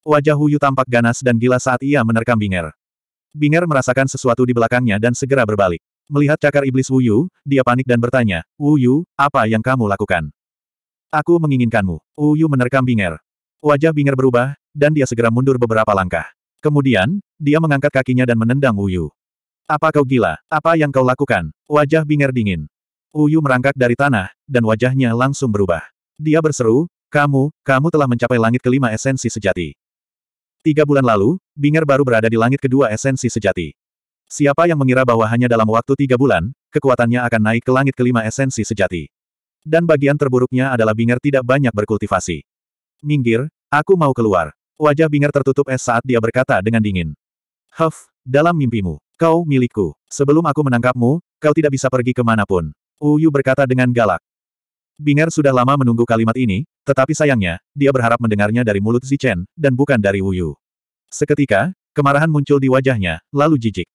Wajah Huyu tampak ganas dan gila saat ia menerkam Binger. Binger merasakan sesuatu di belakangnya dan segera berbalik. Melihat cakar iblis Wuyu, dia panik dan bertanya, Wuyu, apa yang kamu lakukan? Aku menginginkanmu. Wuyu menerkam Binger. Wajah Binger berubah, dan dia segera mundur beberapa langkah. Kemudian, dia mengangkat kakinya dan menendang Wuyu. Apa kau gila? Apa yang kau lakukan? Wajah Binger dingin. Wuyu merangkak dari tanah, dan wajahnya langsung berubah. Dia berseru, kamu, kamu telah mencapai langit kelima esensi sejati. Tiga bulan lalu, Binger baru berada di langit kedua esensi sejati. Siapa yang mengira bahwa hanya dalam waktu tiga bulan, kekuatannya akan naik ke langit kelima esensi sejati. Dan bagian terburuknya adalah Binger tidak banyak berkultivasi. Minggir, aku mau keluar. Wajah Binger tertutup es saat dia berkata dengan dingin. Huff, dalam mimpimu, kau milikku. Sebelum aku menangkapmu, kau tidak bisa pergi kemanapun. Uyu berkata dengan galak. Binger sudah lama menunggu kalimat ini, tetapi sayangnya, dia berharap mendengarnya dari mulut Zichen, dan bukan dari Wuyu. Seketika, kemarahan muncul di wajahnya, lalu jijik.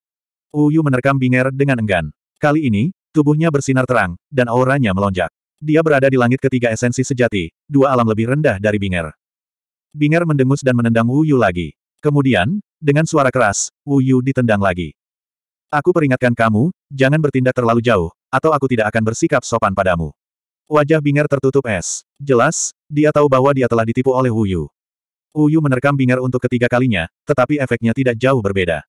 Wuyu menerkam Binger dengan enggan. Kali ini, tubuhnya bersinar terang, dan auranya melonjak. Dia berada di langit ketiga esensi sejati, dua alam lebih rendah dari Binger. Binger mendengus dan menendang Wuyu lagi. Kemudian, dengan suara keras, Wuyu ditendang lagi. Aku peringatkan kamu, jangan bertindak terlalu jauh, atau aku tidak akan bersikap sopan padamu. Wajah Bing'er tertutup es. Jelas, dia tahu bahwa dia telah ditipu oleh Yu. Hu Yu menerkam Bing'er untuk ketiga kalinya, tetapi efeknya tidak jauh berbeda.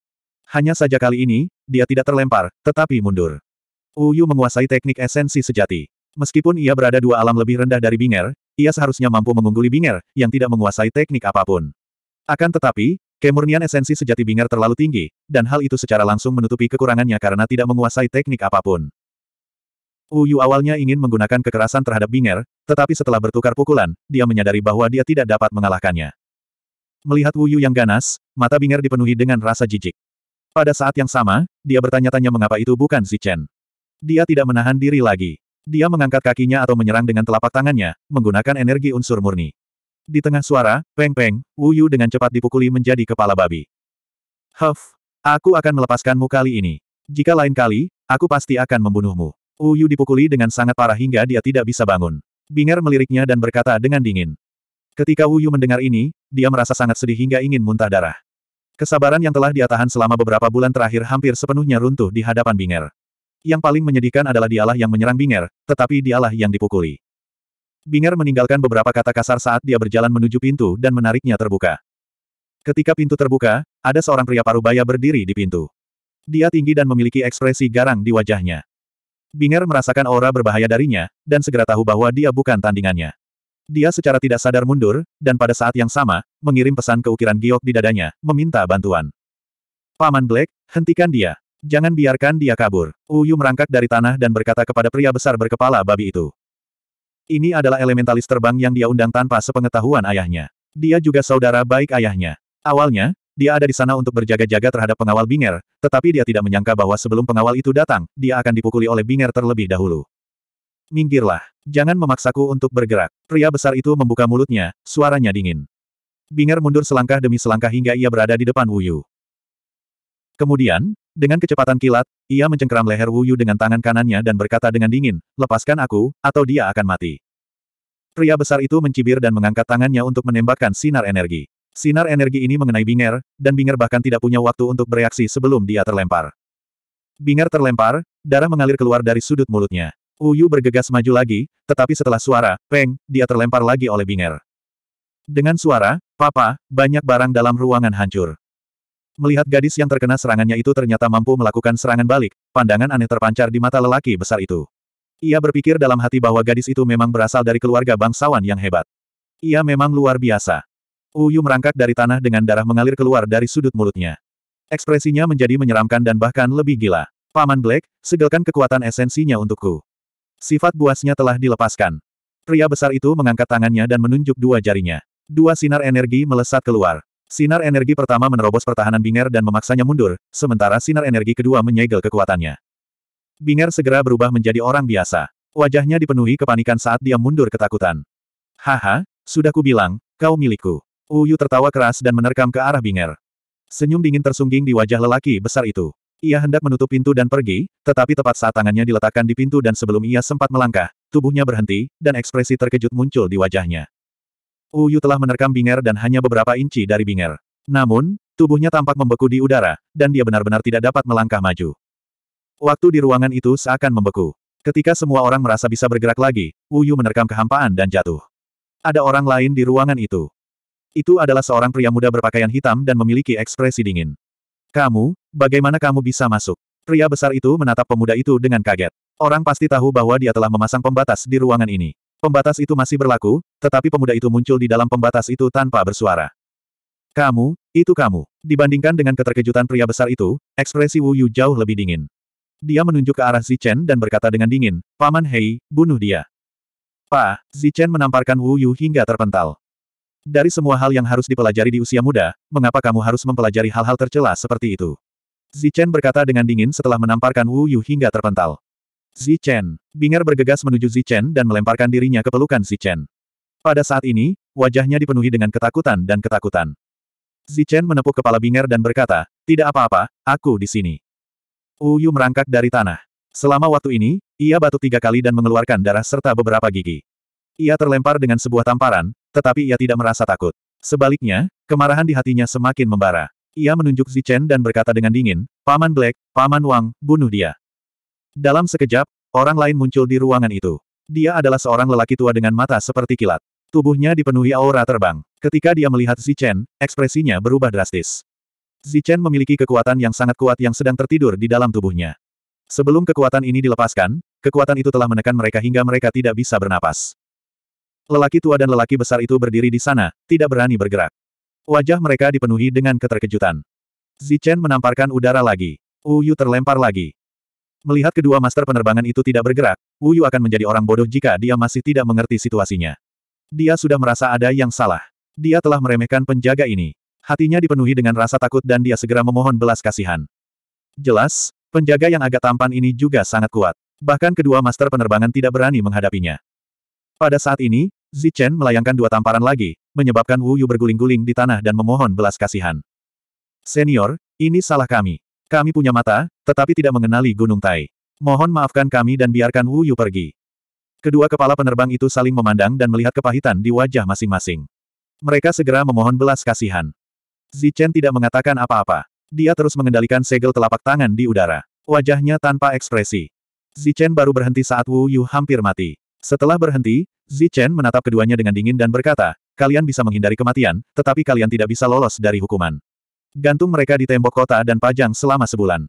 Hanya saja kali ini, dia tidak terlempar, tetapi mundur. Yu menguasai teknik esensi sejati. Meskipun ia berada dua alam lebih rendah dari Binger, ia seharusnya mampu mengungguli Binger, yang tidak menguasai teknik apapun. Akan tetapi, kemurnian esensi sejati Binger terlalu tinggi, dan hal itu secara langsung menutupi kekurangannya karena tidak menguasai teknik apapun. Yu awalnya ingin menggunakan kekerasan terhadap Binger, tetapi setelah bertukar pukulan, dia menyadari bahwa dia tidak dapat mengalahkannya. Melihat Yu yang ganas, mata Binger dipenuhi dengan rasa jijik. Pada saat yang sama, dia bertanya-tanya mengapa itu bukan Chen. Dia tidak menahan diri lagi. Dia mengangkat kakinya atau menyerang dengan telapak tangannya, menggunakan energi unsur murni. Di tengah suara, peng-peng, Wuyu dengan cepat dipukuli menjadi kepala babi. Huff, aku akan melepaskanmu kali ini. Jika lain kali, aku pasti akan membunuhmu. Uyu dipukuli dengan sangat parah hingga dia tidak bisa bangun. Binger meliriknya dan berkata dengan dingin. Ketika Uyu mendengar ini, dia merasa sangat sedih hingga ingin muntah darah. Kesabaran yang telah dia tahan selama beberapa bulan terakhir hampir sepenuhnya runtuh di hadapan Binger. Yang paling menyedihkan adalah dialah yang menyerang Binger, tetapi dialah yang dipukuli. Binger meninggalkan beberapa kata kasar saat dia berjalan menuju pintu dan menariknya terbuka. Ketika pintu terbuka, ada seorang pria parubaya berdiri di pintu. Dia tinggi dan memiliki ekspresi garang di wajahnya. Binger merasakan aura berbahaya darinya, dan segera tahu bahwa dia bukan tandingannya. Dia secara tidak sadar mundur, dan pada saat yang sama, mengirim pesan ke ukiran giok di dadanya, meminta bantuan. Paman Black, hentikan dia. Jangan biarkan dia kabur. Uyu merangkak dari tanah dan berkata kepada pria besar berkepala babi itu. Ini adalah elementalis terbang yang dia undang tanpa sepengetahuan ayahnya. Dia juga saudara baik ayahnya. Awalnya, dia ada di sana untuk berjaga-jaga terhadap pengawal Binger, tetapi dia tidak menyangka bahwa sebelum pengawal itu datang, dia akan dipukuli oleh Binger terlebih dahulu. Minggirlah. Jangan memaksaku untuk bergerak. Pria besar itu membuka mulutnya, suaranya dingin. Binger mundur selangkah demi selangkah hingga ia berada di depan Wuyu. Kemudian, dengan kecepatan kilat, ia mencengkeram leher Wuyu dengan tangan kanannya dan berkata dengan dingin, lepaskan aku, atau dia akan mati. Pria besar itu mencibir dan mengangkat tangannya untuk menembakkan sinar energi. Sinar energi ini mengenai Binger, dan Binger bahkan tidak punya waktu untuk bereaksi sebelum dia terlempar. Binger terlempar, darah mengalir keluar dari sudut mulutnya. Uyu bergegas maju lagi, tetapi setelah suara, peng, dia terlempar lagi oleh Binger. Dengan suara, papa, banyak barang dalam ruangan hancur. Melihat gadis yang terkena serangannya itu ternyata mampu melakukan serangan balik, pandangan aneh terpancar di mata lelaki besar itu. Ia berpikir dalam hati bahwa gadis itu memang berasal dari keluarga bangsawan yang hebat. Ia memang luar biasa. Uyu merangkak dari tanah dengan darah mengalir keluar dari sudut mulutnya. Ekspresinya menjadi menyeramkan dan bahkan lebih gila. Paman Black, segelkan kekuatan esensinya untukku. Sifat buasnya telah dilepaskan. Pria besar itu mengangkat tangannya dan menunjuk dua jarinya. Dua sinar energi melesat keluar. Sinar energi pertama menerobos pertahanan Binger dan memaksanya mundur, sementara sinar energi kedua menyegel kekuatannya. Binger segera berubah menjadi orang biasa. Wajahnya dipenuhi kepanikan saat dia mundur ketakutan. Haha, sudah kubilang, kau milikku. Uyu tertawa keras dan menerkam ke arah Binger. Senyum dingin tersungging di wajah lelaki besar itu. Ia hendak menutup pintu dan pergi, tetapi tepat saat tangannya diletakkan di pintu dan sebelum ia sempat melangkah, tubuhnya berhenti, dan ekspresi terkejut muncul di wajahnya. Uyu telah menerkam Binger dan hanya beberapa inci dari Binger. Namun, tubuhnya tampak membeku di udara, dan dia benar-benar tidak dapat melangkah maju. Waktu di ruangan itu seakan membeku. Ketika semua orang merasa bisa bergerak lagi, Uyu menerkam kehampaan dan jatuh. Ada orang lain di ruangan itu. Itu adalah seorang pria muda berpakaian hitam dan memiliki ekspresi dingin. Kamu, bagaimana kamu bisa masuk? Pria besar itu menatap pemuda itu dengan kaget. Orang pasti tahu bahwa dia telah memasang pembatas di ruangan ini. Pembatas itu masih berlaku, tetapi pemuda itu muncul di dalam pembatas itu tanpa bersuara. Kamu, itu kamu. Dibandingkan dengan keterkejutan pria besar itu, ekspresi Wu Yu jauh lebih dingin. Dia menunjuk ke arah Zichen dan berkata dengan dingin, Paman Hei, bunuh dia. Pa, Zichen menamparkan Wu Yu hingga terpental. Dari semua hal yang harus dipelajari di usia muda, mengapa kamu harus mempelajari hal-hal tercela seperti itu? Zichen berkata dengan dingin setelah menamparkan Wu Yu hingga terpental. Zichen, Binger bergegas menuju Zichen dan melemparkan dirinya ke pelukan Zichen. Pada saat ini, wajahnya dipenuhi dengan ketakutan dan ketakutan. Zichen menepuk kepala Binger dan berkata, tidak apa-apa, aku di sini. Wu Yu merangkak dari tanah. Selama waktu ini, ia batuk tiga kali dan mengeluarkan darah serta beberapa gigi. Ia terlempar dengan sebuah tamparan, tetapi ia tidak merasa takut. Sebaliknya, kemarahan di hatinya semakin membara. Ia menunjuk Zichen dan berkata dengan dingin, Paman Black, Paman Wang, bunuh dia. Dalam sekejap, orang lain muncul di ruangan itu. Dia adalah seorang lelaki tua dengan mata seperti kilat. Tubuhnya dipenuhi aura terbang. Ketika dia melihat Zichen, ekspresinya berubah drastis. Zichen memiliki kekuatan yang sangat kuat yang sedang tertidur di dalam tubuhnya. Sebelum kekuatan ini dilepaskan, kekuatan itu telah menekan mereka hingga mereka tidak bisa bernapas. Lelaki tua dan lelaki besar itu berdiri di sana, tidak berani bergerak. Wajah mereka dipenuhi dengan keterkejutan. Zichen menamparkan udara lagi. Uyu terlempar lagi. Melihat kedua master penerbangan itu tidak bergerak, Uyu akan menjadi orang bodoh jika dia masih tidak mengerti situasinya. Dia sudah merasa ada yang salah. Dia telah meremehkan penjaga ini. Hatinya dipenuhi dengan rasa takut dan dia segera memohon belas kasihan. Jelas, penjaga yang agak tampan ini juga sangat kuat. Bahkan kedua master penerbangan tidak berani menghadapinya. Pada saat ini, Zichen melayangkan dua tamparan lagi, menyebabkan Wu Yu berguling-guling di tanah dan memohon belas kasihan. Senior, ini salah kami. Kami punya mata, tetapi tidak mengenali Gunung Tai. Mohon maafkan kami dan biarkan Wu Yu pergi. Kedua kepala penerbang itu saling memandang dan melihat kepahitan di wajah masing-masing. Mereka segera memohon belas kasihan. Zichen tidak mengatakan apa-apa. Dia terus mengendalikan segel telapak tangan di udara. Wajahnya tanpa ekspresi. Zichen baru berhenti saat Wu Yu hampir mati. Setelah berhenti, Zichen menatap keduanya dengan dingin dan berkata, kalian bisa menghindari kematian, tetapi kalian tidak bisa lolos dari hukuman. Gantung mereka di tembok kota dan pajang selama sebulan.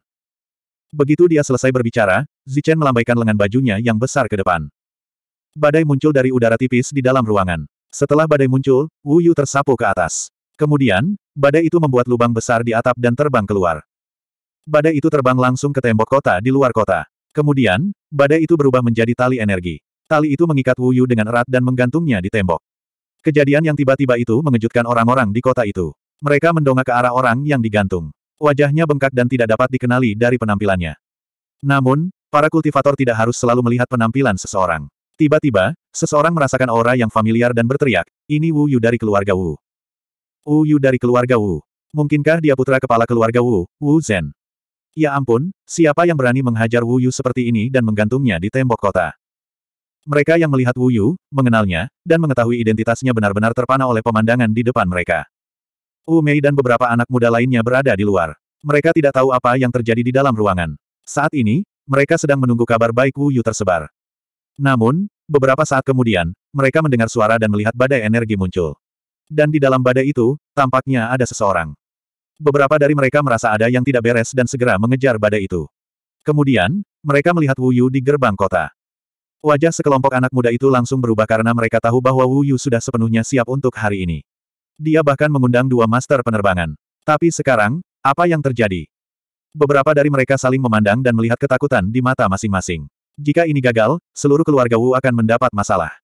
Begitu dia selesai berbicara, Zichen melambaikan lengan bajunya yang besar ke depan. Badai muncul dari udara tipis di dalam ruangan. Setelah badai muncul, Wu Yu tersapu ke atas. Kemudian, badai itu membuat lubang besar di atap dan terbang keluar. Badai itu terbang langsung ke tembok kota di luar kota. Kemudian, badai itu berubah menjadi tali energi. Tali itu mengikat Wu Yu dengan erat dan menggantungnya di tembok. Kejadian yang tiba-tiba itu mengejutkan orang-orang di kota itu. Mereka mendongak ke arah orang yang digantung. Wajahnya bengkak dan tidak dapat dikenali dari penampilannya. Namun, para kultivator tidak harus selalu melihat penampilan seseorang. Tiba-tiba, seseorang merasakan aura yang familiar dan berteriak, ini Wu Yu dari keluarga Wu. Wu Yu dari keluarga Wu. Mungkinkah dia putra kepala keluarga Wu, Wu Zhen? Ya ampun, siapa yang berani menghajar Wu Yu seperti ini dan menggantungnya di tembok kota? Mereka yang melihat Wu Yu, mengenalnya, dan mengetahui identitasnya benar-benar terpana oleh pemandangan di depan mereka. Wu Mei dan beberapa anak muda lainnya berada di luar. Mereka tidak tahu apa yang terjadi di dalam ruangan. Saat ini, mereka sedang menunggu kabar baik Wu Yu tersebar. Namun, beberapa saat kemudian, mereka mendengar suara dan melihat badai energi muncul. Dan di dalam badai itu, tampaknya ada seseorang. Beberapa dari mereka merasa ada yang tidak beres dan segera mengejar badai itu. Kemudian, mereka melihat Wu Yu di gerbang kota. Wajah sekelompok anak muda itu langsung berubah karena mereka tahu bahwa Wu Yu sudah sepenuhnya siap untuk hari ini. Dia bahkan mengundang dua master penerbangan. Tapi sekarang, apa yang terjadi? Beberapa dari mereka saling memandang dan melihat ketakutan di mata masing-masing. Jika ini gagal, seluruh keluarga Wu akan mendapat masalah.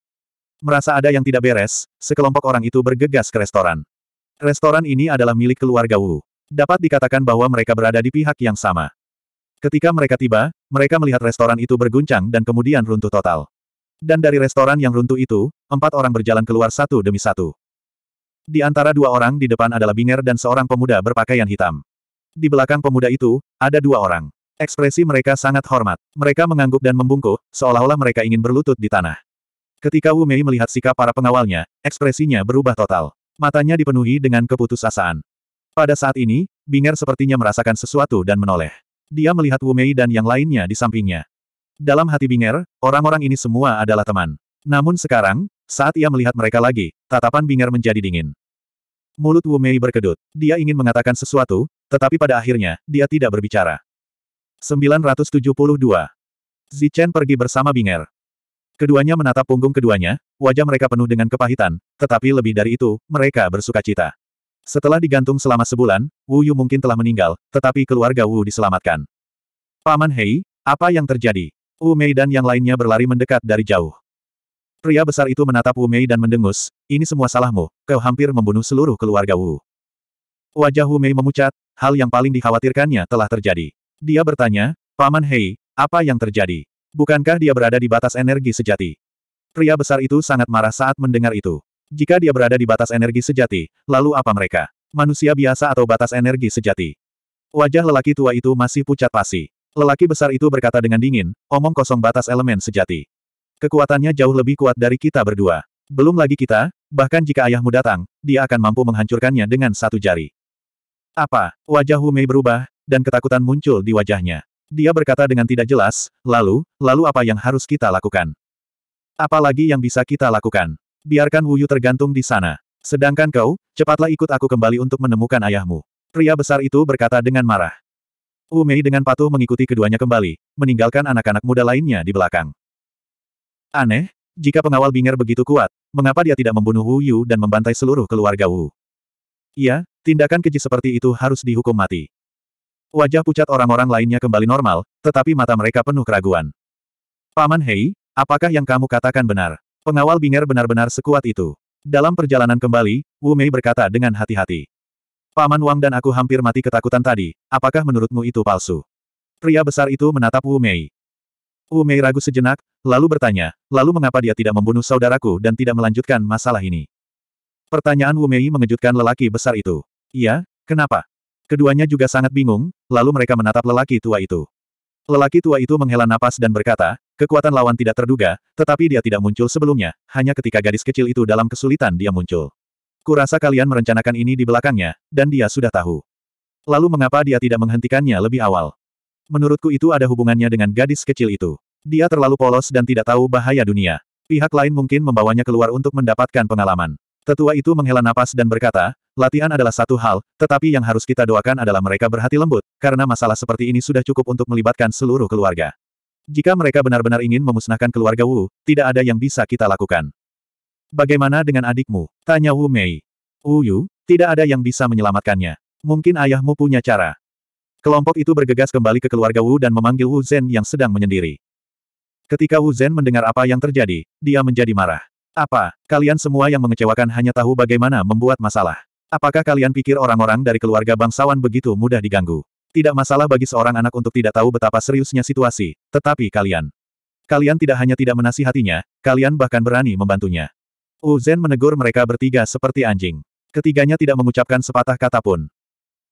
Merasa ada yang tidak beres, sekelompok orang itu bergegas ke restoran. Restoran ini adalah milik keluarga Wu. Dapat dikatakan bahwa mereka berada di pihak yang sama. Ketika mereka tiba, mereka melihat restoran itu berguncang dan kemudian runtuh total. Dan dari restoran yang runtuh itu, empat orang berjalan keluar satu demi satu. Di antara dua orang di depan adalah Binger dan seorang pemuda berpakaian hitam. Di belakang pemuda itu, ada dua orang. Ekspresi mereka sangat hormat. Mereka mengangguk dan membungkuk, seolah-olah mereka ingin berlutut di tanah. Ketika Wu Mei melihat sikap para pengawalnya, ekspresinya berubah total. Matanya dipenuhi dengan keputusasaan. Pada saat ini, Binger sepertinya merasakan sesuatu dan menoleh. Dia melihat Wu Mei dan yang lainnya di sampingnya. Dalam hati Binger, orang-orang ini semua adalah teman. Namun sekarang, saat ia melihat mereka lagi, tatapan Binger menjadi dingin. Mulut Wu Mei berkedut. Dia ingin mengatakan sesuatu, tetapi pada akhirnya, dia tidak berbicara. 972. Zichen pergi bersama Binger. Keduanya menatap punggung keduanya, wajah mereka penuh dengan kepahitan, tetapi lebih dari itu, mereka bersuka cita. Setelah digantung selama sebulan, Wu Yu mungkin telah meninggal, tetapi keluarga Wu diselamatkan. Paman Hei, apa yang terjadi? Wu Mei dan yang lainnya berlari mendekat dari jauh. Pria besar itu menatap Wu Mei dan mendengus, ini semua salahmu, kau hampir membunuh seluruh keluarga Wu. Wajah Wu Mei memucat, hal yang paling dikhawatirkannya telah terjadi. Dia bertanya, Paman Hei, apa yang terjadi? Bukankah dia berada di batas energi sejati? Pria besar itu sangat marah saat mendengar itu. Jika dia berada di batas energi sejati, lalu apa mereka? Manusia biasa atau batas energi sejati? Wajah lelaki tua itu masih pucat pasi. Lelaki besar itu berkata dengan dingin, omong kosong batas elemen sejati. Kekuatannya jauh lebih kuat dari kita berdua. Belum lagi kita, bahkan jika ayahmu datang, dia akan mampu menghancurkannya dengan satu jari. Apa? Wajah Humei berubah, dan ketakutan muncul di wajahnya. Dia berkata dengan tidak jelas, lalu, lalu apa yang harus kita lakukan? Apa lagi yang bisa kita lakukan? Biarkan wu yu tergantung di sana. Sedangkan kau, cepatlah ikut aku kembali untuk menemukan ayahmu. Pria besar itu berkata dengan marah. wu mei dengan patuh mengikuti keduanya kembali, meninggalkan anak-anak muda lainnya di belakang. Aneh, jika pengawal Binger begitu kuat, mengapa dia tidak membunuh Wu Yu dan membantai seluruh keluarga Wu? Iya, tindakan keji seperti itu harus dihukum mati. Wajah pucat orang-orang lainnya kembali normal, tetapi mata mereka penuh keraguan. Paman Hei, apakah yang kamu katakan benar? Pengawal Binger benar-benar sekuat itu. Dalam perjalanan kembali, Wu Mei berkata dengan hati-hati. Paman Wang dan aku hampir mati ketakutan tadi, apakah menurutmu itu palsu? Pria besar itu menatap Wu Mei. Wu Mei ragu sejenak, lalu bertanya, lalu mengapa dia tidak membunuh saudaraku dan tidak melanjutkan masalah ini? Pertanyaan Wu Mei mengejutkan lelaki besar itu. Iya, kenapa? Keduanya juga sangat bingung, lalu mereka menatap lelaki tua itu. Lelaki tua itu menghela napas dan berkata, Kekuatan lawan tidak terduga, tetapi dia tidak muncul sebelumnya, hanya ketika gadis kecil itu dalam kesulitan dia muncul. Kurasa kalian merencanakan ini di belakangnya, dan dia sudah tahu. Lalu mengapa dia tidak menghentikannya lebih awal? Menurutku itu ada hubungannya dengan gadis kecil itu. Dia terlalu polos dan tidak tahu bahaya dunia. Pihak lain mungkin membawanya keluar untuk mendapatkan pengalaman. Tetua itu menghela napas dan berkata, latihan adalah satu hal, tetapi yang harus kita doakan adalah mereka berhati lembut, karena masalah seperti ini sudah cukup untuk melibatkan seluruh keluarga. Jika mereka benar-benar ingin memusnahkan keluarga Wu, tidak ada yang bisa kita lakukan. Bagaimana dengan adikmu? Tanya Wu Mei. Wu Yu, tidak ada yang bisa menyelamatkannya. Mungkin ayahmu punya cara. Kelompok itu bergegas kembali ke keluarga Wu dan memanggil Wu Zhen yang sedang menyendiri. Ketika Wu Zhen mendengar apa yang terjadi, dia menjadi marah. Apa, kalian semua yang mengecewakan hanya tahu bagaimana membuat masalah? Apakah kalian pikir orang-orang dari keluarga bangsawan begitu mudah diganggu? Tidak masalah bagi seorang anak untuk tidak tahu betapa seriusnya situasi, tetapi kalian. Kalian tidak hanya tidak menasihatinya, kalian bahkan berani membantunya. Wu Zhen menegur mereka bertiga seperti anjing. Ketiganya tidak mengucapkan sepatah kata pun.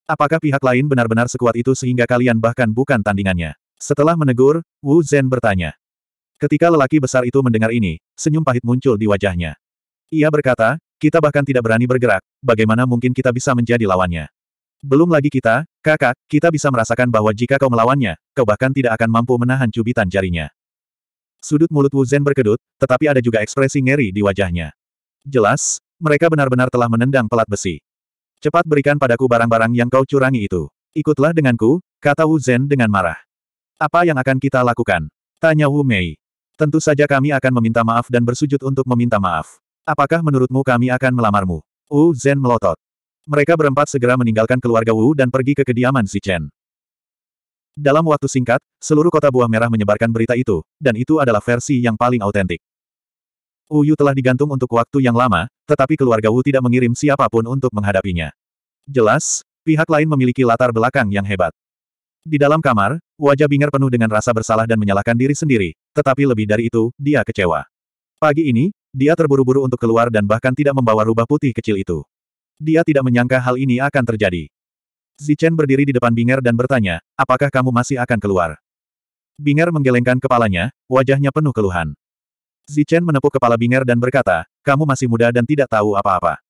Apakah pihak lain benar-benar sekuat itu sehingga kalian bahkan bukan tandingannya? Setelah menegur, Wu Zhen bertanya. Ketika lelaki besar itu mendengar ini, senyum pahit muncul di wajahnya. Ia berkata, kita bahkan tidak berani bergerak, bagaimana mungkin kita bisa menjadi lawannya? Belum lagi kita, kakak, kita bisa merasakan bahwa jika kau melawannya, kau bahkan tidak akan mampu menahan cubitan jarinya. Sudut mulut Wu Zhen berkedut, tetapi ada juga ekspresi ngeri di wajahnya. Jelas, mereka benar-benar telah menendang pelat besi. Cepat berikan padaku barang-barang yang kau curangi itu. Ikutlah denganku, kata Wu Zhen dengan marah. Apa yang akan kita lakukan? Tanya Wu Mei. Tentu saja kami akan meminta maaf dan bersujud untuk meminta maaf. Apakah menurutmu kami akan melamarmu? Wu Zhen melotot. Mereka berempat segera meninggalkan keluarga Wu dan pergi ke kediaman si Chen. Dalam waktu singkat, seluruh kota buah merah menyebarkan berita itu, dan itu adalah versi yang paling autentik. Wu Yu telah digantung untuk waktu yang lama, tetapi keluarga Wu tidak mengirim siapapun untuk menghadapinya. Jelas, pihak lain memiliki latar belakang yang hebat. Di dalam kamar, wajah Binger penuh dengan rasa bersalah dan menyalahkan diri sendiri, tetapi lebih dari itu, dia kecewa. Pagi ini, dia terburu-buru untuk keluar dan bahkan tidak membawa rubah putih kecil itu. Dia tidak menyangka hal ini akan terjadi. Zichen berdiri di depan Binger dan bertanya, apakah kamu masih akan keluar? Binger menggelengkan kepalanya, wajahnya penuh keluhan. Zichen menepuk kepala Binger dan berkata, kamu masih muda dan tidak tahu apa-apa.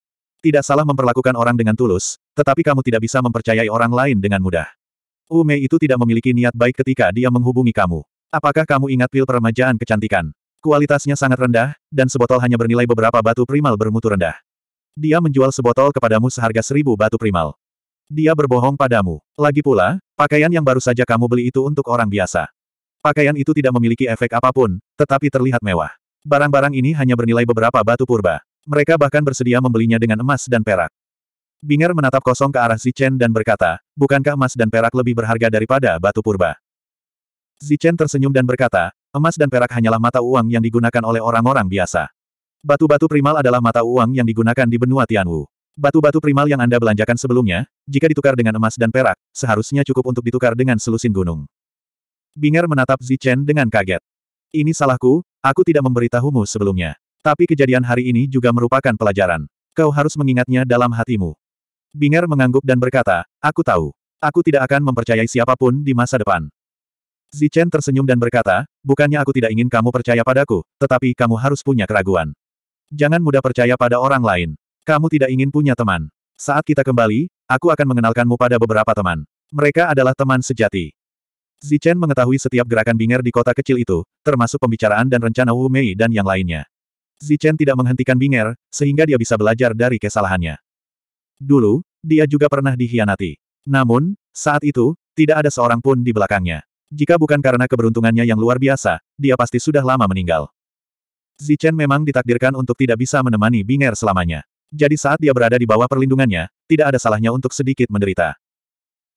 Tidak salah memperlakukan orang dengan tulus, tetapi kamu tidak bisa mempercayai orang lain dengan mudah. Ume itu tidak memiliki niat baik ketika dia menghubungi kamu. Apakah kamu ingat pil peremajaan kecantikan? Kualitasnya sangat rendah, dan sebotol hanya bernilai beberapa batu primal bermutu rendah. Dia menjual sebotol kepadamu seharga seribu batu primal. Dia berbohong padamu. Lagi pula, pakaian yang baru saja kamu beli itu untuk orang biasa. Pakaian itu tidak memiliki efek apapun, tetapi terlihat mewah. Barang-barang ini hanya bernilai beberapa batu purba. Mereka bahkan bersedia membelinya dengan emas dan perak. Binger menatap kosong ke arah Zichen dan berkata, bukankah emas dan perak lebih berharga daripada batu purba? Zichen tersenyum dan berkata, emas dan perak hanyalah mata uang yang digunakan oleh orang-orang biasa. Batu-batu primal adalah mata uang yang digunakan di benua Tianwu. Batu-batu primal yang Anda belanjakan sebelumnya, jika ditukar dengan emas dan perak, seharusnya cukup untuk ditukar dengan selusin gunung. Binger menatap Zichen dengan kaget. Ini salahku, aku tidak memberitahumu sebelumnya. Tapi kejadian hari ini juga merupakan pelajaran. Kau harus mengingatnya dalam hatimu. Binger mengangguk dan berkata, aku tahu. Aku tidak akan mempercayai siapapun di masa depan. Zichen tersenyum dan berkata, bukannya aku tidak ingin kamu percaya padaku, tetapi kamu harus punya keraguan. Jangan mudah percaya pada orang lain. Kamu tidak ingin punya teman. Saat kita kembali, aku akan mengenalkanmu pada beberapa teman. Mereka adalah teman sejati. Zichen mengetahui setiap gerakan Binger di kota kecil itu, termasuk pembicaraan dan rencana Wu Mei dan yang lainnya. Zichen tidak menghentikan Binger, sehingga dia bisa belajar dari kesalahannya. Dulu, dia juga pernah dihianati. Namun, saat itu, tidak ada seorang pun di belakangnya. Jika bukan karena keberuntungannya yang luar biasa, dia pasti sudah lama meninggal. Zichen memang ditakdirkan untuk tidak bisa menemani Binger selamanya. Jadi saat dia berada di bawah perlindungannya, tidak ada salahnya untuk sedikit menderita.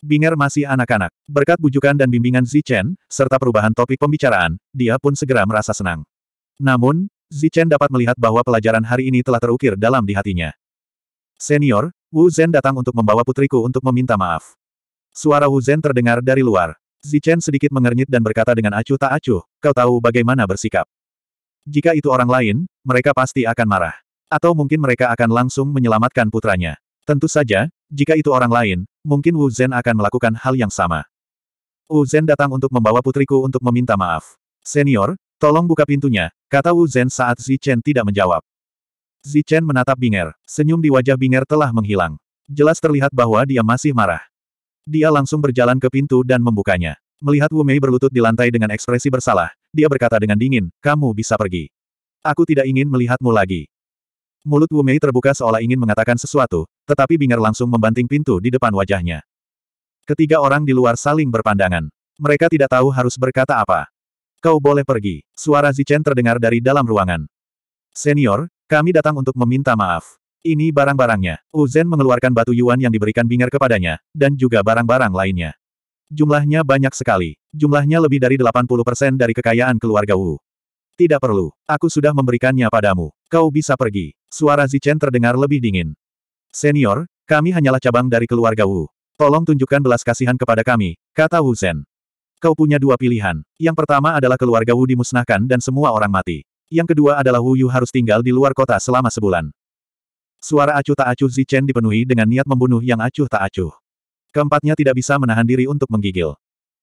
Binger masih anak-anak. Berkat bujukan dan bimbingan Zichen, serta perubahan topik pembicaraan, dia pun segera merasa senang. Namun, Zichen dapat melihat bahwa pelajaran hari ini telah terukir dalam di hatinya. Senior, Wu Zhen datang untuk membawa putriku untuk meminta maaf. Suara Wu Zhen terdengar dari luar. Zichen sedikit mengernyit dan berkata dengan acuh tak acuh, kau tahu bagaimana bersikap. Jika itu orang lain, mereka pasti akan marah. Atau mungkin mereka akan langsung menyelamatkan putranya. Tentu saja, jika itu orang lain, mungkin Wu Zhen akan melakukan hal yang sama. Wu Zhen datang untuk membawa putriku untuk meminta maaf. Senior, tolong buka pintunya, kata Wu Zhen saat Zi Chen tidak menjawab. Zi Chen menatap Binger. Senyum di wajah Binger telah menghilang. Jelas terlihat bahwa dia masih marah. Dia langsung berjalan ke pintu dan membukanya. Melihat Wu Mei berlutut di lantai dengan ekspresi bersalah, dia berkata dengan dingin, kamu bisa pergi. Aku tidak ingin melihatmu lagi. Mulut Wu Mei terbuka seolah ingin mengatakan sesuatu, tetapi Bing'er langsung membanting pintu di depan wajahnya. Ketiga orang di luar saling berpandangan. Mereka tidak tahu harus berkata apa. Kau boleh pergi. Suara Zichen terdengar dari dalam ruangan. Senior, kami datang untuk meminta maaf. Ini barang-barangnya. Uzen mengeluarkan batu yuan yang diberikan Bing'er kepadanya, dan juga barang-barang lainnya. Jumlahnya banyak sekali. Jumlahnya lebih dari 80% dari kekayaan keluarga Wu. Tidak perlu. Aku sudah memberikannya padamu. Kau bisa pergi. Suara Zichen terdengar lebih dingin. Senior, kami hanyalah cabang dari keluarga Wu. Tolong tunjukkan belas kasihan kepada kami, kata Wu Zhen. Kau punya dua pilihan. Yang pertama adalah keluarga Wu dimusnahkan dan semua orang mati. Yang kedua adalah Wu Yu harus tinggal di luar kota selama sebulan. Suara acuh tak acuh Zichen dipenuhi dengan niat membunuh yang acuh tak acuh. Keempatnya tidak bisa menahan diri untuk menggigil.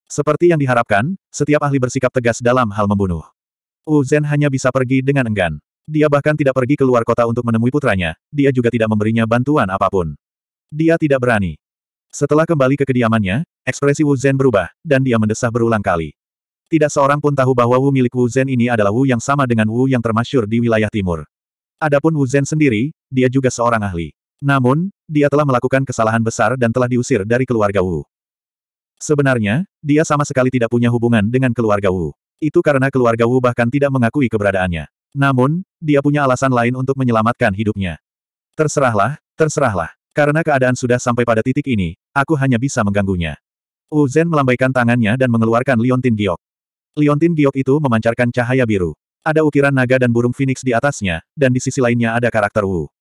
Seperti yang diharapkan, setiap ahli bersikap tegas dalam hal membunuh. Wu Zhen hanya bisa pergi dengan enggan. Dia bahkan tidak pergi keluar kota untuk menemui putranya, dia juga tidak memberinya bantuan apapun. Dia tidak berani. Setelah kembali ke kediamannya, ekspresi Wu Zhen berubah, dan dia mendesah berulang kali. Tidak seorang pun tahu bahwa Wu milik Wu Zhen ini adalah Wu yang sama dengan Wu yang termasyur di wilayah timur. Adapun Wu Zhen sendiri, dia juga seorang ahli. Namun, dia telah melakukan kesalahan besar dan telah diusir dari keluarga Wu. Sebenarnya, dia sama sekali tidak punya hubungan dengan keluarga Wu. Itu karena keluarga Wu bahkan tidak mengakui keberadaannya. Namun, dia punya alasan lain untuk menyelamatkan hidupnya. Terserahlah, terserahlah. Karena keadaan sudah sampai pada titik ini, aku hanya bisa mengganggunya. Wu Zhen melambaikan tangannya dan mengeluarkan liontin giok. Liontin giok itu memancarkan cahaya biru. Ada ukiran naga dan burung phoenix di atasnya, dan di sisi lainnya ada karakter Wu.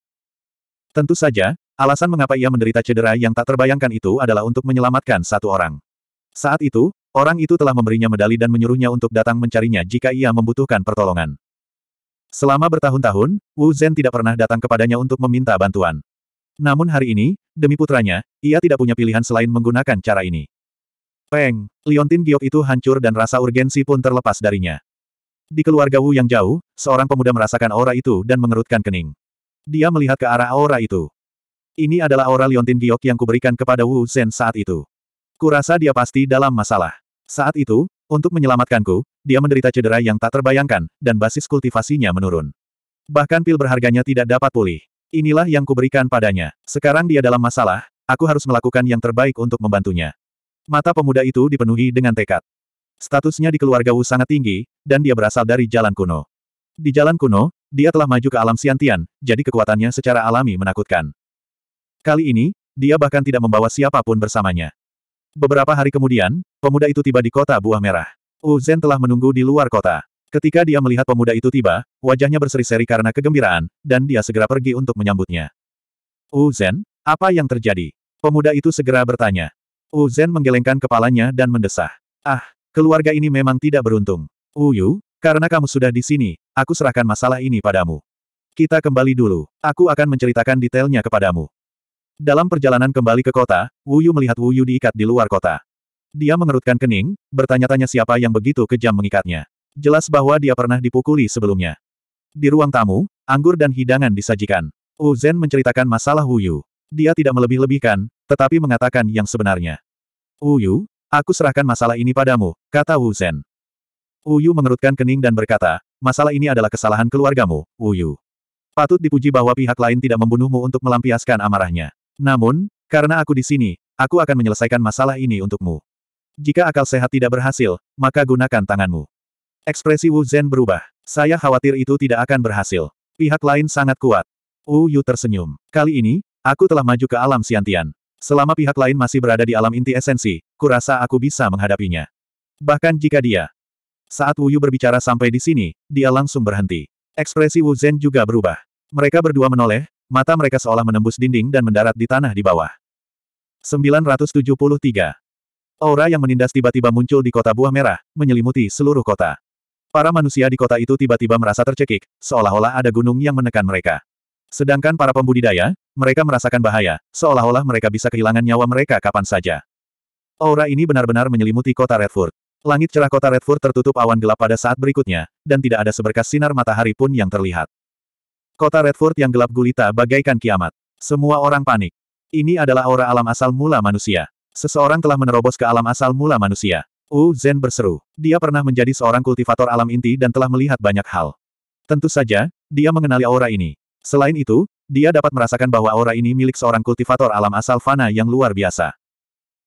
Tentu saja, alasan mengapa ia menderita cedera yang tak terbayangkan itu adalah untuk menyelamatkan satu orang. Saat itu, orang itu telah memberinya medali dan menyuruhnya untuk datang mencarinya jika ia membutuhkan pertolongan. Selama bertahun-tahun, Wu Zhen tidak pernah datang kepadanya untuk meminta bantuan. Namun hari ini, demi putranya, ia tidak punya pilihan selain menggunakan cara ini. Peng, Liontin Giok itu hancur dan rasa urgensi pun terlepas darinya. Di keluarga Wu yang jauh, seorang pemuda merasakan aura itu dan mengerutkan kening. Dia melihat ke arah aura itu. Ini adalah aura liontin giok yang kuberikan kepada Wu Zhen saat itu. Kurasa dia pasti dalam masalah. Saat itu, untuk menyelamatkanku, dia menderita cedera yang tak terbayangkan, dan basis kultivasinya menurun. Bahkan pil berharganya tidak dapat pulih. Inilah yang kuberikan padanya. Sekarang dia dalam masalah, aku harus melakukan yang terbaik untuk membantunya. Mata pemuda itu dipenuhi dengan tekad. Statusnya di keluarga Wu sangat tinggi, dan dia berasal dari jalan kuno. Di jalan kuno, dia telah maju ke alam siantian, jadi kekuatannya secara alami menakutkan. Kali ini, dia bahkan tidak membawa siapapun bersamanya. Beberapa hari kemudian, pemuda itu tiba di kota Buah Merah. Wu Zhen telah menunggu di luar kota. Ketika dia melihat pemuda itu tiba, wajahnya berseri-seri karena kegembiraan, dan dia segera pergi untuk menyambutnya. Wu Zhen, apa yang terjadi? Pemuda itu segera bertanya. Wu Zhen menggelengkan kepalanya dan mendesah. Ah, keluarga ini memang tidak beruntung. Wu Yu, karena kamu sudah di sini, Aku serahkan masalah ini padamu. Kita kembali dulu. Aku akan menceritakan detailnya kepadamu. Dalam perjalanan kembali ke kota, Wu Yu melihat Wu Yu diikat di luar kota. Dia mengerutkan kening, bertanya-tanya siapa yang begitu kejam mengikatnya. Jelas bahwa dia pernah dipukuli sebelumnya. Di ruang tamu, anggur dan hidangan disajikan. Wu Zhen menceritakan masalah Wu Yu. Dia tidak melebih-lebihkan, tetapi mengatakan yang sebenarnya. Wu Yu, aku serahkan masalah ini padamu, kata Wu Zhen. Wu Yu mengerutkan kening dan berkata, masalah ini adalah kesalahan keluargamu, Wuyu. Patut dipuji bahwa pihak lain tidak membunuhmu untuk melampiaskan amarahnya. Namun, karena aku di sini, aku akan menyelesaikan masalah ini untukmu. Jika akal sehat tidak berhasil, maka gunakan tanganmu. Ekspresi Wu Zhen berubah. Saya khawatir itu tidak akan berhasil. Pihak lain sangat kuat. Wu Yu tersenyum. Kali ini, aku telah maju ke alam siantian. Selama pihak lain masih berada di alam inti esensi, kurasa aku bisa menghadapinya. Bahkan jika dia saat Wu Yu berbicara sampai di sini, dia langsung berhenti. Ekspresi Wu Zhen juga berubah. Mereka berdua menoleh, mata mereka seolah menembus dinding dan mendarat di tanah di bawah. 973. Aura yang menindas tiba-tiba muncul di kota buah merah, menyelimuti seluruh kota. Para manusia di kota itu tiba-tiba merasa tercekik, seolah-olah ada gunung yang menekan mereka. Sedangkan para pembudidaya, mereka merasakan bahaya, seolah-olah mereka bisa kehilangan nyawa mereka kapan saja. Aura ini benar-benar menyelimuti kota Redford. Langit cerah kota Redford tertutup awan gelap pada saat berikutnya, dan tidak ada seberkas sinar matahari pun yang terlihat. Kota Redford yang gelap gulita bagaikan kiamat. Semua orang panik. Ini adalah aura alam asal mula manusia. Seseorang telah menerobos ke alam asal mula manusia. Wu Zhen berseru. Dia pernah menjadi seorang kultivator alam inti dan telah melihat banyak hal. Tentu saja, dia mengenali aura ini. Selain itu, dia dapat merasakan bahwa aura ini milik seorang kultivator alam asal fana yang luar biasa.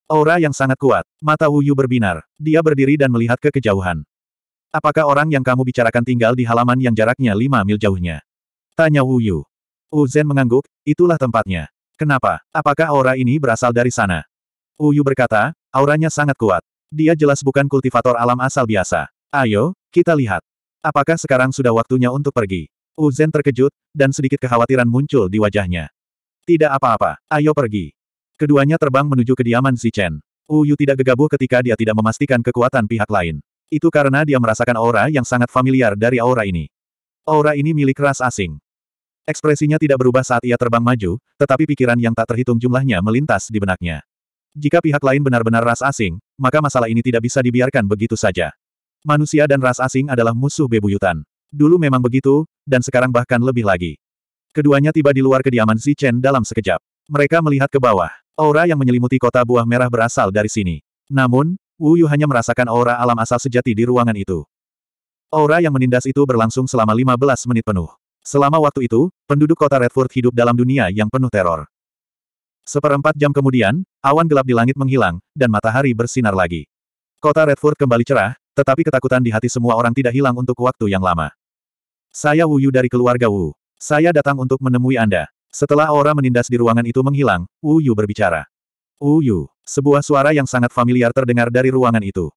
Aura yang sangat kuat. Mata Yu berbinar. Dia berdiri dan melihat ke kejauhan. Apakah orang yang kamu bicarakan tinggal di halaman yang jaraknya lima mil jauhnya? Tanya Yu. Wu Wu Zhen mengangguk, itulah tempatnya. Kenapa? Apakah aura ini berasal dari sana? Yu berkata, auranya sangat kuat. Dia jelas bukan kultivator alam asal biasa. Ayo, kita lihat. Apakah sekarang sudah waktunya untuk pergi? Wu Zhen terkejut, dan sedikit kekhawatiran muncul di wajahnya. Tidak apa-apa, ayo pergi. Keduanya terbang menuju kediaman Si Chen. Uyu tidak gegabah ketika dia tidak memastikan kekuatan pihak lain. Itu karena dia merasakan aura yang sangat familiar dari aura ini. Aura ini milik ras asing. Ekspresinya tidak berubah saat ia terbang maju, tetapi pikiran yang tak terhitung jumlahnya melintas di benaknya. Jika pihak lain benar-benar ras asing, maka masalah ini tidak bisa dibiarkan begitu saja. Manusia dan ras asing adalah musuh bebuyutan. Dulu memang begitu, dan sekarang bahkan lebih lagi. Keduanya tiba di luar kediaman Si Chen dalam sekejap. Mereka melihat ke bawah. Aura yang menyelimuti kota buah merah berasal dari sini. Namun, Wu Yu hanya merasakan aura alam asal sejati di ruangan itu. Aura yang menindas itu berlangsung selama 15 menit penuh. Selama waktu itu, penduduk kota Redford hidup dalam dunia yang penuh teror. Seperempat jam kemudian, awan gelap di langit menghilang, dan matahari bersinar lagi. Kota Redford kembali cerah, tetapi ketakutan di hati semua orang tidak hilang untuk waktu yang lama. Saya Wu Yu dari keluarga Wu. Saya datang untuk menemui Anda. Setelah aura menindas di ruangan itu menghilang, Wu Yu berbicara. Wu Yu, sebuah suara yang sangat familiar terdengar dari ruangan itu.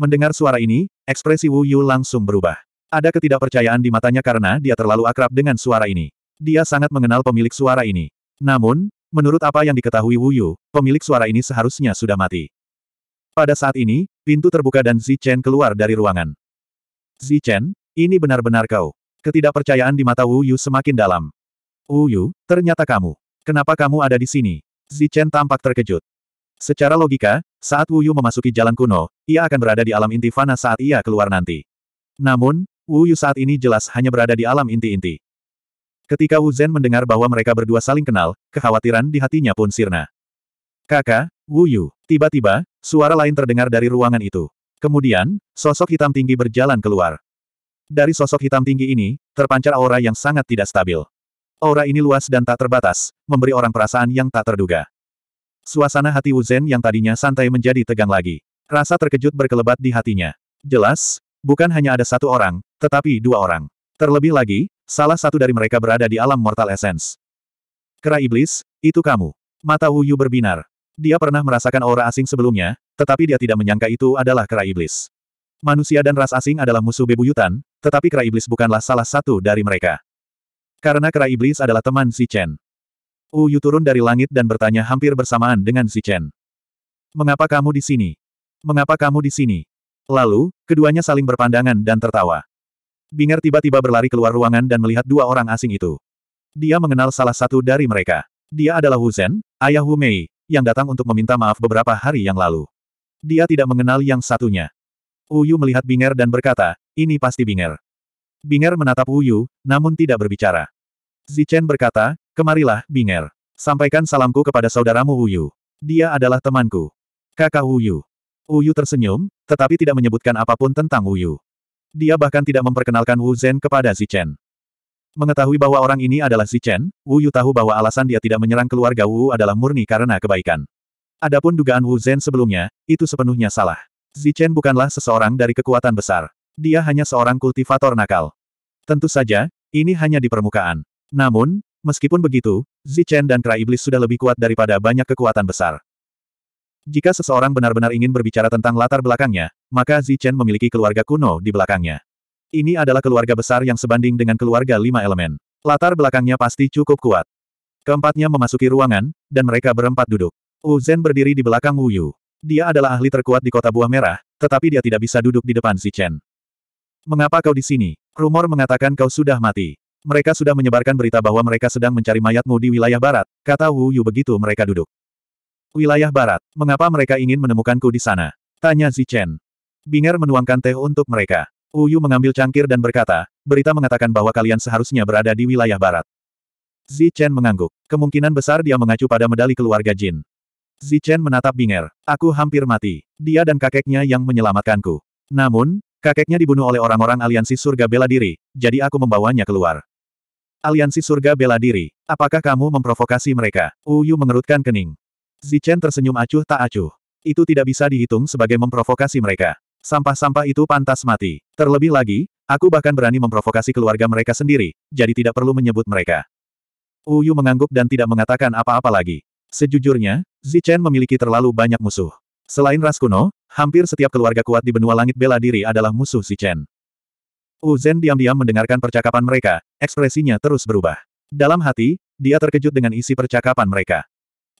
Mendengar suara ini, ekspresi Wu Yu langsung berubah. Ada ketidakpercayaan di matanya karena dia terlalu akrab dengan suara ini. Dia sangat mengenal pemilik suara ini. Namun, menurut apa yang diketahui Wu Yu, pemilik suara ini seharusnya sudah mati. Pada saat ini, pintu terbuka dan Zi Chen keluar dari ruangan. Zi Chen, ini benar-benar kau. Ketidakpercayaan di mata Wu Yu semakin dalam. Uyu, oh, ternyata kamu. Kenapa kamu ada di sini? Zichen tampak terkejut. Secara logika, saat Wuyu memasuki jalan kuno, ia akan berada di alam inti fana saat ia keluar nanti. Namun, Wuyu saat ini jelas hanya berada di alam inti-inti. Ketika Wu Zhen mendengar bahwa mereka berdua saling kenal, kekhawatiran di hatinya pun sirna. Kakak, Wuyu. Tiba-tiba, suara lain terdengar dari ruangan itu. Kemudian, sosok hitam tinggi berjalan keluar. Dari sosok hitam tinggi ini, terpancar aura yang sangat tidak stabil. Aura ini luas dan tak terbatas, memberi orang perasaan yang tak terduga. Suasana hati Wu Zhen yang tadinya santai menjadi tegang lagi. Rasa terkejut berkelebat di hatinya. Jelas, bukan hanya ada satu orang, tetapi dua orang. Terlebih lagi, salah satu dari mereka berada di alam mortal essence. Kera iblis, itu kamu. Mata Wu Yu berbinar. Dia pernah merasakan aura asing sebelumnya, tetapi dia tidak menyangka itu adalah kera iblis. Manusia dan ras asing adalah musuh bebuyutan, tetapi kera iblis bukanlah salah satu dari mereka. Karena kera iblis adalah teman si Chen. Wu Yu turun dari langit dan bertanya hampir bersamaan dengan si Chen. Mengapa kamu di sini? Mengapa kamu di sini? Lalu, keduanya saling berpandangan dan tertawa. Binger tiba-tiba berlari keluar ruangan dan melihat dua orang asing itu. Dia mengenal salah satu dari mereka. Dia adalah Hu Zhen, ayah Hu Mei, yang datang untuk meminta maaf beberapa hari yang lalu. Dia tidak mengenal yang satunya. Uyu melihat Binger dan berkata, ini pasti Binger. Binger menatap Uyu, namun tidak berbicara. Zichen berkata, kemarilah, Binger. Sampaikan salamku kepada saudaramu Uyu. Dia adalah temanku. Kakak Uyu. Uyu tersenyum, tetapi tidak menyebutkan apapun tentang Uyu. Dia bahkan tidak memperkenalkan Wu Zhen kepada Zichen. Mengetahui bahwa orang ini adalah Zichen, Wu Yu tahu bahwa alasan dia tidak menyerang keluarga Wu adalah murni karena kebaikan. Adapun dugaan Wu Zhen sebelumnya, itu sepenuhnya salah. Zichen bukanlah seseorang dari kekuatan besar. Dia hanya seorang kultivator nakal. Tentu saja, ini hanya di permukaan. Namun, meskipun begitu, Zichen dan Kera Iblis sudah lebih kuat daripada banyak kekuatan besar. Jika seseorang benar-benar ingin berbicara tentang latar belakangnya, maka Zichen memiliki keluarga kuno di belakangnya. Ini adalah keluarga besar yang sebanding dengan keluarga lima elemen. Latar belakangnya pasti cukup kuat. Keempatnya memasuki ruangan, dan mereka berempat duduk. Wu Zhen berdiri di belakang Wu Yu. Dia adalah ahli terkuat di kota buah merah, tetapi dia tidak bisa duduk di depan Zichen. Mengapa kau di sini? Rumor mengatakan kau sudah mati. Mereka sudah menyebarkan berita bahwa mereka sedang mencari mayatmu di wilayah barat, kata Wu Yu begitu mereka duduk. Wilayah barat, mengapa mereka ingin menemukanku di sana? Tanya Zichen. Binger menuangkan teh untuk mereka. Wu Yu mengambil cangkir dan berkata, berita mengatakan bahwa kalian seharusnya berada di wilayah barat. Zichen mengangguk. Kemungkinan besar dia mengacu pada medali keluarga Jin. Zichen menatap Binger. Aku hampir mati. Dia dan kakeknya yang menyelamatkanku. Namun, kakeknya dibunuh oleh orang-orang aliansi surga bela diri, jadi aku membawanya keluar. Aliansi surga bela diri. Apakah kamu memprovokasi mereka? Uyu mengerutkan kening. Zichen tersenyum acuh tak acuh. Itu tidak bisa dihitung sebagai memprovokasi mereka. Sampah-sampah itu pantas mati. Terlebih lagi, aku bahkan berani memprovokasi keluarga mereka sendiri, jadi tidak perlu menyebut mereka. Uyu mengangguk dan tidak mengatakan apa-apa lagi. Sejujurnya, Zichen memiliki terlalu banyak musuh. Selain ras kuno, hampir setiap keluarga kuat di benua langit bela diri adalah musuh Zichen. Wu Zhen diam-diam mendengarkan percakapan mereka, ekspresinya terus berubah. Dalam hati, dia terkejut dengan isi percakapan mereka.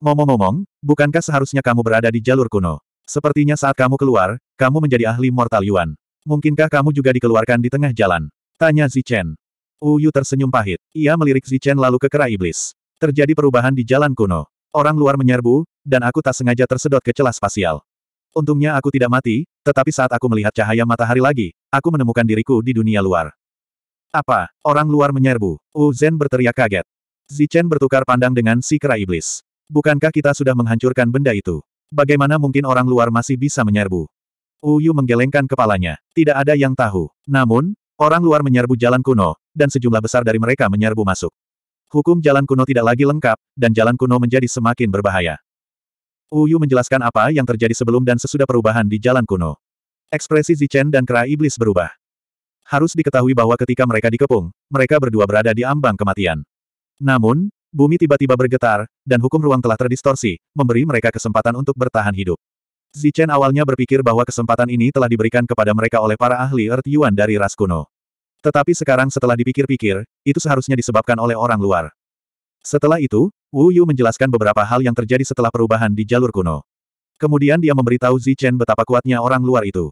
Ngomong-ngomong, bukankah seharusnya kamu berada di jalur kuno? Sepertinya saat kamu keluar, kamu menjadi ahli mortal Yuan. Mungkinkah kamu juga dikeluarkan di tengah jalan? Tanya Zichen. Uyu tersenyum pahit. Ia melirik Zichen lalu ke kera iblis. Terjadi perubahan di jalan kuno. Orang luar menyerbu, dan aku tak sengaja tersedot ke celah spasial. Untungnya aku tidak mati, tetapi saat aku melihat cahaya matahari lagi, aku menemukan diriku di dunia luar. Apa? Orang luar menyerbu. Wu Zhen berteriak kaget. Zichen bertukar pandang dengan si kera iblis. Bukankah kita sudah menghancurkan benda itu? Bagaimana mungkin orang luar masih bisa menyerbu? Wu Yu menggelengkan kepalanya. Tidak ada yang tahu. Namun, orang luar menyerbu jalan kuno, dan sejumlah besar dari mereka menyerbu masuk. Hukum jalan kuno tidak lagi lengkap, dan jalan kuno menjadi semakin berbahaya. Uyu menjelaskan apa yang terjadi sebelum dan sesudah perubahan di jalan kuno. Ekspresi Zichen dan kera iblis berubah. Harus diketahui bahwa ketika mereka dikepung, mereka berdua berada di ambang kematian. Namun, bumi tiba-tiba bergetar, dan hukum ruang telah terdistorsi, memberi mereka kesempatan untuk bertahan hidup. Zichen awalnya berpikir bahwa kesempatan ini telah diberikan kepada mereka oleh para ahli Earth Yuan dari ras kuno. Tetapi sekarang setelah dipikir-pikir, itu seharusnya disebabkan oleh orang luar. Setelah itu, Wu Yu menjelaskan beberapa hal yang terjadi setelah perubahan di jalur kuno. Kemudian dia memberitahu Zichen betapa kuatnya orang luar itu.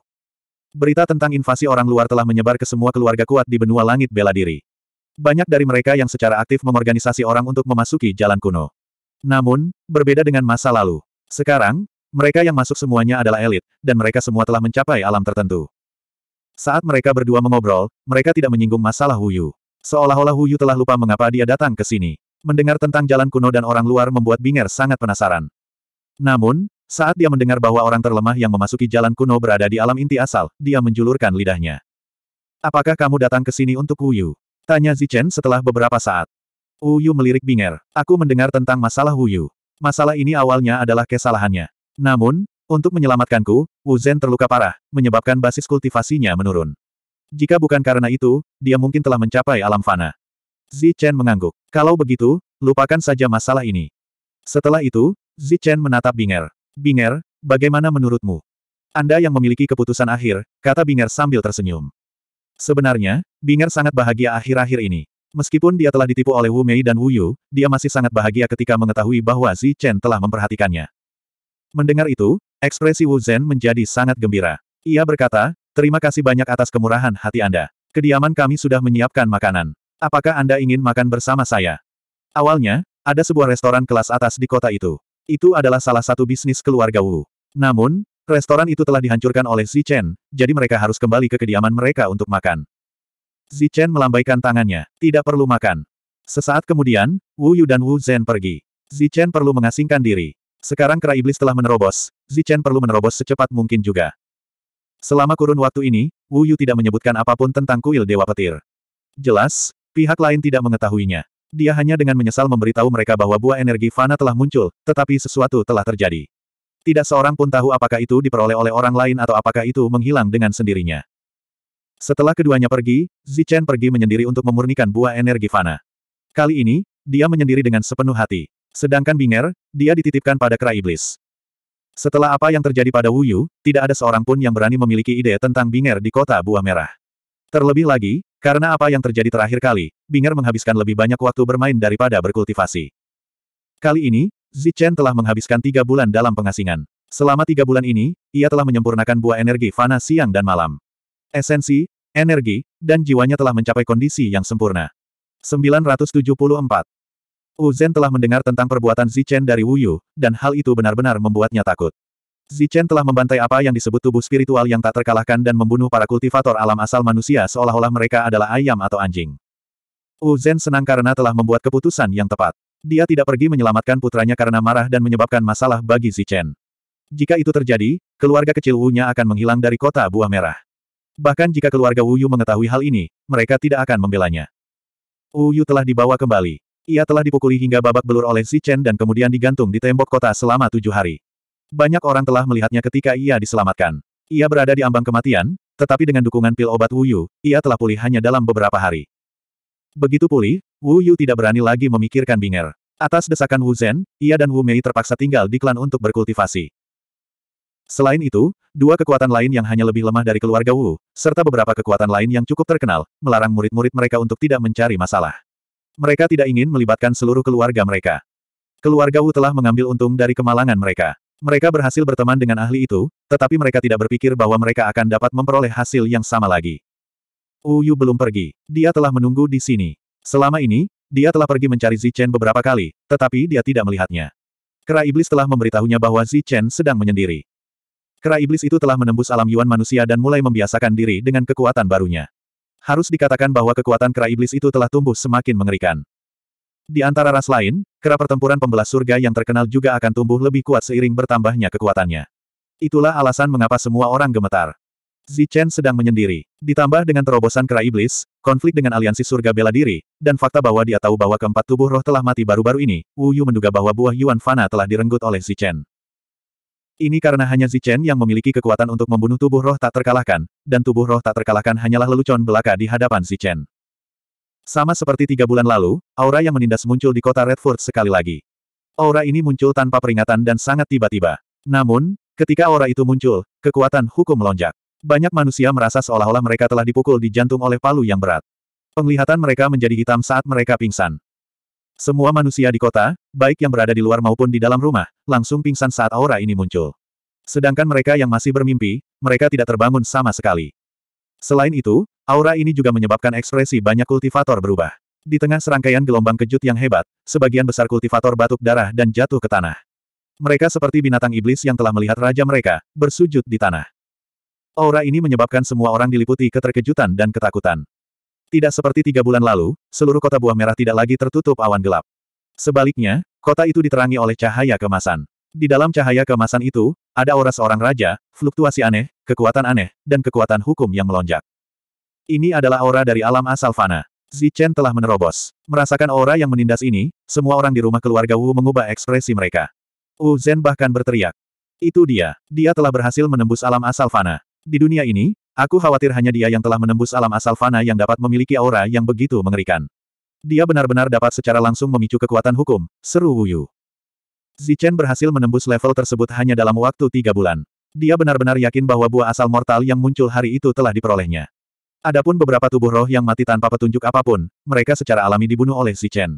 Berita tentang invasi orang luar telah menyebar ke semua keluarga kuat di benua langit bela diri. Banyak dari mereka yang secara aktif memorganisasi orang untuk memasuki jalan kuno. Namun, berbeda dengan masa lalu. Sekarang, mereka yang masuk semuanya adalah elit, dan mereka semua telah mencapai alam tertentu. Saat mereka berdua mengobrol, mereka tidak menyinggung masalah Huyu. Seolah-olah Huyu telah lupa mengapa dia datang ke sini. Mendengar tentang jalan kuno dan orang luar membuat Binger sangat penasaran. Namun, saat dia mendengar bahwa orang terlemah yang memasuki jalan kuno berada di alam inti asal, dia menjulurkan lidahnya. Apakah kamu datang ke sini untuk Wuyu? Tanya Zichen setelah beberapa saat. Wuyu melirik Binger. Aku mendengar tentang masalah Wuyu. Masalah ini awalnya adalah kesalahannya. Namun, untuk menyelamatkanku, Wu Zhen terluka parah, menyebabkan basis kultivasinya menurun. Jika bukan karena itu, dia mungkin telah mencapai alam fana. Zi Chen mengangguk. Kalau begitu, lupakan saja masalah ini. Setelah itu, Zi Chen menatap Binger. Binger, bagaimana menurutmu? Anda yang memiliki keputusan akhir, kata Binger sambil tersenyum. Sebenarnya, Binger sangat bahagia akhir-akhir ini. Meskipun dia telah ditipu oleh Wu Mei dan Wu Yu, dia masih sangat bahagia ketika mengetahui bahwa Zi Chen telah memperhatikannya. Mendengar itu, ekspresi Wu Zhen menjadi sangat gembira. Ia berkata, terima kasih banyak atas kemurahan hati Anda. Kediaman kami sudah menyiapkan makanan. Apakah Anda ingin makan bersama saya? Awalnya, ada sebuah restoran kelas atas di kota itu. Itu adalah salah satu bisnis keluarga Wu. Namun, restoran itu telah dihancurkan oleh Zichen, jadi mereka harus kembali ke kediaman mereka untuk makan. Zichen melambaikan tangannya, tidak perlu makan. Sesaat kemudian, Wu Yu dan Wu Zhen pergi. Zichen perlu mengasingkan diri. Sekarang kera iblis telah menerobos, Zichen perlu menerobos secepat mungkin juga. Selama kurun waktu ini, Wu Yu tidak menyebutkan apapun tentang kuil Dewa Petir. Jelas, pihak lain tidak mengetahuinya. Dia hanya dengan menyesal memberitahu mereka bahwa buah energi fana telah muncul, tetapi sesuatu telah terjadi. Tidak seorang pun tahu apakah itu diperoleh oleh orang lain atau apakah itu menghilang dengan sendirinya. Setelah keduanya pergi, Zichen pergi menyendiri untuk memurnikan buah energi fana. Kali ini, dia menyendiri dengan sepenuh hati. Sedangkan Binger, dia dititipkan pada kera iblis. Setelah apa yang terjadi pada Wuyu, tidak ada seorang pun yang berani memiliki ide tentang Binger di kota Buah Merah. Terlebih lagi, karena apa yang terjadi terakhir kali, Binger menghabiskan lebih banyak waktu bermain daripada berkultivasi. Kali ini, Zichen telah menghabiskan tiga bulan dalam pengasingan. Selama tiga bulan ini, ia telah menyempurnakan buah energi fana siang dan malam. Esensi, energi, dan jiwanya telah mencapai kondisi yang sempurna. 974. Wu Zhen telah mendengar tentang perbuatan Zichen dari Wu Yu, dan hal itu benar-benar membuatnya takut. Zichen telah membantai apa yang disebut tubuh spiritual yang tak terkalahkan dan membunuh para kultivator alam asal manusia seolah-olah mereka adalah ayam atau anjing. Wu Zhen senang karena telah membuat keputusan yang tepat. Dia tidak pergi menyelamatkan putranya karena marah dan menyebabkan masalah bagi Zichen. Jika itu terjadi, keluarga kecil Wu-nya akan menghilang dari kota buah merah. Bahkan jika keluarga Wu Yu mengetahui hal ini, mereka tidak akan membelanya. Wu Yu telah dibawa kembali. Ia telah dipukuli hingga babak belur oleh Zichen dan kemudian digantung di tembok kota selama tujuh hari. Banyak orang telah melihatnya ketika ia diselamatkan. Ia berada di ambang kematian, tetapi dengan dukungan pil obat Wu Yu, ia telah pulih hanya dalam beberapa hari. Begitu pulih, Wu Yu tidak berani lagi memikirkan Binger. Atas desakan Wu Zhen, ia dan Wu Mei terpaksa tinggal di klan untuk berkultivasi. Selain itu, dua kekuatan lain yang hanya lebih lemah dari keluarga Wu, serta beberapa kekuatan lain yang cukup terkenal, melarang murid-murid mereka untuk tidak mencari masalah. Mereka tidak ingin melibatkan seluruh keluarga mereka. Keluarga Wu telah mengambil untung dari kemalangan mereka. Mereka berhasil berteman dengan ahli itu, tetapi mereka tidak berpikir bahwa mereka akan dapat memperoleh hasil yang sama lagi. Uyu belum pergi. Dia telah menunggu di sini. Selama ini, dia telah pergi mencari Zichen beberapa kali, tetapi dia tidak melihatnya. Kera Iblis telah memberitahunya bahwa Zichen sedang menyendiri. Kera Iblis itu telah menembus alam Yuan manusia dan mulai membiasakan diri dengan kekuatan barunya. Harus dikatakan bahwa kekuatan Kera Iblis itu telah tumbuh semakin mengerikan. Di antara ras lain, kera pertempuran pembelah surga yang terkenal juga akan tumbuh lebih kuat seiring bertambahnya kekuatannya. Itulah alasan mengapa semua orang gemetar. Zichen sedang menyendiri. Ditambah dengan terobosan kera iblis, konflik dengan aliansi surga bela diri, dan fakta bahwa dia tahu bahwa keempat tubuh roh telah mati baru-baru ini, Wu Yu menduga bahwa buah Yuan Fana telah direnggut oleh Zichen. Ini karena hanya Zichen yang memiliki kekuatan untuk membunuh tubuh roh tak terkalahkan, dan tubuh roh tak terkalahkan hanyalah lelucon belaka di hadapan Zichen. Sama seperti tiga bulan lalu, aura yang menindas muncul di kota Redford sekali lagi. Aura ini muncul tanpa peringatan dan sangat tiba-tiba. Namun, ketika aura itu muncul, kekuatan hukum melonjak. Banyak manusia merasa seolah-olah mereka telah dipukul di jantung oleh palu yang berat. Penglihatan mereka menjadi hitam saat mereka pingsan. Semua manusia di kota, baik yang berada di luar maupun di dalam rumah, langsung pingsan saat aura ini muncul. Sedangkan mereka yang masih bermimpi, mereka tidak terbangun sama sekali. Selain itu, Aura ini juga menyebabkan ekspresi banyak kultivator berubah. Di tengah serangkaian gelombang kejut yang hebat, sebagian besar kultivator batuk darah dan jatuh ke tanah. Mereka seperti binatang iblis yang telah melihat raja mereka, bersujud di tanah. Aura ini menyebabkan semua orang diliputi keterkejutan dan ketakutan. Tidak seperti tiga bulan lalu, seluruh kota buah merah tidak lagi tertutup awan gelap. Sebaliknya, kota itu diterangi oleh cahaya kemasan. Di dalam cahaya kemasan itu, ada aura seorang raja, fluktuasi aneh, kekuatan aneh, dan kekuatan hukum yang melonjak. Ini adalah aura dari alam asal fana. Zichen telah menerobos. Merasakan aura yang menindas ini, semua orang di rumah keluarga Wu mengubah ekspresi mereka. Wu Zhen bahkan berteriak. Itu dia. Dia telah berhasil menembus alam asal fana. Di dunia ini, aku khawatir hanya dia yang telah menembus alam asal fana yang dapat memiliki aura yang begitu mengerikan. Dia benar-benar dapat secara langsung memicu kekuatan hukum, seru Wuyu. Zichen berhasil menembus level tersebut hanya dalam waktu tiga bulan. Dia benar-benar yakin bahwa buah asal mortal yang muncul hari itu telah diperolehnya. Adapun beberapa tubuh roh yang mati tanpa petunjuk apapun, mereka secara alami dibunuh oleh Zichen.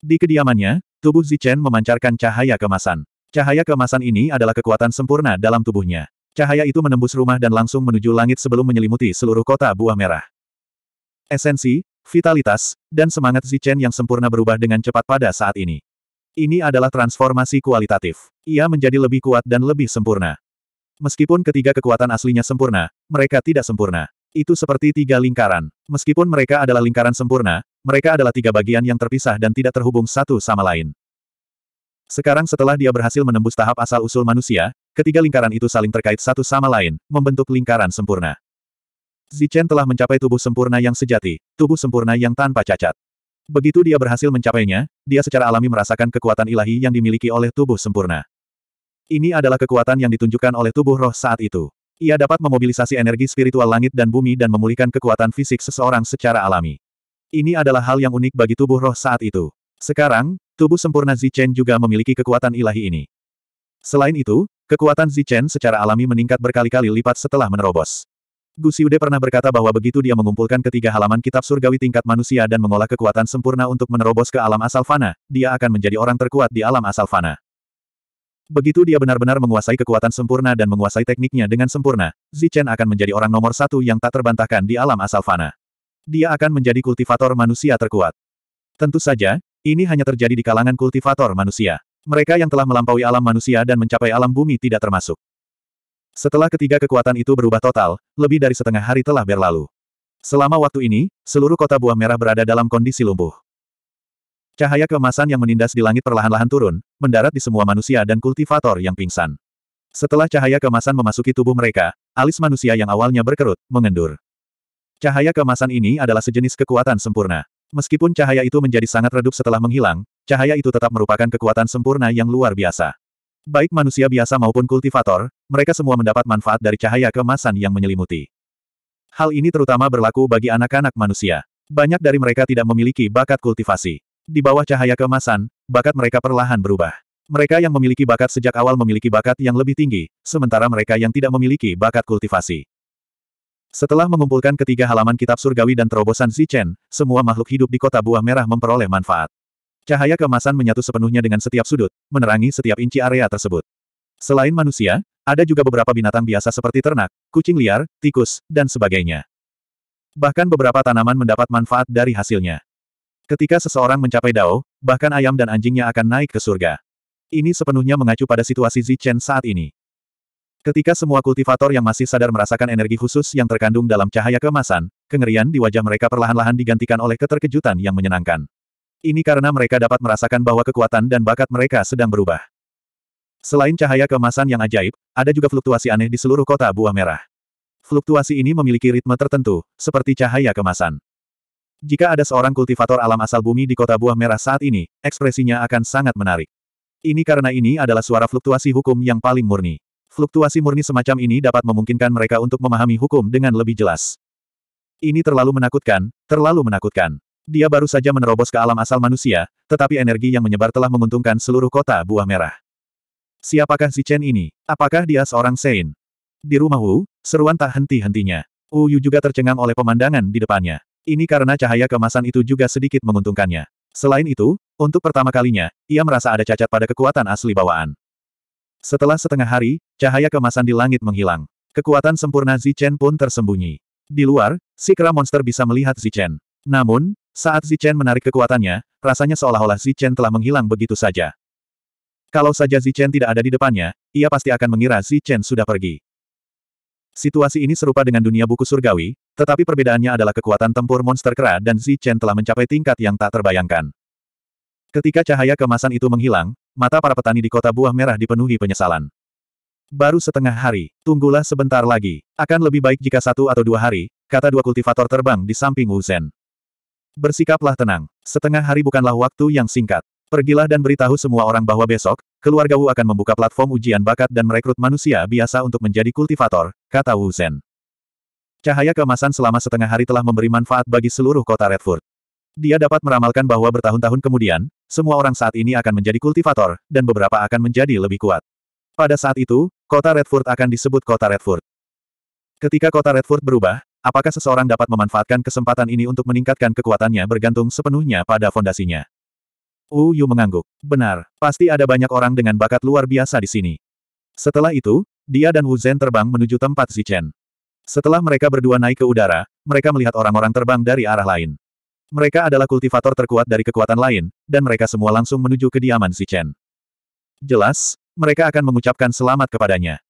Di kediamannya, tubuh Zichen memancarkan cahaya kemasan. Cahaya kemasan ini adalah kekuatan sempurna dalam tubuhnya. Cahaya itu menembus rumah dan langsung menuju langit sebelum menyelimuti seluruh kota buah merah. Esensi, vitalitas, dan semangat Zichen yang sempurna berubah dengan cepat pada saat ini. Ini adalah transformasi kualitatif. Ia menjadi lebih kuat dan lebih sempurna. Meskipun ketiga kekuatan aslinya sempurna, mereka tidak sempurna. Itu seperti tiga lingkaran. Meskipun mereka adalah lingkaran sempurna, mereka adalah tiga bagian yang terpisah dan tidak terhubung satu sama lain. Sekarang setelah dia berhasil menembus tahap asal-usul manusia, ketiga lingkaran itu saling terkait satu sama lain, membentuk lingkaran sempurna. Zichen telah mencapai tubuh sempurna yang sejati, tubuh sempurna yang tanpa cacat. Begitu dia berhasil mencapainya, dia secara alami merasakan kekuatan ilahi yang dimiliki oleh tubuh sempurna. Ini adalah kekuatan yang ditunjukkan oleh tubuh roh saat itu. Ia dapat memobilisasi energi spiritual langit dan bumi dan memulihkan kekuatan fisik seseorang secara alami. Ini adalah hal yang unik bagi tubuh roh saat itu. Sekarang, tubuh sempurna Zichen juga memiliki kekuatan ilahi ini. Selain itu, kekuatan Zichen secara alami meningkat berkali-kali lipat setelah menerobos. Gusiude pernah berkata bahwa begitu dia mengumpulkan ketiga halaman kitab surgawi tingkat manusia dan mengolah kekuatan sempurna untuk menerobos ke alam asal fana, dia akan menjadi orang terkuat di alam asal fana. Begitu dia benar-benar menguasai kekuatan sempurna dan menguasai tekniknya dengan sempurna, Zichen akan menjadi orang nomor satu yang tak terbantahkan di alam asal fana. Dia akan menjadi kultivator manusia terkuat. Tentu saja, ini hanya terjadi di kalangan kultivator manusia. Mereka yang telah melampaui alam manusia dan mencapai alam bumi tidak termasuk. Setelah ketiga kekuatan itu berubah total, lebih dari setengah hari telah berlalu. Selama waktu ini, seluruh kota buah merah berada dalam kondisi lumpuh. Cahaya keemasan yang menindas di langit perlahan-lahan turun, mendarat di semua manusia dan kultivator yang pingsan. Setelah cahaya keemasan memasuki tubuh mereka, alis manusia yang awalnya berkerut, mengendur. Cahaya keemasan ini adalah sejenis kekuatan sempurna. Meskipun cahaya itu menjadi sangat redup setelah menghilang, cahaya itu tetap merupakan kekuatan sempurna yang luar biasa. Baik manusia biasa maupun kultivator, mereka semua mendapat manfaat dari cahaya kemasan yang menyelimuti. Hal ini terutama berlaku bagi anak-anak manusia. Banyak dari mereka tidak memiliki bakat kultivasi. Di bawah cahaya kemasan, bakat mereka perlahan berubah. Mereka yang memiliki bakat sejak awal memiliki bakat yang lebih tinggi, sementara mereka yang tidak memiliki bakat kultivasi. Setelah mengumpulkan ketiga halaman kitab surgawi dan terobosan Zichen, semua makhluk hidup di kota buah merah memperoleh manfaat. Cahaya kemasan menyatu sepenuhnya dengan setiap sudut, menerangi setiap inci area tersebut. Selain manusia, ada juga beberapa binatang biasa seperti ternak, kucing liar, tikus, dan sebagainya. Bahkan beberapa tanaman mendapat manfaat dari hasilnya. Ketika seseorang mencapai dao, bahkan ayam dan anjingnya akan naik ke surga. Ini sepenuhnya mengacu pada situasi Zichen saat ini. Ketika semua kultivator yang masih sadar merasakan energi khusus yang terkandung dalam cahaya kemasan, kengerian di wajah mereka perlahan-lahan digantikan oleh keterkejutan yang menyenangkan. Ini karena mereka dapat merasakan bahwa kekuatan dan bakat mereka sedang berubah. Selain cahaya kemasan yang ajaib, ada juga fluktuasi aneh di seluruh kota buah merah. Fluktuasi ini memiliki ritme tertentu, seperti cahaya kemasan. Jika ada seorang kultivator alam asal bumi di kota buah merah saat ini, ekspresinya akan sangat menarik. Ini karena ini adalah suara fluktuasi hukum yang paling murni. Fluktuasi murni semacam ini dapat memungkinkan mereka untuk memahami hukum dengan lebih jelas. Ini terlalu menakutkan, terlalu menakutkan. Dia baru saja menerobos ke alam asal manusia, tetapi energi yang menyebar telah menguntungkan seluruh kota buah merah. Siapakah si Chen ini? Apakah dia seorang Sein? Di rumah Wu, seruan tak henti-hentinya. Wu Yu juga tercengang oleh pemandangan di depannya. Ini karena cahaya kemasan itu juga sedikit menguntungkannya. Selain itu, untuk pertama kalinya, ia merasa ada cacat pada kekuatan asli bawaan. Setelah setengah hari, cahaya kemasan di langit menghilang. Kekuatan sempurna Zichen pun tersembunyi. Di luar, si kera monster bisa melihat Zichen. Namun, saat Zichen menarik kekuatannya, rasanya seolah-olah Zichen telah menghilang begitu saja. Kalau saja Zichen tidak ada di depannya, ia pasti akan mengira Zichen sudah pergi. Situasi ini serupa dengan dunia buku surgawi, tetapi perbedaannya adalah kekuatan tempur monster kera dan Zi Chen telah mencapai tingkat yang tak terbayangkan. Ketika cahaya kemasan itu menghilang, mata para petani di kota buah merah dipenuhi penyesalan. Baru setengah hari, tunggulah sebentar lagi. Akan lebih baik jika satu atau dua hari, kata dua kultivator terbang di samping Wu Zhen. Bersikaplah tenang. Setengah hari bukanlah waktu yang singkat. Pergilah dan beritahu semua orang bahwa besok, keluarga Wu akan membuka platform ujian bakat dan merekrut manusia biasa untuk menjadi kultivator, kata Wu Zhen. Cahaya keemasan selama setengah hari telah memberi manfaat bagi seluruh kota Redford. Dia dapat meramalkan bahwa bertahun-tahun kemudian, semua orang saat ini akan menjadi kultivator, dan beberapa akan menjadi lebih kuat. Pada saat itu, kota Redford akan disebut kota Redford. Ketika kota Redford berubah, apakah seseorang dapat memanfaatkan kesempatan ini untuk meningkatkan kekuatannya bergantung sepenuhnya pada fondasinya? Wu Yu mengangguk. Benar, pasti ada banyak orang dengan bakat luar biasa di sini. Setelah itu, dia dan Wu Zhen terbang menuju tempat Zichen. Setelah mereka berdua naik ke udara, mereka melihat orang-orang terbang dari arah lain. Mereka adalah kultivator terkuat dari kekuatan lain, dan mereka semua langsung menuju kediaman Zichen. Jelas, mereka akan mengucapkan selamat kepadanya.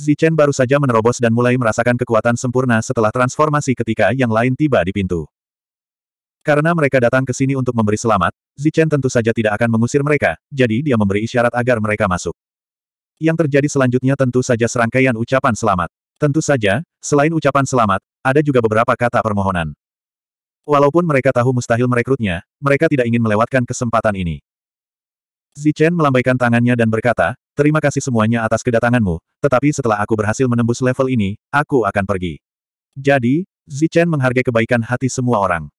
Zichen baru saja menerobos dan mulai merasakan kekuatan sempurna setelah transformasi ketika yang lain tiba di pintu. Karena mereka datang ke sini untuk memberi selamat, Zichen tentu saja tidak akan mengusir mereka, jadi dia memberi isyarat agar mereka masuk. Yang terjadi selanjutnya tentu saja serangkaian ucapan selamat. Tentu saja, selain ucapan selamat, ada juga beberapa kata permohonan. Walaupun mereka tahu mustahil merekrutnya, mereka tidak ingin melewatkan kesempatan ini. Zichen melambaikan tangannya dan berkata, Terima kasih semuanya atas kedatanganmu, tetapi setelah aku berhasil menembus level ini, aku akan pergi. Jadi, Zichen menghargai kebaikan hati semua orang.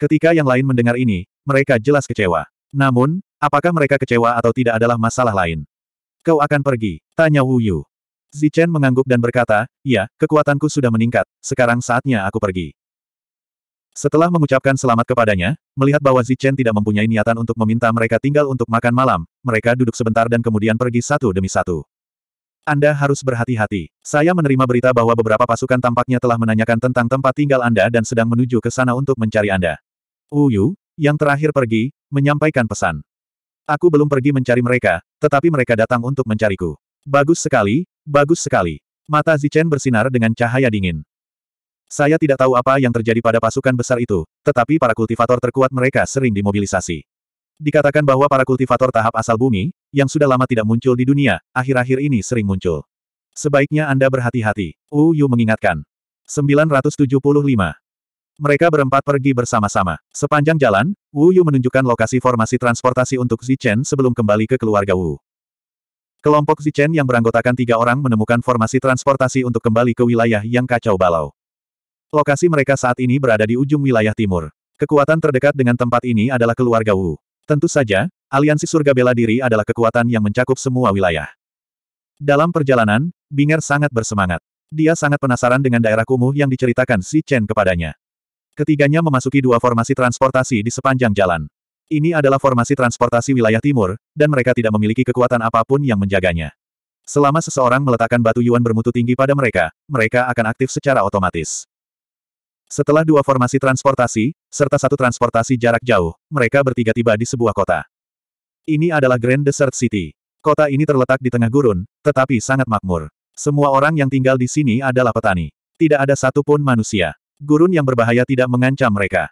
Ketika yang lain mendengar ini, mereka jelas kecewa. Namun, apakah mereka kecewa atau tidak adalah masalah lain. Kau akan pergi, tanya Wu Yu. Zichen mengangguk dan berkata, ya, kekuatanku sudah meningkat, sekarang saatnya aku pergi. Setelah mengucapkan selamat kepadanya, melihat bahwa Zichen tidak mempunyai niatan untuk meminta mereka tinggal untuk makan malam, mereka duduk sebentar dan kemudian pergi satu demi satu. Anda harus berhati-hati. Saya menerima berita bahwa beberapa pasukan tampaknya telah menanyakan tentang tempat tinggal Anda dan sedang menuju ke sana untuk mencari Anda. Wu Yu, yang terakhir pergi, menyampaikan pesan. Aku belum pergi mencari mereka, tetapi mereka datang untuk mencariku. Bagus sekali, bagus sekali. Mata Zichen bersinar dengan cahaya dingin. Saya tidak tahu apa yang terjadi pada pasukan besar itu, tetapi para kultivator terkuat mereka sering dimobilisasi. Dikatakan bahwa para kultivator tahap asal bumi, yang sudah lama tidak muncul di dunia, akhir-akhir ini sering muncul. Sebaiknya Anda berhati-hati, Wu Yu mengingatkan. 975. Mereka berempat pergi bersama-sama. Sepanjang jalan, Wu Yu menunjukkan lokasi formasi transportasi untuk Zichen sebelum kembali ke keluarga Wu. Kelompok Zichen yang beranggotakan tiga orang menemukan formasi transportasi untuk kembali ke wilayah yang kacau balau. Lokasi mereka saat ini berada di ujung wilayah timur. Kekuatan terdekat dengan tempat ini adalah keluarga Wu. Tentu saja, aliansi surga bela diri adalah kekuatan yang mencakup semua wilayah. Dalam perjalanan, Binger sangat bersemangat. Dia sangat penasaran dengan daerah kumuh yang diceritakan Si Chen kepadanya. Ketiganya memasuki dua formasi transportasi di sepanjang jalan. Ini adalah formasi transportasi wilayah timur, dan mereka tidak memiliki kekuatan apapun yang menjaganya. Selama seseorang meletakkan batu yuan bermutu tinggi pada mereka, mereka akan aktif secara otomatis. Setelah dua formasi transportasi, serta satu transportasi jarak jauh, mereka bertiga tiba di sebuah kota. Ini adalah Grand Desert City. Kota ini terletak di tengah gurun, tetapi sangat makmur. Semua orang yang tinggal di sini adalah petani. Tidak ada satupun manusia. Gurun yang berbahaya tidak mengancam mereka.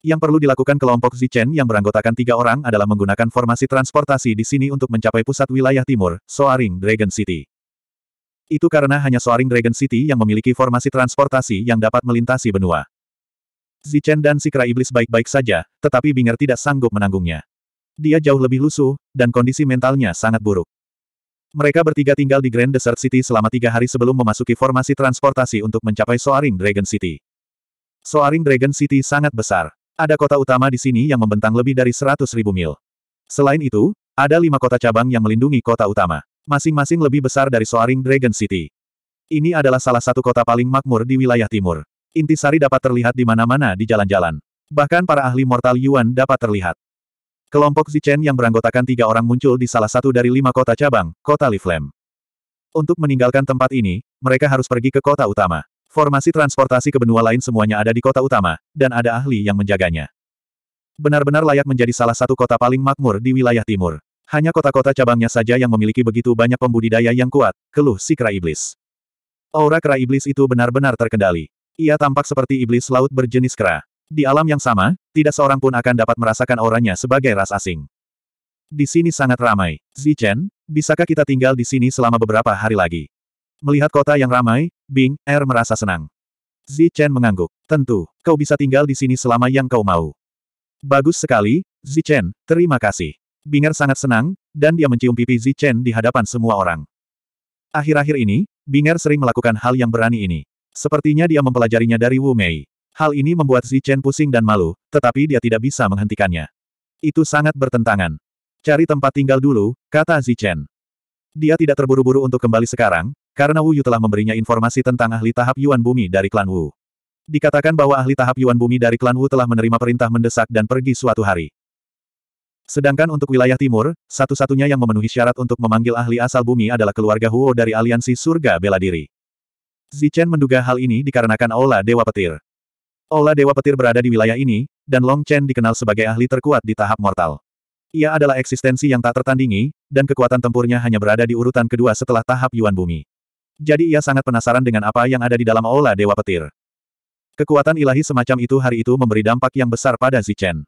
Yang perlu dilakukan kelompok Zichen yang beranggotakan tiga orang adalah menggunakan formasi transportasi di sini untuk mencapai pusat wilayah timur, Soaring Dragon City. Itu karena hanya Soaring Dragon City yang memiliki formasi transportasi yang dapat melintasi benua. Zichen dan si kera iblis baik-baik saja, tetapi Binger tidak sanggup menanggungnya. Dia jauh lebih lusuh, dan kondisi mentalnya sangat buruk. Mereka bertiga tinggal di Grand Desert City selama tiga hari sebelum memasuki formasi transportasi untuk mencapai Soaring Dragon City. Soaring Dragon City sangat besar. Ada kota utama di sini yang membentang lebih dari 100.000 mil. Selain itu, ada lima kota cabang yang melindungi kota utama. Masing-masing lebih besar dari Soaring Dragon City. Ini adalah salah satu kota paling makmur di wilayah timur. Intisari dapat terlihat di mana-mana di jalan-jalan. Bahkan para ahli mortal Yuan dapat terlihat. Kelompok Zichen yang beranggotakan tiga orang muncul di salah satu dari lima kota cabang, kota Liflem. Untuk meninggalkan tempat ini, mereka harus pergi ke kota utama. Formasi transportasi ke benua lain semuanya ada di kota utama, dan ada ahli yang menjaganya. Benar-benar layak menjadi salah satu kota paling makmur di wilayah timur. Hanya kota-kota cabangnya saja yang memiliki begitu banyak pembudidaya yang kuat, keluh si kera iblis. Aura kera iblis itu benar-benar terkendali. Ia tampak seperti iblis laut berjenis kera. Di alam yang sama, tidak seorang pun akan dapat merasakan auranya sebagai ras asing. Di sini sangat ramai. Zichen, bisakah kita tinggal di sini selama beberapa hari lagi? Melihat kota yang ramai, Bing, Er merasa senang. Zichen mengangguk. Tentu, kau bisa tinggal di sini selama yang kau mau. Bagus sekali, Zichen, terima kasih. Binger sangat senang, dan dia mencium pipi Zichen di hadapan semua orang. Akhir-akhir ini, Binger sering melakukan hal yang berani ini. Sepertinya dia mempelajarinya dari Wu Mei. Hal ini membuat Zichen pusing dan malu, tetapi dia tidak bisa menghentikannya. Itu sangat bertentangan. Cari tempat tinggal dulu, kata Zichen. Dia tidak terburu-buru untuk kembali sekarang, karena Wu Yu telah memberinya informasi tentang ahli tahap Yuan Bumi dari klan Wu. Dikatakan bahwa ahli tahap Yuan Bumi dari klan Wu telah menerima perintah mendesak dan pergi suatu hari. Sedangkan untuk wilayah timur, satu-satunya yang memenuhi syarat untuk memanggil ahli asal bumi adalah keluarga Huo dari aliansi surga bela diri. Zichen menduga hal ini dikarenakan Aula Dewa Petir. Ola Dewa Petir berada di wilayah ini, dan Long Chen dikenal sebagai ahli terkuat di tahap mortal. Ia adalah eksistensi yang tak tertandingi, dan kekuatan tempurnya hanya berada di urutan kedua setelah tahap Yuan Bumi. Jadi ia sangat penasaran dengan apa yang ada di dalam Ola Dewa Petir. Kekuatan ilahi semacam itu hari itu memberi dampak yang besar pada Zichen.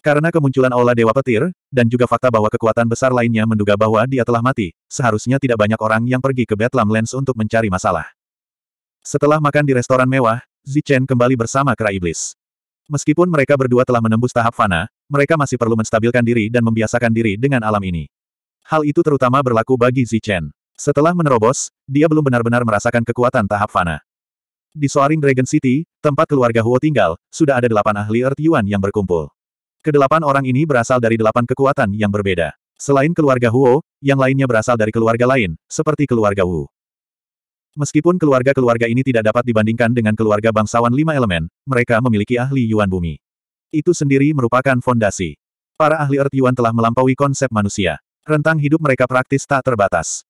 Karena kemunculan Ola Dewa Petir, dan juga fakta bahwa kekuatan besar lainnya menduga bahwa dia telah mati, seharusnya tidak banyak orang yang pergi ke Bedlam Lens untuk mencari masalah. Setelah makan di restoran mewah, Zichen kembali bersama Kera Iblis. Meskipun mereka berdua telah menembus tahap fana, mereka masih perlu menstabilkan diri dan membiasakan diri dengan alam ini. Hal itu terutama berlaku bagi Zichen. Setelah menerobos, dia belum benar-benar merasakan kekuatan tahap fana. Di Soaring Dragon City, tempat keluarga Huo tinggal, sudah ada delapan ahli Earth Yuan yang berkumpul. Kedelapan orang ini berasal dari delapan kekuatan yang berbeda. Selain keluarga Huo, yang lainnya berasal dari keluarga lain, seperti keluarga Wu. Meskipun keluarga-keluarga ini tidak dapat dibandingkan dengan keluarga bangsawan lima elemen, mereka memiliki ahli Yuan Bumi. Itu sendiri merupakan fondasi. Para ahli Earth Yuan telah melampaui konsep manusia. Rentang hidup mereka praktis tak terbatas.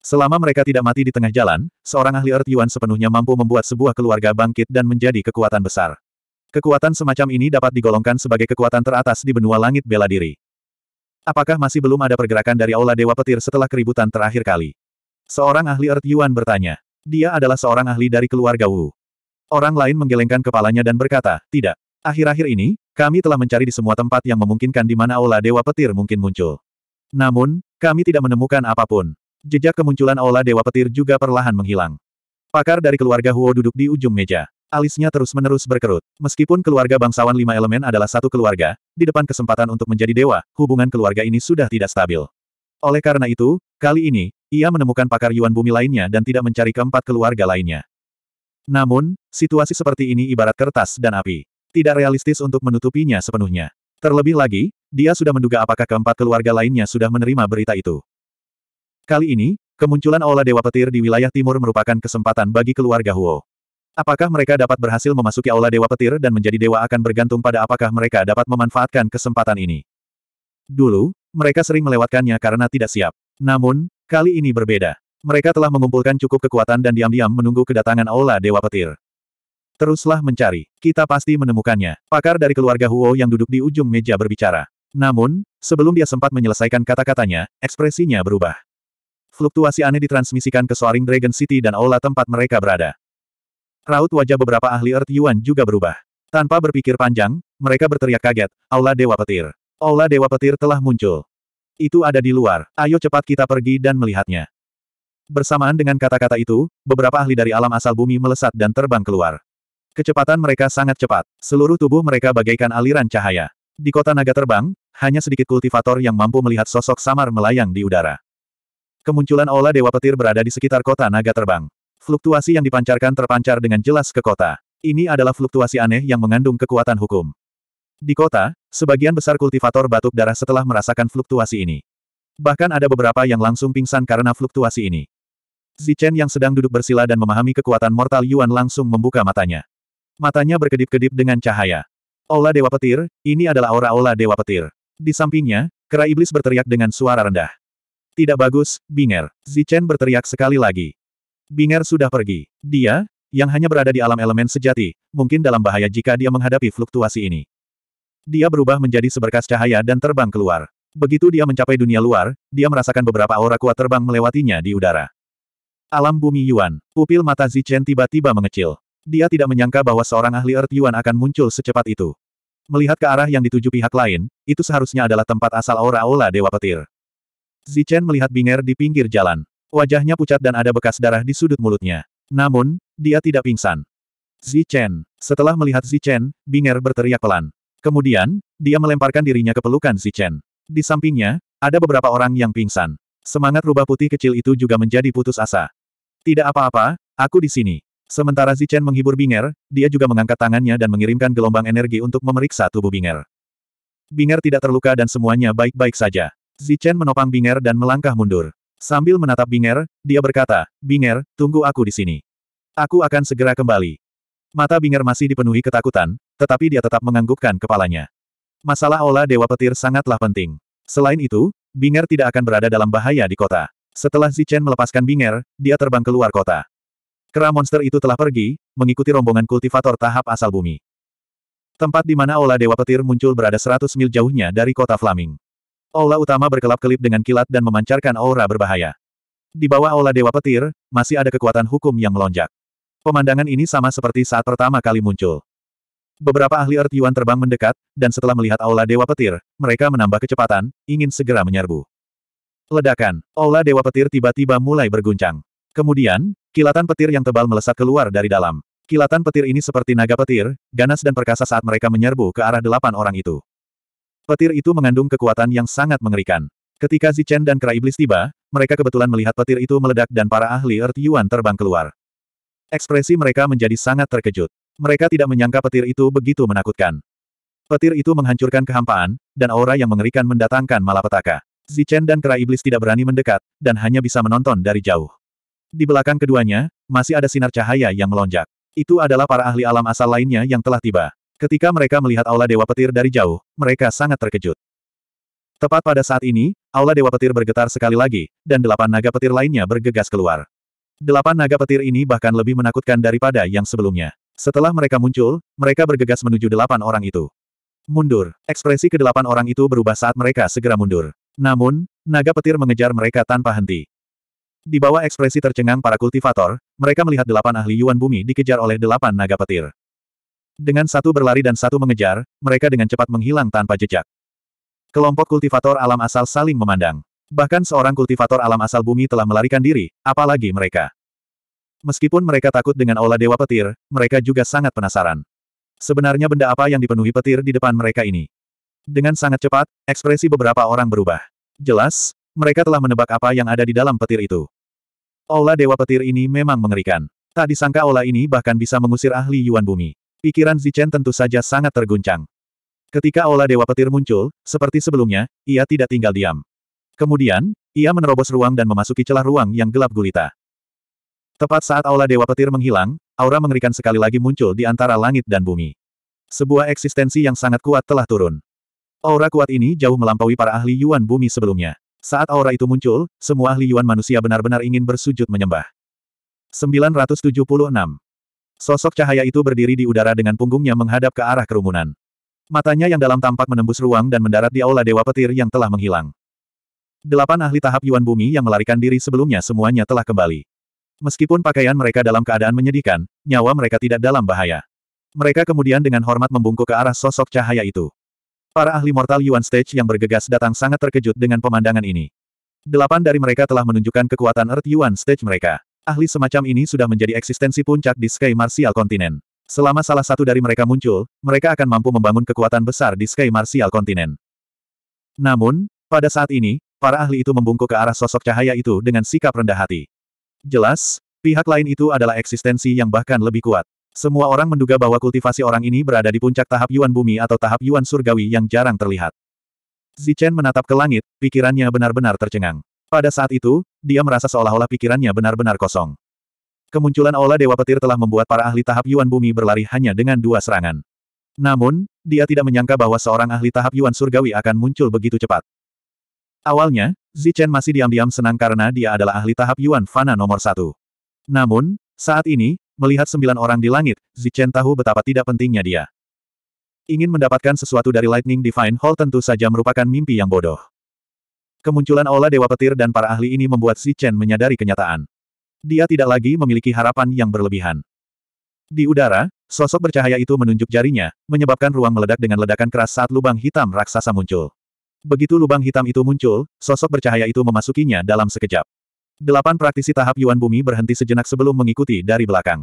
Selama mereka tidak mati di tengah jalan, seorang ahli Earth Yuan sepenuhnya mampu membuat sebuah keluarga bangkit dan menjadi kekuatan besar. Kekuatan semacam ini dapat digolongkan sebagai kekuatan teratas di benua langit bela diri. Apakah masih belum ada pergerakan dari Aula Dewa Petir setelah keributan terakhir kali? Seorang ahli Earth Yuan bertanya. Dia adalah seorang ahli dari keluarga Wu. Orang lain menggelengkan kepalanya dan berkata, tidak. Akhir-akhir ini, kami telah mencari di semua tempat yang memungkinkan di mana Aula Dewa Petir mungkin muncul. Namun, kami tidak menemukan apapun. Jejak kemunculan Aula Dewa Petir juga perlahan menghilang. Pakar dari keluarga Huo duduk di ujung meja. Alisnya terus-menerus berkerut. Meskipun keluarga bangsawan lima elemen adalah satu keluarga, di depan kesempatan untuk menjadi dewa, hubungan keluarga ini sudah tidak stabil. Oleh karena itu, kali ini, ia menemukan pakar Yuan Bumi lainnya dan tidak mencari keempat keluarga lainnya. Namun, situasi seperti ini ibarat kertas dan api. Tidak realistis untuk menutupinya sepenuhnya. Terlebih lagi, dia sudah menduga apakah keempat keluarga lainnya sudah menerima berita itu. Kali ini, kemunculan Aula Dewa Petir di wilayah timur merupakan kesempatan bagi keluarga Huo. Apakah mereka dapat berhasil memasuki Aula Dewa Petir dan menjadi dewa akan bergantung pada apakah mereka dapat memanfaatkan kesempatan ini. Dulu, mereka sering melewatkannya karena tidak siap. Namun, Kali ini berbeda. Mereka telah mengumpulkan cukup kekuatan dan diam-diam menunggu kedatangan Aula Dewa Petir. Teruslah mencari. Kita pasti menemukannya. Pakar dari keluarga Huo yang duduk di ujung meja berbicara. Namun, sebelum dia sempat menyelesaikan kata-katanya, ekspresinya berubah. Fluktuasi aneh ditransmisikan ke Soaring Dragon City dan aula tempat mereka berada. Raut wajah beberapa ahli Earth Yuan juga berubah. Tanpa berpikir panjang, mereka berteriak kaget, Aula Dewa Petir. Aula Dewa Petir telah muncul. Itu ada di luar, ayo cepat kita pergi dan melihatnya. Bersamaan dengan kata-kata itu, beberapa ahli dari alam asal bumi melesat dan terbang keluar. Kecepatan mereka sangat cepat, seluruh tubuh mereka bagaikan aliran cahaya. Di kota naga terbang, hanya sedikit kultivator yang mampu melihat sosok samar melayang di udara. Kemunculan Ola Dewa Petir berada di sekitar kota naga terbang. Fluktuasi yang dipancarkan terpancar dengan jelas ke kota. Ini adalah fluktuasi aneh yang mengandung kekuatan hukum. Di kota, sebagian besar kultivator batuk darah setelah merasakan fluktuasi ini. Bahkan ada beberapa yang langsung pingsan karena fluktuasi ini. Zichen yang sedang duduk bersila dan memahami kekuatan mortal Yuan langsung membuka matanya. Matanya berkedip-kedip dengan cahaya. Aula Dewa Petir, ini adalah aura Aula Dewa Petir. Di sampingnya, kera iblis berteriak dengan suara rendah. Tidak bagus, Binger. Zichen berteriak sekali lagi. Binger sudah pergi. Dia, yang hanya berada di alam elemen sejati, mungkin dalam bahaya jika dia menghadapi fluktuasi ini. Dia berubah menjadi seberkas cahaya dan terbang keluar. Begitu dia mencapai dunia luar, dia merasakan beberapa aura kuat terbang melewatinya di udara. Alam bumi Yuan, pupil mata Zichen tiba-tiba mengecil. Dia tidak menyangka bahwa seorang ahli Earth Yuan akan muncul secepat itu. Melihat ke arah yang dituju pihak lain, itu seharusnya adalah tempat asal aura-aula Dewa Petir. Zichen melihat Binger di pinggir jalan. Wajahnya pucat dan ada bekas darah di sudut mulutnya. Namun, dia tidak pingsan. Zichen. Setelah melihat Zichen, Binger berteriak pelan. Kemudian, dia melemparkan dirinya ke pelukan si Chen. Di sampingnya, ada beberapa orang yang pingsan. Semangat rubah putih kecil itu juga menjadi putus asa. Tidak apa-apa, aku di sini. Sementara Zichen menghibur Binger, dia juga mengangkat tangannya dan mengirimkan gelombang energi untuk memeriksa tubuh Binger. Binger tidak terluka dan semuanya baik-baik saja. Zichen menopang Binger dan melangkah mundur. Sambil menatap Binger, dia berkata, Binger, tunggu aku di sini. Aku akan segera kembali. Mata Binger masih dipenuhi ketakutan, tetapi dia tetap menganggukkan kepalanya. Masalah Ola Dewa Petir sangatlah penting. Selain itu, Binger tidak akan berada dalam bahaya di kota. Setelah Zichen melepaskan Binger, dia terbang keluar kota. Kera monster itu telah pergi, mengikuti rombongan kultivator tahap asal bumi. Tempat di mana Ola Dewa Petir muncul berada 100 mil jauhnya dari kota Flaming. Ola utama berkelap-kelip dengan kilat dan memancarkan aura berbahaya. Di bawah Ola Dewa Petir, masih ada kekuatan hukum yang melonjak. Pemandangan ini sama seperti saat pertama kali muncul. Beberapa ahli Earth Yuan terbang mendekat, dan setelah melihat Aula Dewa Petir, mereka menambah kecepatan, ingin segera menyerbu. Ledakan, Aula Dewa Petir tiba-tiba mulai berguncang. Kemudian, kilatan petir yang tebal melesat keluar dari dalam. Kilatan petir ini seperti naga petir, ganas dan perkasa saat mereka menyerbu ke arah delapan orang itu. Petir itu mengandung kekuatan yang sangat mengerikan. Ketika Zichen dan Kera Iblis tiba, mereka kebetulan melihat petir itu meledak dan para ahli Earth Yuan terbang keluar. Ekspresi mereka menjadi sangat terkejut. Mereka tidak menyangka petir itu begitu menakutkan. Petir itu menghancurkan kehampaan, dan aura yang mengerikan mendatangkan malapetaka. Zichen dan Kera Iblis tidak berani mendekat, dan hanya bisa menonton dari jauh. Di belakang keduanya, masih ada sinar cahaya yang melonjak. Itu adalah para ahli alam asal lainnya yang telah tiba. Ketika mereka melihat Aula Dewa Petir dari jauh, mereka sangat terkejut. Tepat pada saat ini, Aula Dewa Petir bergetar sekali lagi, dan delapan naga petir lainnya bergegas keluar. Delapan naga petir ini bahkan lebih menakutkan daripada yang sebelumnya. Setelah mereka muncul, mereka bergegas menuju delapan orang itu. Mundur. Ekspresi kedelapan orang itu berubah saat mereka segera mundur. Namun, naga petir mengejar mereka tanpa henti. Di bawah ekspresi tercengang para kultivator, mereka melihat delapan ahli Yuan Bumi dikejar oleh delapan naga petir. Dengan satu berlari dan satu mengejar, mereka dengan cepat menghilang tanpa jejak. Kelompok kultivator alam asal saling memandang. Bahkan seorang kultivator alam asal bumi telah melarikan diri, apalagi mereka. Meskipun mereka takut dengan olah dewa petir, mereka juga sangat penasaran. Sebenarnya benda apa yang dipenuhi petir di depan mereka ini? Dengan sangat cepat, ekspresi beberapa orang berubah. Jelas, mereka telah menebak apa yang ada di dalam petir itu. Olah dewa petir ini memang mengerikan. Tak disangka olah ini bahkan bisa mengusir ahli Yuan Bumi. Pikiran Zichen tentu saja sangat terguncang. Ketika olah dewa petir muncul, seperti sebelumnya, ia tidak tinggal diam. Kemudian, ia menerobos ruang dan memasuki celah ruang yang gelap gulita. Tepat saat aula Dewa Petir menghilang, aura mengerikan sekali lagi muncul di antara langit dan bumi. Sebuah eksistensi yang sangat kuat telah turun. Aura kuat ini jauh melampaui para ahli Yuan bumi sebelumnya. Saat aura itu muncul, semua ahli Yuan manusia benar-benar ingin bersujud menyembah. 976. Sosok cahaya itu berdiri di udara dengan punggungnya menghadap ke arah kerumunan. Matanya yang dalam tampak menembus ruang dan mendarat di aula Dewa Petir yang telah menghilang. Delapan ahli tahap Yuan Bumi yang melarikan diri sebelumnya semuanya telah kembali. Meskipun pakaian mereka dalam keadaan menyedihkan, nyawa mereka tidak dalam bahaya. Mereka kemudian dengan hormat membungkuk ke arah sosok cahaya itu. Para ahli mortal Yuan Stage yang bergegas datang sangat terkejut dengan pemandangan ini. Delapan dari mereka telah menunjukkan kekuatan Earth Yuan Stage mereka. Ahli semacam ini sudah menjadi eksistensi puncak di Sky Martial Continent. Selama salah satu dari mereka muncul, mereka akan mampu membangun kekuatan besar di Sky Martial Continent. Namun, pada saat ini, Para ahli itu membungkuk ke arah sosok cahaya itu dengan sikap rendah hati. Jelas, pihak lain itu adalah eksistensi yang bahkan lebih kuat. Semua orang menduga bahwa kultivasi orang ini berada di puncak tahap Yuan Bumi atau tahap Yuan Surgawi yang jarang terlihat. Zichen menatap ke langit, pikirannya benar-benar tercengang. Pada saat itu, dia merasa seolah-olah pikirannya benar-benar kosong. Kemunculan Aula Dewa Petir telah membuat para ahli tahap Yuan Bumi berlari hanya dengan dua serangan. Namun, dia tidak menyangka bahwa seorang ahli tahap Yuan Surgawi akan muncul begitu cepat. Awalnya, Zichen masih diam-diam senang karena dia adalah ahli tahap Yuan Fana nomor satu. Namun, saat ini, melihat sembilan orang di langit, Zichen tahu betapa tidak pentingnya dia. Ingin mendapatkan sesuatu dari Lightning Divine Hall tentu saja merupakan mimpi yang bodoh. Kemunculan Aula Dewa Petir dan para ahli ini membuat Zichen menyadari kenyataan. Dia tidak lagi memiliki harapan yang berlebihan. Di udara, sosok bercahaya itu menunjuk jarinya, menyebabkan ruang meledak dengan ledakan keras saat lubang hitam raksasa muncul. Begitu lubang hitam itu muncul, sosok bercahaya itu memasukinya dalam sekejap. Delapan praktisi tahap Yuan Bumi berhenti sejenak sebelum mengikuti dari belakang.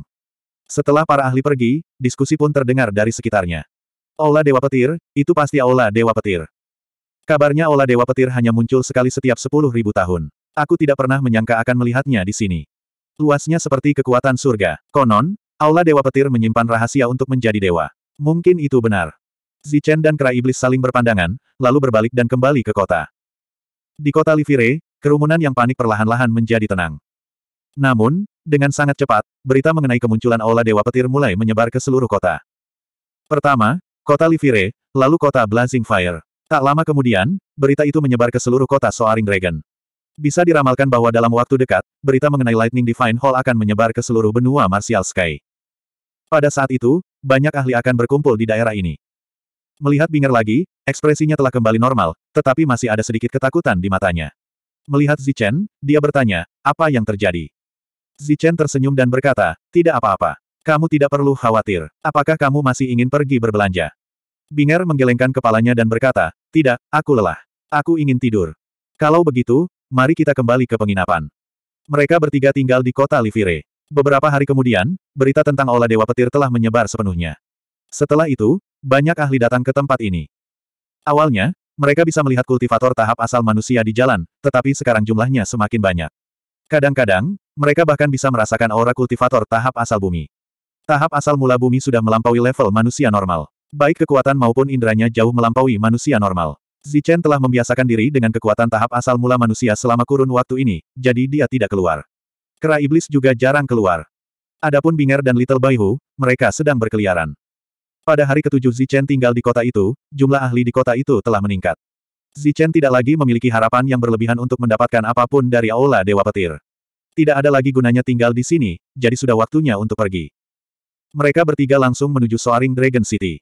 Setelah para ahli pergi, diskusi pun terdengar dari sekitarnya. Aula Dewa Petir, itu pasti Aula Dewa Petir. Kabarnya Aula Dewa Petir hanya muncul sekali setiap sepuluh ribu tahun. Aku tidak pernah menyangka akan melihatnya di sini. Luasnya seperti kekuatan surga. Konon, Aula Dewa Petir menyimpan rahasia untuk menjadi dewa. Mungkin itu benar. Zichen dan Kera Iblis saling berpandangan, lalu berbalik dan kembali ke kota. Di kota Livire, kerumunan yang panik perlahan-lahan menjadi tenang. Namun, dengan sangat cepat, berita mengenai kemunculan Aula Dewa Petir mulai menyebar ke seluruh kota. Pertama, kota Livire, lalu kota Blazing Fire. Tak lama kemudian, berita itu menyebar ke seluruh kota Soaring Dragon. Bisa diramalkan bahwa dalam waktu dekat, berita mengenai Lightning Divine Hall akan menyebar ke seluruh benua Martial Sky. Pada saat itu, banyak ahli akan berkumpul di daerah ini. Melihat Binger lagi, ekspresinya telah kembali normal, tetapi masih ada sedikit ketakutan di matanya. Melihat Zichen, dia bertanya, apa yang terjadi? Zichen tersenyum dan berkata, tidak apa-apa. Kamu tidak perlu khawatir. Apakah kamu masih ingin pergi berbelanja? Binger menggelengkan kepalanya dan berkata, tidak, aku lelah. Aku ingin tidur. Kalau begitu, mari kita kembali ke penginapan. Mereka bertiga tinggal di kota Livire. Beberapa hari kemudian, berita tentang olah Dewa Petir telah menyebar sepenuhnya. Setelah itu, banyak ahli datang ke tempat ini. Awalnya, mereka bisa melihat kultivator tahap asal manusia di jalan, tetapi sekarang jumlahnya semakin banyak. Kadang-kadang, mereka bahkan bisa merasakan aura kultivator tahap asal bumi. Tahap asal mula bumi sudah melampaui level manusia normal. Baik kekuatan maupun inderanya jauh melampaui manusia normal. Zichen telah membiasakan diri dengan kekuatan tahap asal mula manusia selama kurun waktu ini, jadi dia tidak keluar. Kera iblis juga jarang keluar. Adapun Binger dan Little Baihu, mereka sedang berkeliaran. Pada hari ketujuh Zichen tinggal di kota itu, jumlah ahli di kota itu telah meningkat. Zichen tidak lagi memiliki harapan yang berlebihan untuk mendapatkan apapun dari Aula Dewa Petir. Tidak ada lagi gunanya tinggal di sini, jadi sudah waktunya untuk pergi. Mereka bertiga langsung menuju Soaring Dragon City.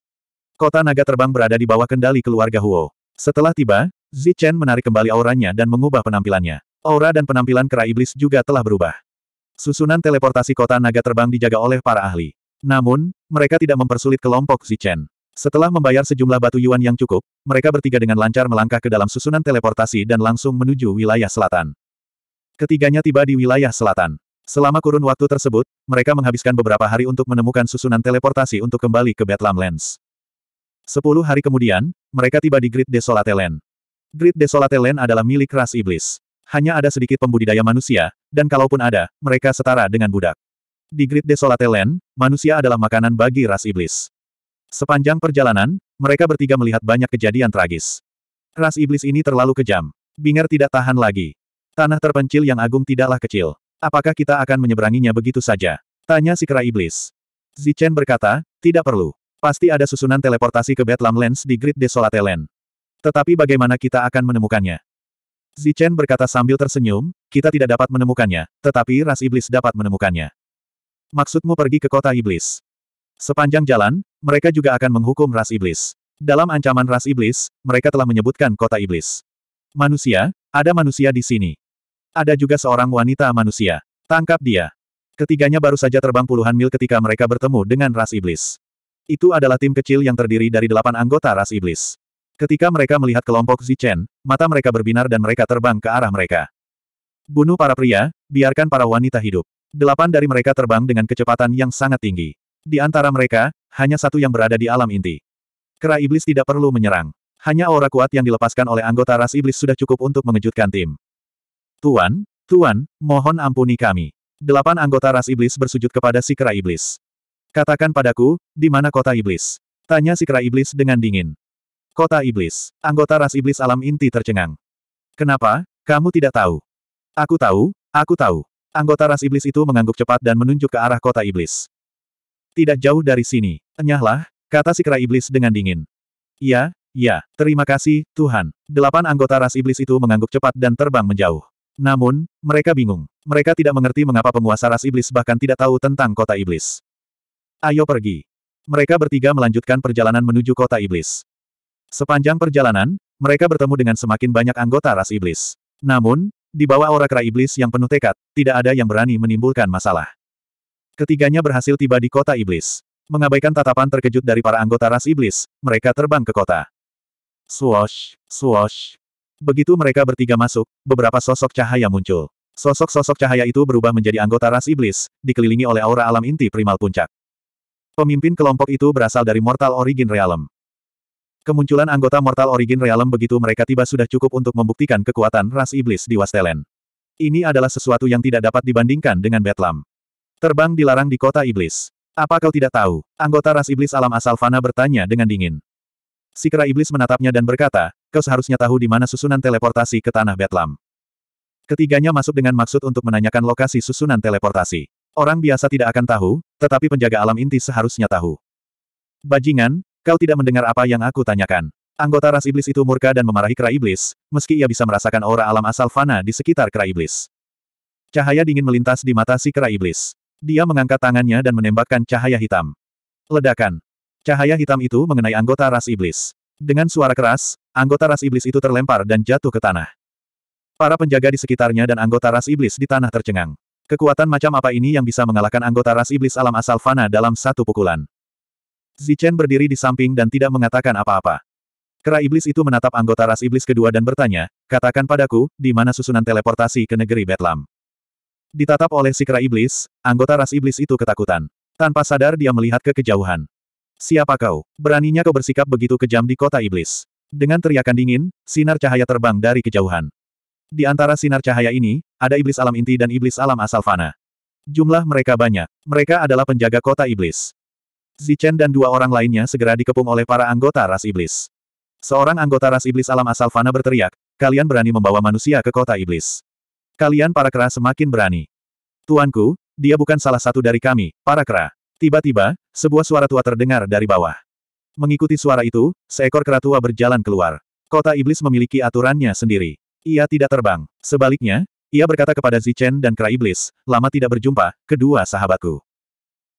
Kota naga terbang berada di bawah kendali keluarga Huo. Setelah tiba, Zichen menarik kembali auranya dan mengubah penampilannya. Aura dan penampilan kera iblis juga telah berubah. Susunan teleportasi kota naga terbang dijaga oleh para ahli. Namun, mereka tidak mempersulit kelompok Zichen. Setelah membayar sejumlah batu yuan yang cukup, mereka bertiga dengan lancar melangkah ke dalam susunan teleportasi dan langsung menuju wilayah selatan. Ketiganya tiba di wilayah selatan. Selama kurun waktu tersebut, mereka menghabiskan beberapa hari untuk menemukan susunan teleportasi untuk kembali ke Bethlehem Lens. Sepuluh hari kemudian, mereka tiba di Grid Desolate Land. Grid Desolate Land adalah milik ras iblis. Hanya ada sedikit pembudidaya manusia, dan kalaupun ada, mereka setara dengan budak. Di Grid Desolate Land, manusia adalah makanan bagi ras iblis. Sepanjang perjalanan, mereka bertiga melihat banyak kejadian tragis. Ras iblis ini terlalu kejam. Binger tidak tahan lagi. Tanah terpencil yang agung tidaklah kecil. Apakah kita akan menyeberanginya begitu saja? Tanya si kera iblis. Zichen berkata, tidak perlu. Pasti ada susunan teleportasi ke Bedlam Lens di Grid Desolate Land. Tetapi bagaimana kita akan menemukannya? Zichen berkata sambil tersenyum, kita tidak dapat menemukannya, tetapi ras iblis dapat menemukannya. Maksudmu pergi ke kota iblis. Sepanjang jalan, mereka juga akan menghukum ras iblis. Dalam ancaman ras iblis, mereka telah menyebutkan kota iblis. Manusia, ada manusia di sini. Ada juga seorang wanita manusia. Tangkap dia. Ketiganya baru saja terbang puluhan mil ketika mereka bertemu dengan ras iblis. Itu adalah tim kecil yang terdiri dari delapan anggota ras iblis. Ketika mereka melihat kelompok Zichen, mata mereka berbinar dan mereka terbang ke arah mereka. Bunuh para pria, biarkan para wanita hidup. Delapan dari mereka terbang dengan kecepatan yang sangat tinggi. Di antara mereka, hanya satu yang berada di alam inti. Kera iblis tidak perlu menyerang. Hanya aura kuat yang dilepaskan oleh anggota ras iblis sudah cukup untuk mengejutkan tim. Tuan, Tuan, mohon ampuni kami. Delapan anggota ras iblis bersujud kepada si kera iblis. Katakan padaku, di mana kota iblis? Tanya si kera iblis dengan dingin. Kota iblis. Anggota ras iblis alam inti tercengang. Kenapa? Kamu tidak tahu. Aku tahu, aku tahu. Anggota ras iblis itu mengangguk cepat dan menunjuk ke arah kota iblis. Tidak jauh dari sini, enyahlah, kata si kera iblis dengan dingin. Ya, ya, terima kasih, Tuhan. Delapan anggota ras iblis itu mengangguk cepat dan terbang menjauh. Namun, mereka bingung. Mereka tidak mengerti mengapa penguasa ras iblis bahkan tidak tahu tentang kota iblis. Ayo pergi. Mereka bertiga melanjutkan perjalanan menuju kota iblis. Sepanjang perjalanan, mereka bertemu dengan semakin banyak anggota ras iblis. Namun, di bawah aura kera iblis yang penuh tekad, tidak ada yang berani menimbulkan masalah. Ketiganya berhasil tiba di kota iblis. Mengabaikan tatapan terkejut dari para anggota ras iblis, mereka terbang ke kota. Swash, swash. Begitu mereka bertiga masuk, beberapa sosok cahaya muncul. Sosok-sosok cahaya itu berubah menjadi anggota ras iblis, dikelilingi oleh aura alam inti primal puncak. Pemimpin kelompok itu berasal dari Mortal Origin Realm. Kemunculan anggota Mortal Origin Realm begitu mereka tiba sudah cukup untuk membuktikan kekuatan ras iblis di Wastelen. Ini adalah sesuatu yang tidak dapat dibandingkan dengan Betlam. Terbang dilarang di kota iblis. Apa kau tidak tahu? Anggota ras iblis alam asal Fana bertanya dengan dingin. Sikra iblis menatapnya dan berkata, kau seharusnya tahu di mana susunan teleportasi ke tanah Betlam. Ketiganya masuk dengan maksud untuk menanyakan lokasi susunan teleportasi. Orang biasa tidak akan tahu, tetapi penjaga alam inti seharusnya tahu. Bajingan, Kau tidak mendengar apa yang aku tanyakan. Anggota ras iblis itu murka dan memarahi kera iblis, meski ia bisa merasakan aura alam asal fana di sekitar kera iblis. Cahaya dingin melintas di mata si kera iblis. Dia mengangkat tangannya dan menembakkan cahaya hitam. Ledakan. Cahaya hitam itu mengenai anggota ras iblis. Dengan suara keras, anggota ras iblis itu terlempar dan jatuh ke tanah. Para penjaga di sekitarnya dan anggota ras iblis di tanah tercengang. Kekuatan macam apa ini yang bisa mengalahkan anggota ras iblis alam asal fana dalam satu pukulan? Zichen berdiri di samping dan tidak mengatakan apa-apa. Kera iblis itu menatap anggota ras iblis kedua dan bertanya, katakan padaku, di mana susunan teleportasi ke negeri Betlam. Ditatap oleh si kera iblis, anggota ras iblis itu ketakutan. Tanpa sadar dia melihat ke kejauhan. Siapa kau? Beraninya kau bersikap begitu kejam di kota iblis. Dengan teriakan dingin, sinar cahaya terbang dari kejauhan. Di antara sinar cahaya ini, ada iblis alam inti dan iblis alam asal fana. Jumlah mereka banyak. Mereka adalah penjaga kota iblis. Zichen dan dua orang lainnya segera dikepung oleh para anggota ras iblis. Seorang anggota ras iblis alam asal Fana berteriak, kalian berani membawa manusia ke kota iblis. Kalian para kera semakin berani. Tuanku, dia bukan salah satu dari kami, para kera. Tiba-tiba, sebuah suara tua terdengar dari bawah. Mengikuti suara itu, seekor kera tua berjalan keluar. Kota iblis memiliki aturannya sendiri. Ia tidak terbang. Sebaliknya, ia berkata kepada Zichen dan kera iblis, lama tidak berjumpa, kedua sahabatku.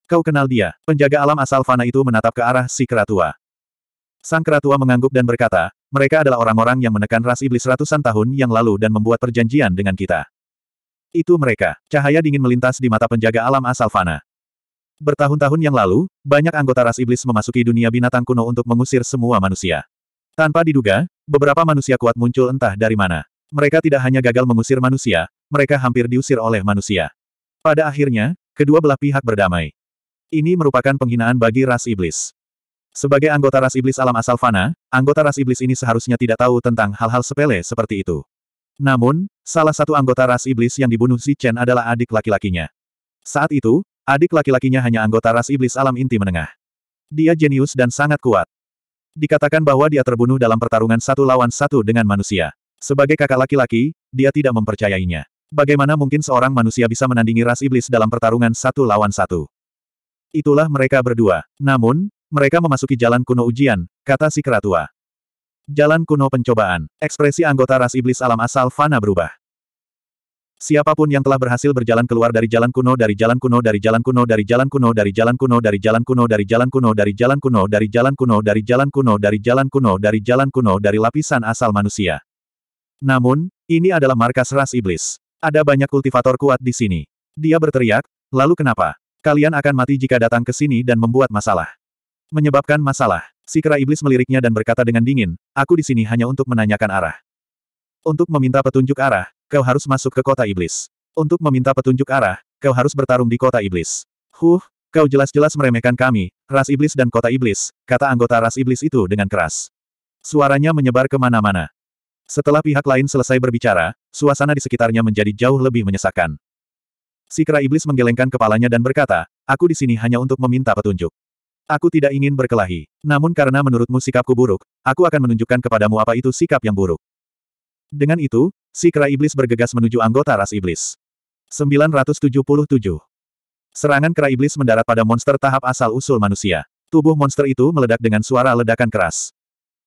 Kau kenal dia. Penjaga alam asal fana itu menatap ke arah si keratua. Sang keratua mengangguk dan berkata, mereka adalah orang-orang yang menekan ras iblis ratusan tahun yang lalu dan membuat perjanjian dengan kita. Itu mereka. Cahaya dingin melintas di mata penjaga alam asal fana. Bertahun-tahun yang lalu, banyak anggota ras iblis memasuki dunia binatang kuno untuk mengusir semua manusia. Tanpa diduga, beberapa manusia kuat muncul entah dari mana. Mereka tidak hanya gagal mengusir manusia, mereka hampir diusir oleh manusia. Pada akhirnya, kedua belah pihak berdamai. Ini merupakan penghinaan bagi ras iblis. Sebagai anggota ras iblis alam asal fana, anggota ras iblis ini seharusnya tidak tahu tentang hal-hal sepele seperti itu. Namun, salah satu anggota ras iblis yang dibunuh Si Chen adalah adik laki-lakinya. Saat itu, adik laki-lakinya hanya anggota ras iblis alam inti menengah. Dia jenius dan sangat kuat. Dikatakan bahwa dia terbunuh dalam pertarungan satu lawan satu dengan manusia. Sebagai kakak laki-laki, dia tidak mempercayainya. Bagaimana mungkin seorang manusia bisa menandingi ras iblis dalam pertarungan satu lawan satu? Itulah mereka berdua. Namun, mereka memasuki jalan kuno ujian, kata si keratua. Jalan kuno pencobaan. Ekspresi anggota ras iblis alam asal Fana berubah. Siapapun yang telah berhasil berjalan keluar dari jalan kuno dari jalan kuno dari jalan kuno dari jalan kuno dari jalan kuno dari jalan kuno dari jalan kuno dari jalan kuno dari jalan kuno dari jalan kuno dari jalan kuno dari jalan kuno dari lapisan asal manusia. Namun, ini adalah markas ras iblis. Ada banyak kultivator kuat di sini. Dia berteriak, lalu kenapa? Kalian akan mati jika datang ke sini dan membuat masalah. Menyebabkan masalah. Si kera iblis meliriknya dan berkata dengan dingin, aku di sini hanya untuk menanyakan arah. Untuk meminta petunjuk arah, kau harus masuk ke kota iblis. Untuk meminta petunjuk arah, kau harus bertarung di kota iblis. Huh, kau jelas-jelas meremehkan kami, ras iblis dan kota iblis, kata anggota ras iblis itu dengan keras. Suaranya menyebar kemana-mana. Setelah pihak lain selesai berbicara, suasana di sekitarnya menjadi jauh lebih menyesakan. Si kera iblis menggelengkan kepalanya dan berkata, aku di sini hanya untuk meminta petunjuk. Aku tidak ingin berkelahi. Namun karena menurutmu sikapku buruk, aku akan menunjukkan kepadamu apa itu sikap yang buruk. Dengan itu, si kera iblis bergegas menuju anggota ras iblis. 977. Serangan kera iblis mendarat pada monster tahap asal-usul manusia. Tubuh monster itu meledak dengan suara ledakan keras.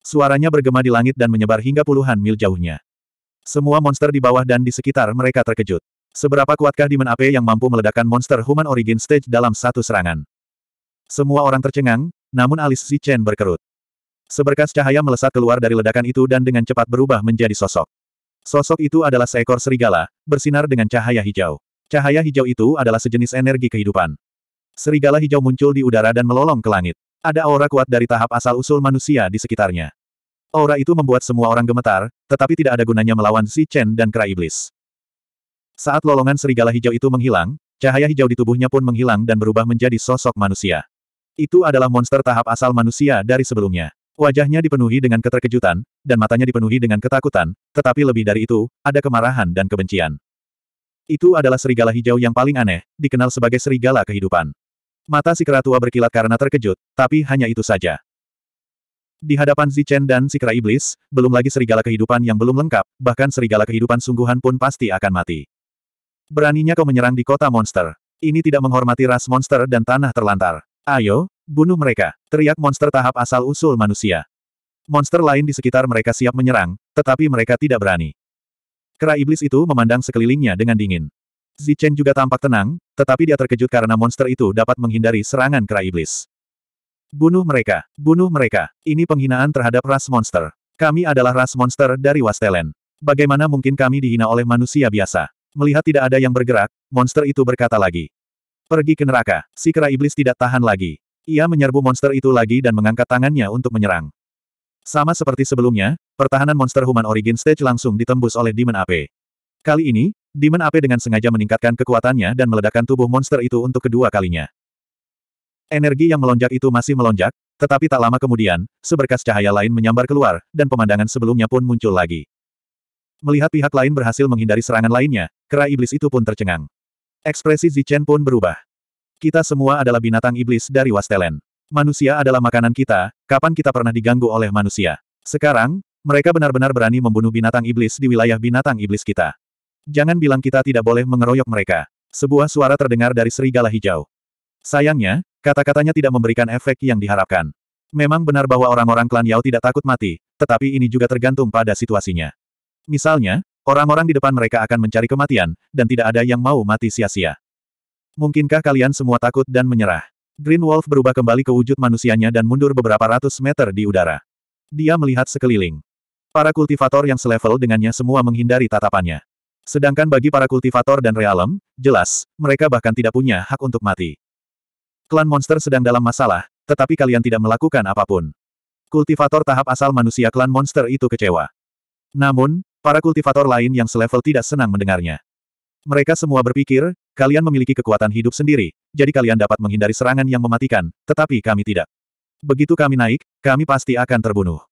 Suaranya bergema di langit dan menyebar hingga puluhan mil jauhnya. Semua monster di bawah dan di sekitar mereka terkejut. Seberapa kuatkah Demon Ape yang mampu meledakkan monster Human Origin Stage dalam satu serangan? Semua orang tercengang, namun alis Si Chen berkerut. Seberkas cahaya melesat keluar dari ledakan itu dan dengan cepat berubah menjadi sosok. Sosok itu adalah seekor serigala, bersinar dengan cahaya hijau. Cahaya hijau itu adalah sejenis energi kehidupan. Serigala hijau muncul di udara dan melolong ke langit. Ada aura kuat dari tahap asal-usul manusia di sekitarnya. Aura itu membuat semua orang gemetar, tetapi tidak ada gunanya melawan Si Chen dan Kera Iblis. Saat lolongan serigala hijau itu menghilang, cahaya hijau di tubuhnya pun menghilang dan berubah menjadi sosok manusia. Itu adalah monster tahap asal manusia dari sebelumnya. Wajahnya dipenuhi dengan keterkejutan, dan matanya dipenuhi dengan ketakutan, tetapi lebih dari itu, ada kemarahan dan kebencian. Itu adalah serigala hijau yang paling aneh, dikenal sebagai serigala kehidupan. Mata si keratua berkilat karena terkejut, tapi hanya itu saja. Di hadapan Zichen dan si kera iblis, belum lagi serigala kehidupan yang belum lengkap, bahkan serigala kehidupan sungguhan pun pasti akan mati. Beraninya kau menyerang di kota monster. Ini tidak menghormati ras monster dan tanah terlantar. Ayo, bunuh mereka, teriak monster tahap asal-usul manusia. Monster lain di sekitar mereka siap menyerang, tetapi mereka tidak berani. Kera iblis itu memandang sekelilingnya dengan dingin. Zichen juga tampak tenang, tetapi dia terkejut karena monster itu dapat menghindari serangan kera iblis. Bunuh mereka, bunuh mereka. Ini penghinaan terhadap ras monster. Kami adalah ras monster dari Wastelen. Bagaimana mungkin kami dihina oleh manusia biasa? Melihat tidak ada yang bergerak, monster itu berkata lagi. Pergi ke neraka, si kera iblis tidak tahan lagi. Ia menyerbu monster itu lagi dan mengangkat tangannya untuk menyerang. Sama seperti sebelumnya, pertahanan monster Human Origin Stage langsung ditembus oleh Demon AP. Kali ini, Demon AP dengan sengaja meningkatkan kekuatannya dan meledakkan tubuh monster itu untuk kedua kalinya. Energi yang melonjak itu masih melonjak, tetapi tak lama kemudian, seberkas cahaya lain menyambar keluar, dan pemandangan sebelumnya pun muncul lagi. Melihat pihak lain berhasil menghindari serangan lainnya, kera iblis itu pun tercengang. Ekspresi Zichen pun berubah. Kita semua adalah binatang iblis dari Wastelen. Manusia adalah makanan kita, kapan kita pernah diganggu oleh manusia. Sekarang, mereka benar-benar berani membunuh binatang iblis di wilayah binatang iblis kita. Jangan bilang kita tidak boleh mengeroyok mereka. Sebuah suara terdengar dari serigala hijau. Sayangnya, kata-katanya tidak memberikan efek yang diharapkan. Memang benar bahwa orang-orang klan Yao tidak takut mati, tetapi ini juga tergantung pada situasinya. Misalnya, orang-orang di depan mereka akan mencari kematian, dan tidak ada yang mau mati sia-sia. Mungkinkah kalian semua takut dan menyerah? Green Wolf berubah kembali ke wujud manusianya dan mundur beberapa ratus meter di udara. Dia melihat sekeliling. Para kultivator yang selevel dengannya semua menghindari tatapannya. Sedangkan bagi para kultivator dan realem, jelas, mereka bahkan tidak punya hak untuk mati. Klan monster sedang dalam masalah, tetapi kalian tidak melakukan apapun. Kultivator tahap asal manusia klan monster itu kecewa. Namun, Para kultivator lain yang selevel tidak senang mendengarnya. Mereka semua berpikir, kalian memiliki kekuatan hidup sendiri, jadi kalian dapat menghindari serangan yang mematikan, tetapi kami tidak. Begitu kami naik, kami pasti akan terbunuh.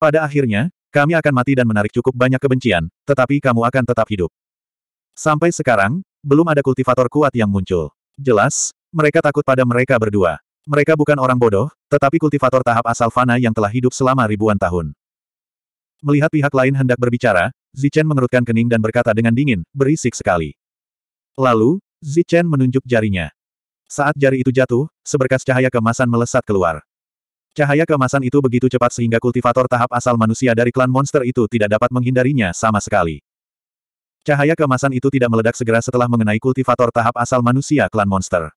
Pada akhirnya, kami akan mati dan menarik cukup banyak kebencian, tetapi kamu akan tetap hidup. Sampai sekarang, belum ada kultivator kuat yang muncul. Jelas, mereka takut pada mereka berdua. Mereka bukan orang bodoh, tetapi kultivator tahap asal fana yang telah hidup selama ribuan tahun. Melihat pihak lain hendak berbicara, Zichen mengerutkan kening dan berkata dengan dingin, berisik sekali. Lalu, Zichen menunjuk jarinya. Saat jari itu jatuh, seberkas cahaya kemasan melesat keluar. Cahaya kemasan itu begitu cepat sehingga kultivator tahap asal manusia dari klan monster itu tidak dapat menghindarinya sama sekali. Cahaya kemasan itu tidak meledak segera setelah mengenai kultivator tahap asal manusia klan monster.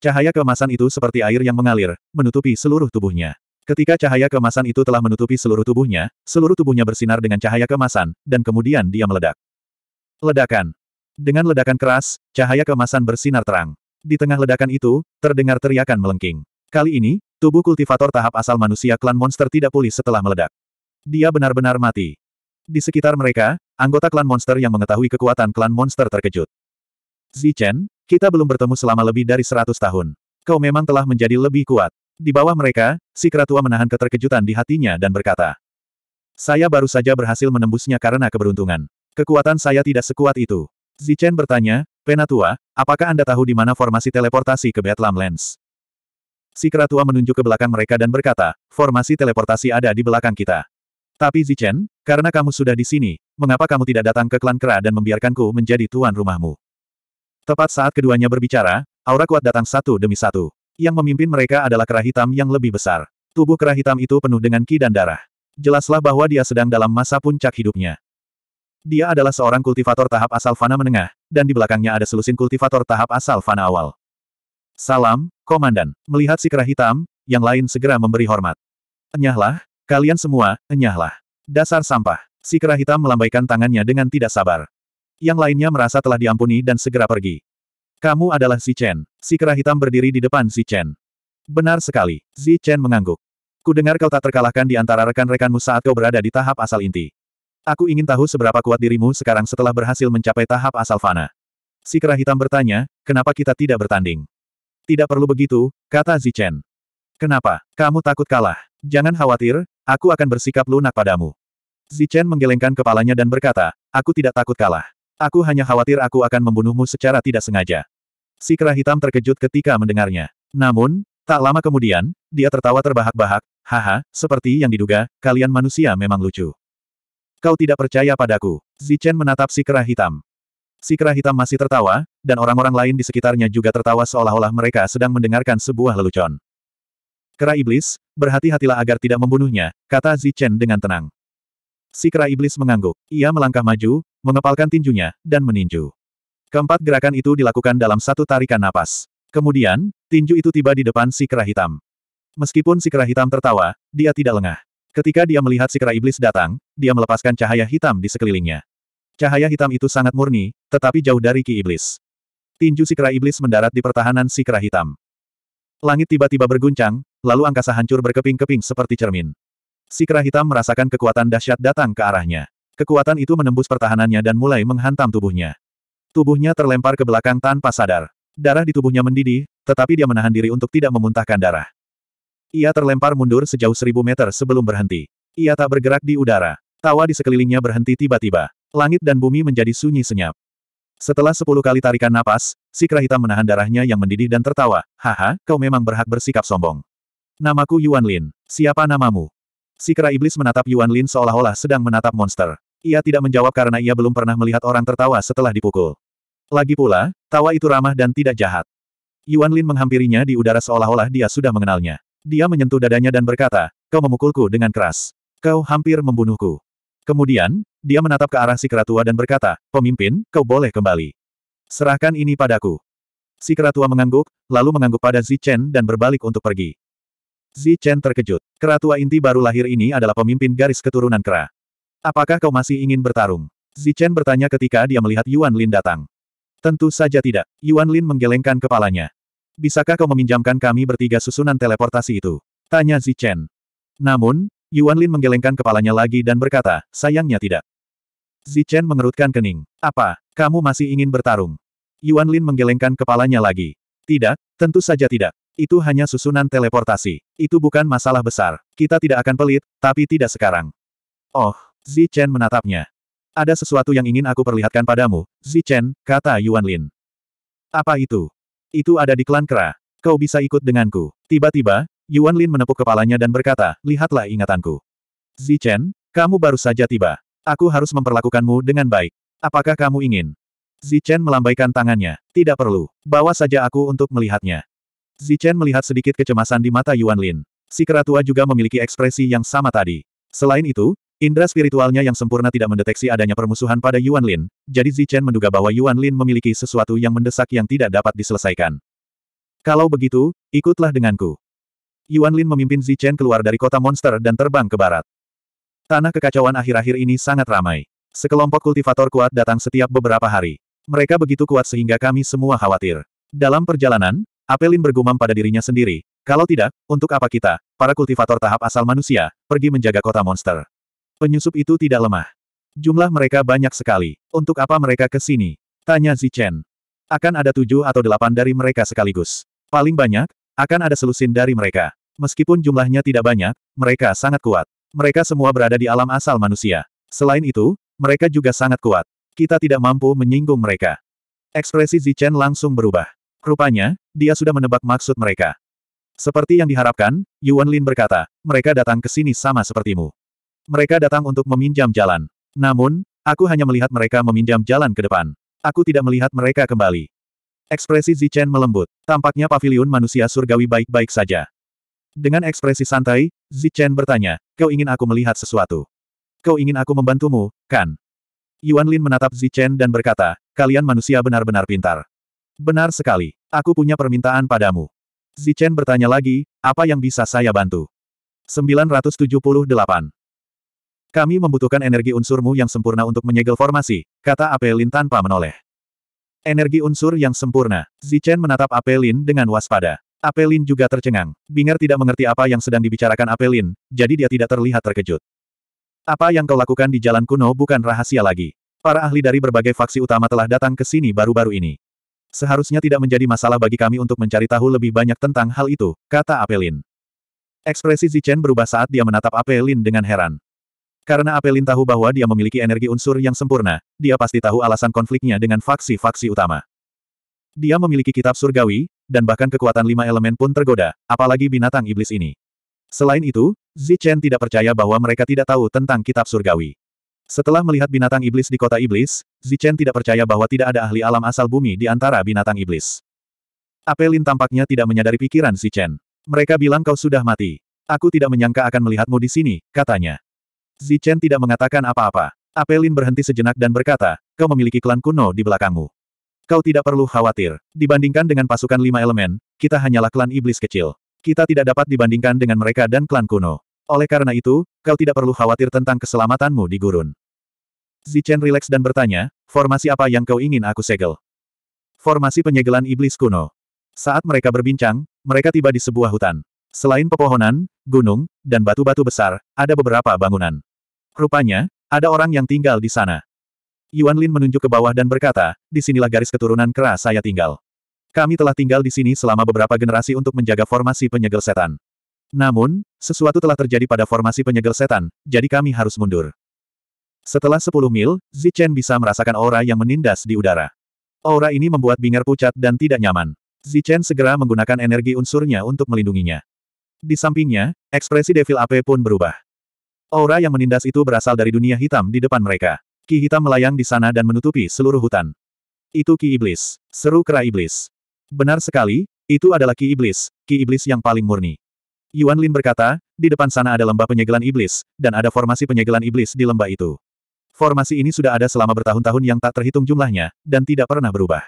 Cahaya kemasan itu seperti air yang mengalir, menutupi seluruh tubuhnya. Ketika cahaya kemasan itu telah menutupi seluruh tubuhnya, seluruh tubuhnya bersinar dengan cahaya kemasan, dan kemudian dia meledak. Ledakan. Dengan ledakan keras, cahaya kemasan bersinar terang. Di tengah ledakan itu, terdengar teriakan melengking. Kali ini, tubuh kultivator tahap asal manusia klan monster tidak pulih setelah meledak. Dia benar-benar mati. Di sekitar mereka, anggota klan monster yang mengetahui kekuatan klan monster terkejut. Zichen, kita belum bertemu selama lebih dari 100 tahun. Kau memang telah menjadi lebih kuat. Di bawah mereka, si keratua menahan keterkejutan di hatinya dan berkata, Saya baru saja berhasil menembusnya karena keberuntungan. Kekuatan saya tidak sekuat itu. Zichen bertanya, Penatua, apakah Anda tahu di mana formasi teleportasi ke Bethlehem Lens?" Si keratua menunjuk ke belakang mereka dan berkata, formasi teleportasi ada di belakang kita. Tapi Zichen, karena kamu sudah di sini, mengapa kamu tidak datang ke klan Kera dan membiarkanku menjadi tuan rumahmu? Tepat saat keduanya berbicara, aura kuat datang satu demi satu. Yang memimpin mereka adalah kera hitam yang lebih besar. Tubuh kera hitam itu penuh dengan ki dan darah. Jelaslah bahwa dia sedang dalam masa puncak hidupnya. Dia adalah seorang kultivator tahap asal fana menengah, dan di belakangnya ada selusin kultivator tahap asal fana awal. Salam, Komandan. Melihat si kera hitam, yang lain segera memberi hormat. Enyahlah, kalian semua, enyahlah. Dasar sampah. Si kera hitam melambaikan tangannya dengan tidak sabar. Yang lainnya merasa telah diampuni dan segera pergi. Kamu adalah Si Chen. Si kera hitam berdiri di depan Si Chen. Benar sekali. Si Chen mengangguk. dengar kau tak terkalahkan di antara rekan-rekanmu saat kau berada di tahap asal inti. Aku ingin tahu seberapa kuat dirimu sekarang setelah berhasil mencapai tahap asal fana. Si kera hitam bertanya, kenapa kita tidak bertanding? Tidak perlu begitu, kata Chen. Kenapa? Kamu takut kalah. Jangan khawatir, aku akan bersikap lunak padamu. Zichen menggelengkan kepalanya dan berkata, aku tidak takut kalah. Aku hanya khawatir aku akan membunuhmu secara tidak sengaja. Si kera hitam terkejut ketika mendengarnya. Namun, tak lama kemudian, dia tertawa terbahak-bahak, haha, seperti yang diduga, kalian manusia memang lucu. Kau tidak percaya padaku. Zichen menatap si kera hitam. Si kera hitam masih tertawa, dan orang-orang lain di sekitarnya juga tertawa seolah-olah mereka sedang mendengarkan sebuah lelucon. Kera iblis, berhati-hatilah agar tidak membunuhnya, kata Zichen dengan tenang. Si kera iblis mengangguk. Ia melangkah maju, mengepalkan tinjunya, dan meninju. Keempat gerakan itu dilakukan dalam satu tarikan napas. Kemudian, tinju itu tiba di depan si kera hitam. Meskipun si kera hitam tertawa, dia tidak lengah. Ketika dia melihat si kera iblis datang, dia melepaskan cahaya hitam di sekelilingnya. Cahaya hitam itu sangat murni, tetapi jauh dari ki iblis. Tinju si kera iblis mendarat di pertahanan si kera hitam. Langit tiba-tiba berguncang, lalu angkasa hancur berkeping-keping seperti cermin. Si kera hitam merasakan kekuatan dahsyat datang ke arahnya. Kekuatan itu menembus pertahanannya dan mulai menghantam tubuhnya. Tubuhnya terlempar ke belakang tanpa sadar. Darah di tubuhnya mendidih, tetapi dia menahan diri untuk tidak memuntahkan darah. Ia terlempar mundur sejauh seribu meter sebelum berhenti. Ia tak bergerak di udara. Tawa di sekelilingnya berhenti tiba-tiba. Langit dan bumi menjadi sunyi senyap. Setelah sepuluh kali tarikan napas, si kera hitam menahan darahnya yang mendidih dan tertawa. Haha, kau memang berhak bersikap sombong. Namaku Yuan Lin. Siapa namamu? Si kera iblis menatap Yuan Lin seolah-olah sedang menatap monster. Ia tidak menjawab karena ia belum pernah melihat orang tertawa setelah dipukul. Lagi pula, tawa itu ramah dan tidak jahat. Yuan Lin menghampirinya di udara seolah-olah dia sudah mengenalnya. Dia menyentuh dadanya dan berkata, kau memukulku dengan keras. Kau hampir membunuhku. Kemudian, dia menatap ke arah si keratua dan berkata, pemimpin, kau boleh kembali. Serahkan ini padaku. Si keratua mengangguk, lalu mengangguk pada Zi Chen dan berbalik untuk pergi. Zi Chen terkejut. Keratua inti baru lahir ini adalah pemimpin garis keturunan kera. Apakah kau masih ingin bertarung? Zichen bertanya ketika dia melihat Yuan Lin datang. Tentu saja tidak. Yuan Lin menggelengkan kepalanya. Bisakah kau meminjamkan kami bertiga susunan teleportasi itu? Tanya Zichen. Namun, Yuan Lin menggelengkan kepalanya lagi dan berkata, sayangnya tidak. Zichen mengerutkan kening. Apa, kamu masih ingin bertarung? Yuan Lin menggelengkan kepalanya lagi. Tidak, tentu saja tidak. Itu hanya susunan teleportasi. Itu bukan masalah besar. Kita tidak akan pelit, tapi tidak sekarang. Oh, Zi Chen menatapnya. Ada sesuatu yang ingin aku perlihatkan padamu, Zi Chen, kata Yuan Lin. Apa itu? Itu ada di klan Kera. Kau bisa ikut denganku. Tiba-tiba, Yuan Lin menepuk kepalanya dan berkata, lihatlah ingatanku. Zi Chen, kamu baru saja tiba. Aku harus memperlakukanmu dengan baik. Apakah kamu ingin? Zi Chen melambaikan tangannya. Tidak perlu. Bawa saja aku untuk melihatnya. Zi Chen melihat sedikit kecemasan di mata Yuan Lin. Si tua juga memiliki ekspresi yang sama tadi. Selain itu, Indra spiritualnya yang sempurna tidak mendeteksi adanya permusuhan pada Yuan Lin, jadi Zichen menduga bahwa Yuan Lin memiliki sesuatu yang mendesak yang tidak dapat diselesaikan. Kalau begitu, ikutlah denganku. Yuan Lin memimpin Zichen keluar dari kota monster dan terbang ke barat. Tanah kekacauan akhir-akhir ini sangat ramai. Sekelompok kultivator kuat datang setiap beberapa hari. Mereka begitu kuat sehingga kami semua khawatir. Dalam perjalanan, Apelin bergumam pada dirinya sendiri, kalau tidak, untuk apa kita, para kultivator tahap asal manusia, pergi menjaga kota monster. Penyusup itu tidak lemah. Jumlah mereka banyak sekali. Untuk apa mereka ke sini? Tanya Zichen. Akan ada tujuh atau delapan dari mereka sekaligus. Paling banyak, akan ada selusin dari mereka. Meskipun jumlahnya tidak banyak, mereka sangat kuat. Mereka semua berada di alam asal manusia. Selain itu, mereka juga sangat kuat. Kita tidak mampu menyinggung mereka. Ekspresi Zichen langsung berubah. Rupanya, dia sudah menebak maksud mereka. Seperti yang diharapkan, Yuan Lin berkata, mereka datang ke sini sama sepertimu. Mereka datang untuk meminjam jalan. Namun, aku hanya melihat mereka meminjam jalan ke depan. Aku tidak melihat mereka kembali. Ekspresi Zichen melembut. Tampaknya pavilion manusia surgawi baik-baik saja. Dengan ekspresi santai, Zichen bertanya, kau ingin aku melihat sesuatu? Kau ingin aku membantumu, kan? Yuan Lin menatap Zichen dan berkata, kalian manusia benar-benar pintar. Benar sekali, aku punya permintaan padamu. Zichen bertanya lagi, apa yang bisa saya bantu? 978. Kami membutuhkan energi unsurmu yang sempurna untuk menyegel formasi, kata Apelin tanpa menoleh. Energi unsur yang sempurna. Zichen menatap Apelin dengan waspada. Apelin juga tercengang. Binger tidak mengerti apa yang sedang dibicarakan Apelin, jadi dia tidak terlihat terkejut. Apa yang kau lakukan di jalan kuno bukan rahasia lagi. Para ahli dari berbagai faksi utama telah datang ke sini baru-baru ini. Seharusnya tidak menjadi masalah bagi kami untuk mencari tahu lebih banyak tentang hal itu, kata Apelin. Ekspresi Zichen berubah saat dia menatap Apelin dengan heran. Karena Apelin tahu bahwa dia memiliki energi unsur yang sempurna, dia pasti tahu alasan konfliknya dengan faksi-faksi utama. Dia memiliki kitab surgawi, dan bahkan kekuatan lima elemen pun tergoda, apalagi binatang iblis ini. Selain itu, Zichen tidak percaya bahwa mereka tidak tahu tentang kitab surgawi. Setelah melihat binatang iblis di kota iblis, Zichen tidak percaya bahwa tidak ada ahli alam asal bumi di antara binatang iblis. Apelin tampaknya tidak menyadari pikiran Zichen. Mereka bilang kau sudah mati. Aku tidak menyangka akan melihatmu di sini, katanya. Zichen tidak mengatakan apa-apa. Apelin berhenti sejenak dan berkata, kau memiliki klan kuno di belakangmu. Kau tidak perlu khawatir. Dibandingkan dengan pasukan lima elemen, kita hanyalah klan iblis kecil. Kita tidak dapat dibandingkan dengan mereka dan klan kuno. Oleh karena itu, kau tidak perlu khawatir tentang keselamatanmu di gurun. Zichen rileks dan bertanya, formasi apa yang kau ingin aku segel? Formasi penyegelan iblis kuno. Saat mereka berbincang, mereka tiba di sebuah hutan. Selain pepohonan, gunung, dan batu-batu besar, ada beberapa bangunan. Rupanya, ada orang yang tinggal di sana. Yuan Lin menunjuk ke bawah dan berkata, di sinilah garis keturunan keras saya tinggal. Kami telah tinggal di sini selama beberapa generasi untuk menjaga formasi penyegel setan. Namun, sesuatu telah terjadi pada formasi penyegel setan, jadi kami harus mundur. Setelah 10 mil, Zichen bisa merasakan aura yang menindas di udara. Aura ini membuat Bingar pucat dan tidak nyaman. Zichen segera menggunakan energi unsurnya untuk melindunginya. Di sampingnya, ekspresi Devil Ape pun berubah. Aura yang menindas itu berasal dari dunia hitam di depan mereka. Ki hitam melayang di sana dan menutupi seluruh hutan. Itu Ki Iblis. Seru kera Iblis. Benar sekali, itu adalah Ki Iblis, Ki Iblis yang paling murni. Yuan Lin berkata, di depan sana ada lembah penyegelan iblis, dan ada formasi penyegelan iblis di lembah itu. Formasi ini sudah ada selama bertahun-tahun yang tak terhitung jumlahnya, dan tidak pernah berubah.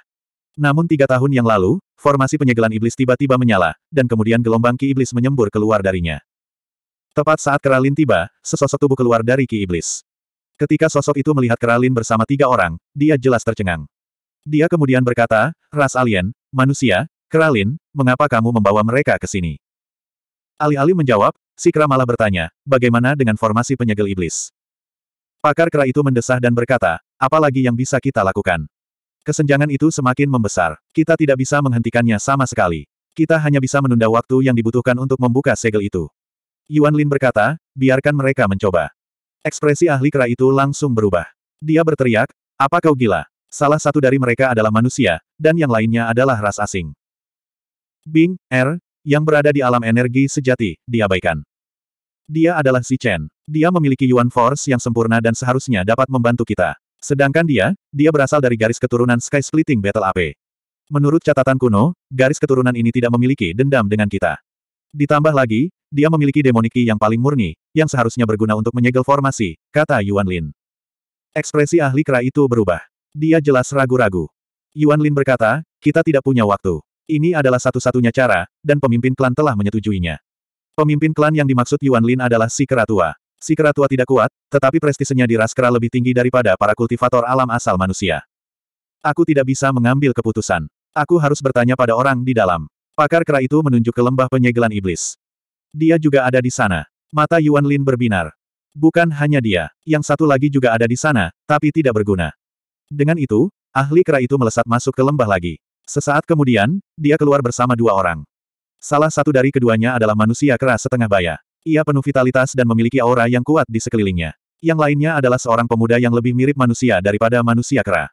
Namun tiga tahun yang lalu, formasi penyegelan iblis tiba-tiba menyala, dan kemudian gelombang ki iblis menyembur keluar darinya. Tepat saat Keralin tiba, sesosok tubuh keluar dari ki iblis. Ketika sosok itu melihat Keralin bersama tiga orang, dia jelas tercengang. Dia kemudian berkata, ras alien, manusia, Keralin, mengapa kamu membawa mereka ke sini? Alih-alih menjawab, Sikra malah bertanya, bagaimana dengan formasi penyegel iblis? Pakar kera itu mendesah dan berkata, apalagi yang bisa kita lakukan? Kesenjangan itu semakin membesar. Kita tidak bisa menghentikannya sama sekali. Kita hanya bisa menunda waktu yang dibutuhkan untuk membuka segel itu. Yuan Lin berkata, biarkan mereka mencoba. Ekspresi ahli kera itu langsung berubah. Dia berteriak, apa kau gila? Salah satu dari mereka adalah manusia, dan yang lainnya adalah ras asing. Bing, Er, yang berada di alam energi sejati, diabaikan. Dia adalah Si Chen. Dia memiliki Yuan Force yang sempurna dan seharusnya dapat membantu kita. Sedangkan dia, dia berasal dari garis keturunan Sky Splitting Battle AP. Menurut catatan kuno, garis keturunan ini tidak memiliki dendam dengan kita. Ditambah lagi, dia memiliki demoniki yang paling murni, yang seharusnya berguna untuk menyegel formasi, kata Yuan Lin. Ekspresi ahli kera itu berubah. Dia jelas ragu-ragu. Yuan Lin berkata, kita tidak punya waktu. Ini adalah satu-satunya cara, dan pemimpin klan telah menyetujuinya. Pemimpin klan yang dimaksud Yuan Lin adalah si kera tua. Si tua tidak kuat, tetapi prestisenya di kera lebih tinggi daripada para kultivator alam asal manusia. Aku tidak bisa mengambil keputusan. Aku harus bertanya pada orang di dalam. Pakar kera itu menunjuk ke lembah penyegelan iblis. Dia juga ada di sana. Mata Yuan Lin berbinar. Bukan hanya dia, yang satu lagi juga ada di sana, tapi tidak berguna. Dengan itu, ahli kera itu melesat masuk ke lembah lagi. Sesaat kemudian, dia keluar bersama dua orang. Salah satu dari keduanya adalah manusia kera setengah baya. Ia penuh vitalitas dan memiliki aura yang kuat di sekelilingnya. Yang lainnya adalah seorang pemuda yang lebih mirip manusia daripada manusia kera.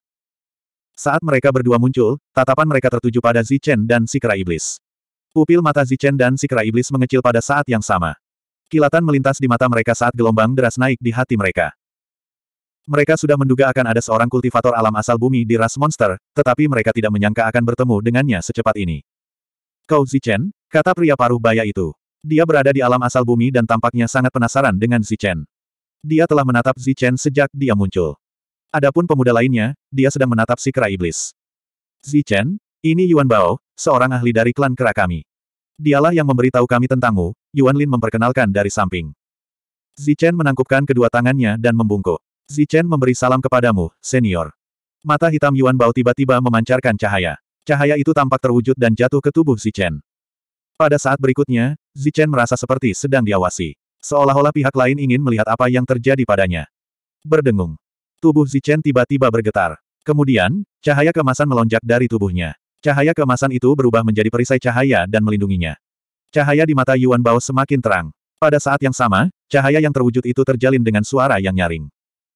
Saat mereka berdua muncul, tatapan mereka tertuju pada Zichen dan si kera iblis. Pupil mata Zichen dan si kera iblis mengecil pada saat yang sama. Kilatan melintas di mata mereka saat gelombang deras naik di hati mereka. Mereka sudah menduga akan ada seorang kultivator alam asal bumi di ras monster, tetapi mereka tidak menyangka akan bertemu dengannya secepat ini. Kau Zichen, kata pria paruh baya itu. Dia berada di alam asal bumi dan tampaknya sangat penasaran dengan Zichen. Dia telah menatap Zichen sejak dia muncul. Adapun pemuda lainnya, dia sedang menatap si kera iblis. Zichen, ini Yuan Bao, seorang ahli dari klan kera kami. Dialah yang memberitahu kami tentangmu, Yuan Lin memperkenalkan dari samping. Zichen menangkupkan kedua tangannya dan membungkuk. Zichen memberi salam kepadamu, senior. Mata hitam Yuan Bao tiba-tiba memancarkan cahaya. Cahaya itu tampak terwujud dan jatuh ke tubuh Zichen. Pada saat berikutnya, Zichen merasa seperti sedang diawasi. Seolah-olah pihak lain ingin melihat apa yang terjadi padanya. Berdengung. Tubuh Zichen tiba-tiba bergetar. Kemudian, cahaya kemasan melonjak dari tubuhnya. Cahaya kemasan itu berubah menjadi perisai cahaya dan melindunginya. Cahaya di mata Yuan Bao semakin terang. Pada saat yang sama, cahaya yang terwujud itu terjalin dengan suara yang nyaring.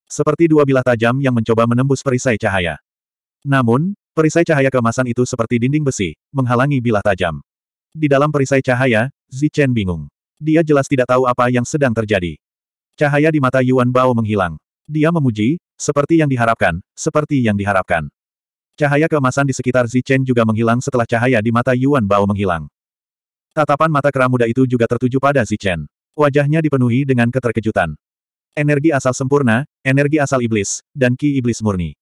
Seperti dua bilah tajam yang mencoba menembus perisai cahaya. Namun, perisai cahaya kemasan itu seperti dinding besi, menghalangi bilah tajam. Di dalam perisai cahaya, Zichen bingung. Dia jelas tidak tahu apa yang sedang terjadi. Cahaya di mata Yuan Bao menghilang. Dia memuji, seperti yang diharapkan, seperti yang diharapkan. Cahaya keemasan di sekitar Zichen juga menghilang setelah cahaya di mata Yuan Bao menghilang. Tatapan mata kera muda itu juga tertuju pada Zichen. Wajahnya dipenuhi dengan keterkejutan. Energi asal sempurna, energi asal iblis, dan ki iblis murni.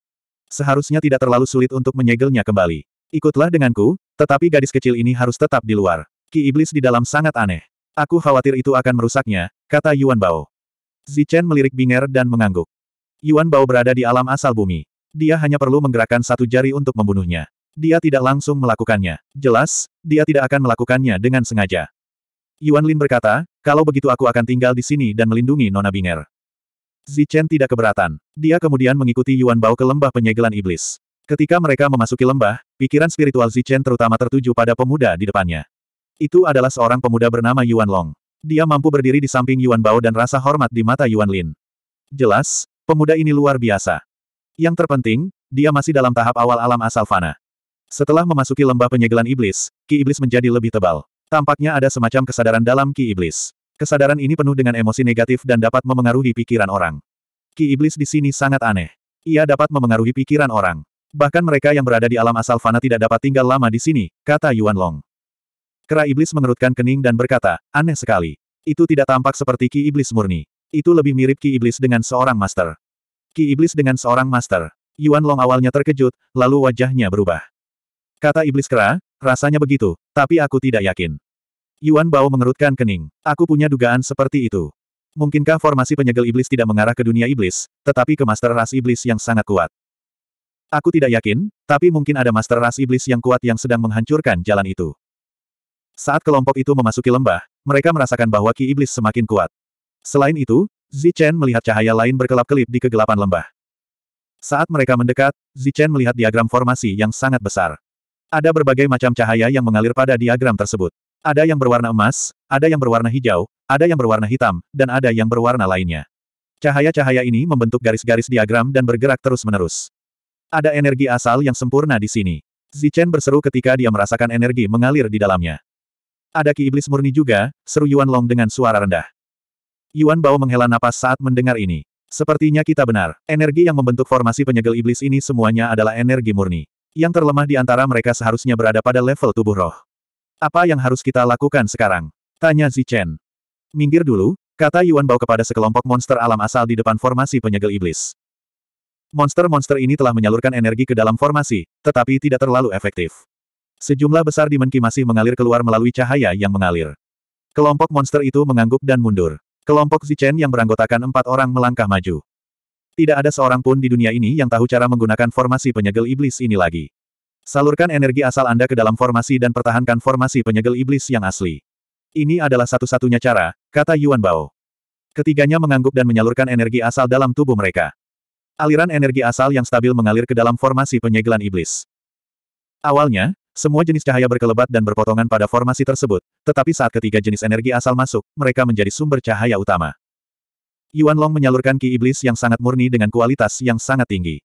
Seharusnya tidak terlalu sulit untuk menyegelnya kembali. Ikutlah denganku, tetapi gadis kecil ini harus tetap di luar. Ki iblis di dalam sangat aneh. Aku khawatir itu akan merusaknya, kata Yuan Bao. Zichen melirik Binger dan mengangguk. Yuan Bao berada di alam asal bumi. Dia hanya perlu menggerakkan satu jari untuk membunuhnya. Dia tidak langsung melakukannya. Jelas, dia tidak akan melakukannya dengan sengaja. Yuan Lin berkata, kalau begitu aku akan tinggal di sini dan melindungi Nona Binger. Zichen tidak keberatan. Dia kemudian mengikuti Yuan Bao ke lembah penyegelan iblis. Ketika mereka memasuki lembah, pikiran spiritual Zichen terutama tertuju pada pemuda di depannya. Itu adalah seorang pemuda bernama Yuan Long. Dia mampu berdiri di samping Yuan Bao dan rasa hormat di mata Yuan Lin. Jelas, pemuda ini luar biasa. Yang terpenting, dia masih dalam tahap awal alam asal fana. Setelah memasuki lembah penyegelan iblis, ki iblis menjadi lebih tebal. Tampaknya ada semacam kesadaran dalam ki iblis. Kesadaran ini penuh dengan emosi negatif dan dapat memengaruhi pikiran orang. Ki iblis di sini sangat aneh. Ia dapat memengaruhi pikiran orang. Bahkan mereka yang berada di alam asal fana tidak dapat tinggal lama di sini, kata Yuan Long. Kera iblis mengerutkan kening dan berkata, aneh sekali. Itu tidak tampak seperti ki iblis murni. Itu lebih mirip ki iblis dengan seorang master. Ki iblis dengan seorang master. Yuan Long awalnya terkejut, lalu wajahnya berubah. Kata iblis kera, rasanya begitu, tapi aku tidak yakin. Yuan Bao mengerutkan kening. Aku punya dugaan seperti itu. Mungkinkah formasi penyegel iblis tidak mengarah ke dunia iblis, tetapi ke master ras iblis yang sangat kuat? Aku tidak yakin, tapi mungkin ada master ras iblis yang kuat yang sedang menghancurkan jalan itu. Saat kelompok itu memasuki lembah, mereka merasakan bahwa ki iblis semakin kuat. Selain itu, Zichen melihat cahaya lain berkelap-kelip di kegelapan lembah. Saat mereka mendekat, Zichen melihat diagram formasi yang sangat besar. Ada berbagai macam cahaya yang mengalir pada diagram tersebut. Ada yang berwarna emas, ada yang berwarna hijau, ada yang berwarna hitam, dan ada yang berwarna lainnya. Cahaya-cahaya ini membentuk garis-garis diagram dan bergerak terus-menerus. Ada energi asal yang sempurna di sini. Zichen berseru ketika dia merasakan energi mengalir di dalamnya. Ada ki iblis murni juga, seru Yuan Long dengan suara rendah. Yuan Bao menghela napas saat mendengar ini. Sepertinya kita benar, energi yang membentuk formasi penyegel iblis ini semuanya adalah energi murni. Yang terlemah di antara mereka seharusnya berada pada level tubuh roh. Apa yang harus kita lakukan sekarang? Tanya Zichen. Minggir dulu, kata Yuan Bao kepada sekelompok monster alam asal di depan formasi penyegel iblis. Monster-monster ini telah menyalurkan energi ke dalam formasi, tetapi tidak terlalu efektif. Sejumlah besar dimenki masih mengalir keluar melalui cahaya yang mengalir. Kelompok monster itu mengangguk dan mundur. Kelompok Zichen yang beranggotakan empat orang melangkah maju. Tidak ada seorang pun di dunia ini yang tahu cara menggunakan formasi penyegel iblis ini lagi. Salurkan energi asal Anda ke dalam formasi dan pertahankan formasi penyegel iblis yang asli. Ini adalah satu-satunya cara, kata Yuan Bao. Ketiganya mengangguk dan menyalurkan energi asal dalam tubuh mereka. Aliran energi asal yang stabil mengalir ke dalam formasi penyegelan iblis. Awalnya, semua jenis cahaya berkelebat dan berpotongan pada formasi tersebut, tetapi saat ketiga jenis energi asal masuk, mereka menjadi sumber cahaya utama. Yuan Long menyalurkan ki iblis yang sangat murni dengan kualitas yang sangat tinggi.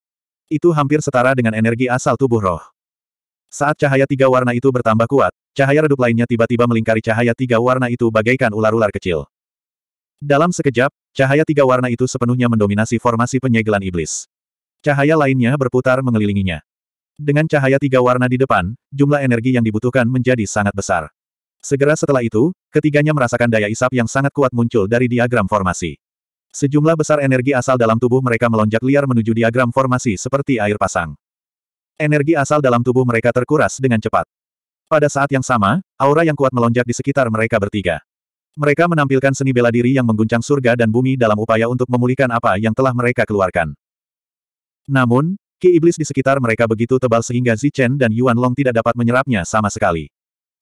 Itu hampir setara dengan energi asal tubuh roh. Saat cahaya tiga warna itu bertambah kuat, cahaya redup lainnya tiba-tiba melingkari cahaya tiga warna itu bagaikan ular-ular kecil. Dalam sekejap, cahaya tiga warna itu sepenuhnya mendominasi formasi penyegelan iblis. Cahaya lainnya berputar mengelilinginya. Dengan cahaya tiga warna di depan, jumlah energi yang dibutuhkan menjadi sangat besar. Segera setelah itu, ketiganya merasakan daya isap yang sangat kuat muncul dari diagram formasi. Sejumlah besar energi asal dalam tubuh mereka melonjak liar menuju diagram formasi seperti air pasang. Energi asal dalam tubuh mereka terkuras dengan cepat. Pada saat yang sama, aura yang kuat melonjak di sekitar mereka bertiga. Mereka menampilkan seni bela diri yang mengguncang surga dan bumi dalam upaya untuk memulihkan apa yang telah mereka keluarkan. Namun, ki iblis di sekitar mereka begitu tebal sehingga Zichen dan Yuan Long tidak dapat menyerapnya sama sekali.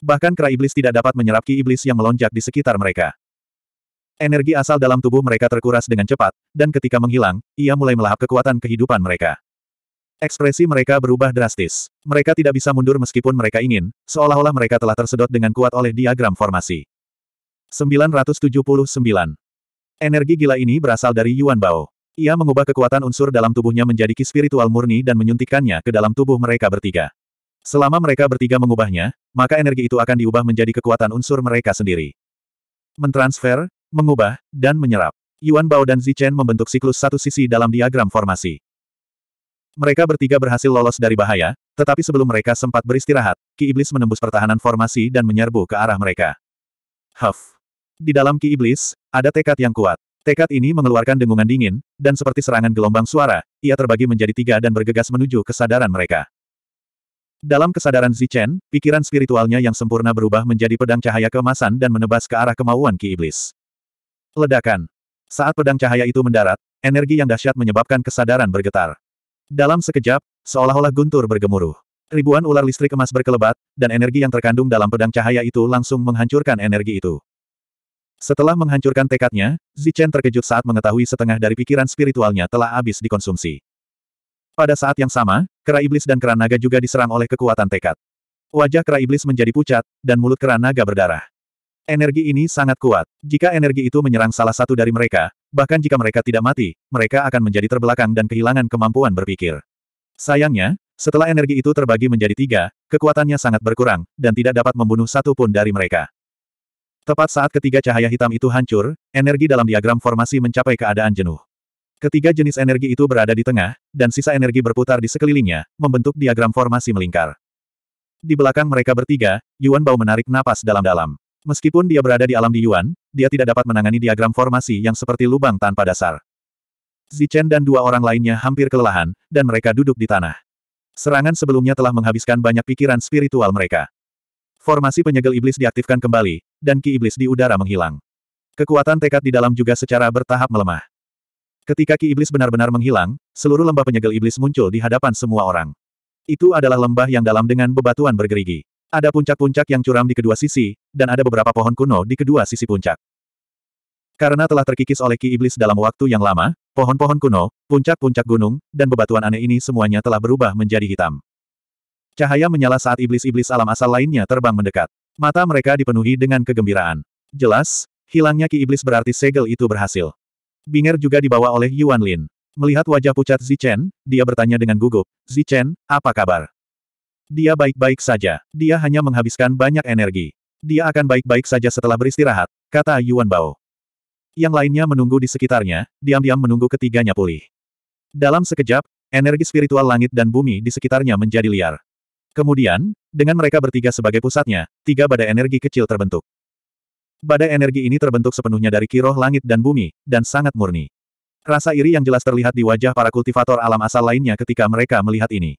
Bahkan kera iblis tidak dapat menyerap ki iblis yang melonjak di sekitar mereka. Energi asal dalam tubuh mereka terkuras dengan cepat, dan ketika menghilang, ia mulai melahap kekuatan kehidupan mereka. Ekspresi mereka berubah drastis. Mereka tidak bisa mundur meskipun mereka ingin, seolah-olah mereka telah tersedot dengan kuat oleh diagram formasi. 979. Energi gila ini berasal dari Yuan Bao. Ia mengubah kekuatan unsur dalam tubuhnya menjadi ki spiritual murni dan menyuntikkannya ke dalam tubuh mereka bertiga. Selama mereka bertiga mengubahnya, maka energi itu akan diubah menjadi kekuatan unsur mereka sendiri. Mentransfer, mengubah, dan menyerap. Yuan Bao dan Zichen membentuk siklus satu sisi dalam diagram formasi. Mereka bertiga berhasil lolos dari bahaya, tetapi sebelum mereka sempat beristirahat, Ki Iblis menembus pertahanan formasi dan menyerbu ke arah mereka. Huff! Di dalam ki iblis, ada tekad yang kuat. Tekad ini mengeluarkan dengungan dingin, dan seperti serangan gelombang suara, ia terbagi menjadi tiga dan bergegas menuju kesadaran mereka. Dalam kesadaran Zichen, pikiran spiritualnya yang sempurna berubah menjadi pedang cahaya kemasan dan menebas ke arah kemauan ki iblis. Ledakan. Saat pedang cahaya itu mendarat, energi yang dahsyat menyebabkan kesadaran bergetar. Dalam sekejap, seolah-olah guntur bergemuruh. Ribuan ular listrik emas berkelebat, dan energi yang terkandung dalam pedang cahaya itu langsung menghancurkan energi itu. Setelah menghancurkan tekadnya, Zichen terkejut saat mengetahui setengah dari pikiran spiritualnya telah habis dikonsumsi. Pada saat yang sama, kera iblis dan kera naga juga diserang oleh kekuatan tekad. Wajah kera iblis menjadi pucat, dan mulut kera naga berdarah. Energi ini sangat kuat. Jika energi itu menyerang salah satu dari mereka, bahkan jika mereka tidak mati, mereka akan menjadi terbelakang dan kehilangan kemampuan berpikir. Sayangnya, setelah energi itu terbagi menjadi tiga, kekuatannya sangat berkurang, dan tidak dapat membunuh satu pun dari mereka. Tepat saat ketiga cahaya hitam itu hancur, energi dalam diagram formasi mencapai keadaan jenuh. Ketiga jenis energi itu berada di tengah, dan sisa energi berputar di sekelilingnya, membentuk diagram formasi melingkar. Di belakang mereka bertiga, Yuan Bao menarik napas dalam-dalam. Meskipun dia berada di alam di Yuan, dia tidak dapat menangani diagram formasi yang seperti lubang tanpa dasar. Zichen dan dua orang lainnya hampir kelelahan, dan mereka duduk di tanah. Serangan sebelumnya telah menghabiskan banyak pikiran spiritual mereka. Formasi penyegel iblis diaktifkan kembali, dan ki iblis di udara menghilang. Kekuatan tekad di dalam juga secara bertahap melemah. Ketika ki iblis benar-benar menghilang, seluruh lembah penyegel iblis muncul di hadapan semua orang. Itu adalah lembah yang dalam dengan bebatuan bergerigi. Ada puncak-puncak yang curam di kedua sisi, dan ada beberapa pohon kuno di kedua sisi puncak. Karena telah terkikis oleh ki iblis dalam waktu yang lama, pohon-pohon kuno, puncak-puncak gunung, dan bebatuan aneh ini semuanya telah berubah menjadi hitam. Cahaya menyala saat iblis-iblis alam asal lainnya terbang mendekat. Mata mereka dipenuhi dengan kegembiraan. Jelas, hilangnya ki iblis berarti segel itu berhasil. Binger juga dibawa oleh Yuan Lin. Melihat wajah pucat Zichen, dia bertanya dengan gugup, Zichen, apa kabar? Dia baik-baik saja. Dia hanya menghabiskan banyak energi. Dia akan baik-baik saja setelah beristirahat, kata Yuan Bao. Yang lainnya menunggu di sekitarnya, diam-diam menunggu ketiganya pulih. Dalam sekejap, energi spiritual langit dan bumi di sekitarnya menjadi liar. Kemudian, dengan mereka bertiga sebagai pusatnya, tiga badai energi kecil terbentuk. Badai energi ini terbentuk sepenuhnya dari kiroh langit dan bumi, dan sangat murni. Rasa iri yang jelas terlihat di wajah para kultivator alam asal lainnya ketika mereka melihat ini.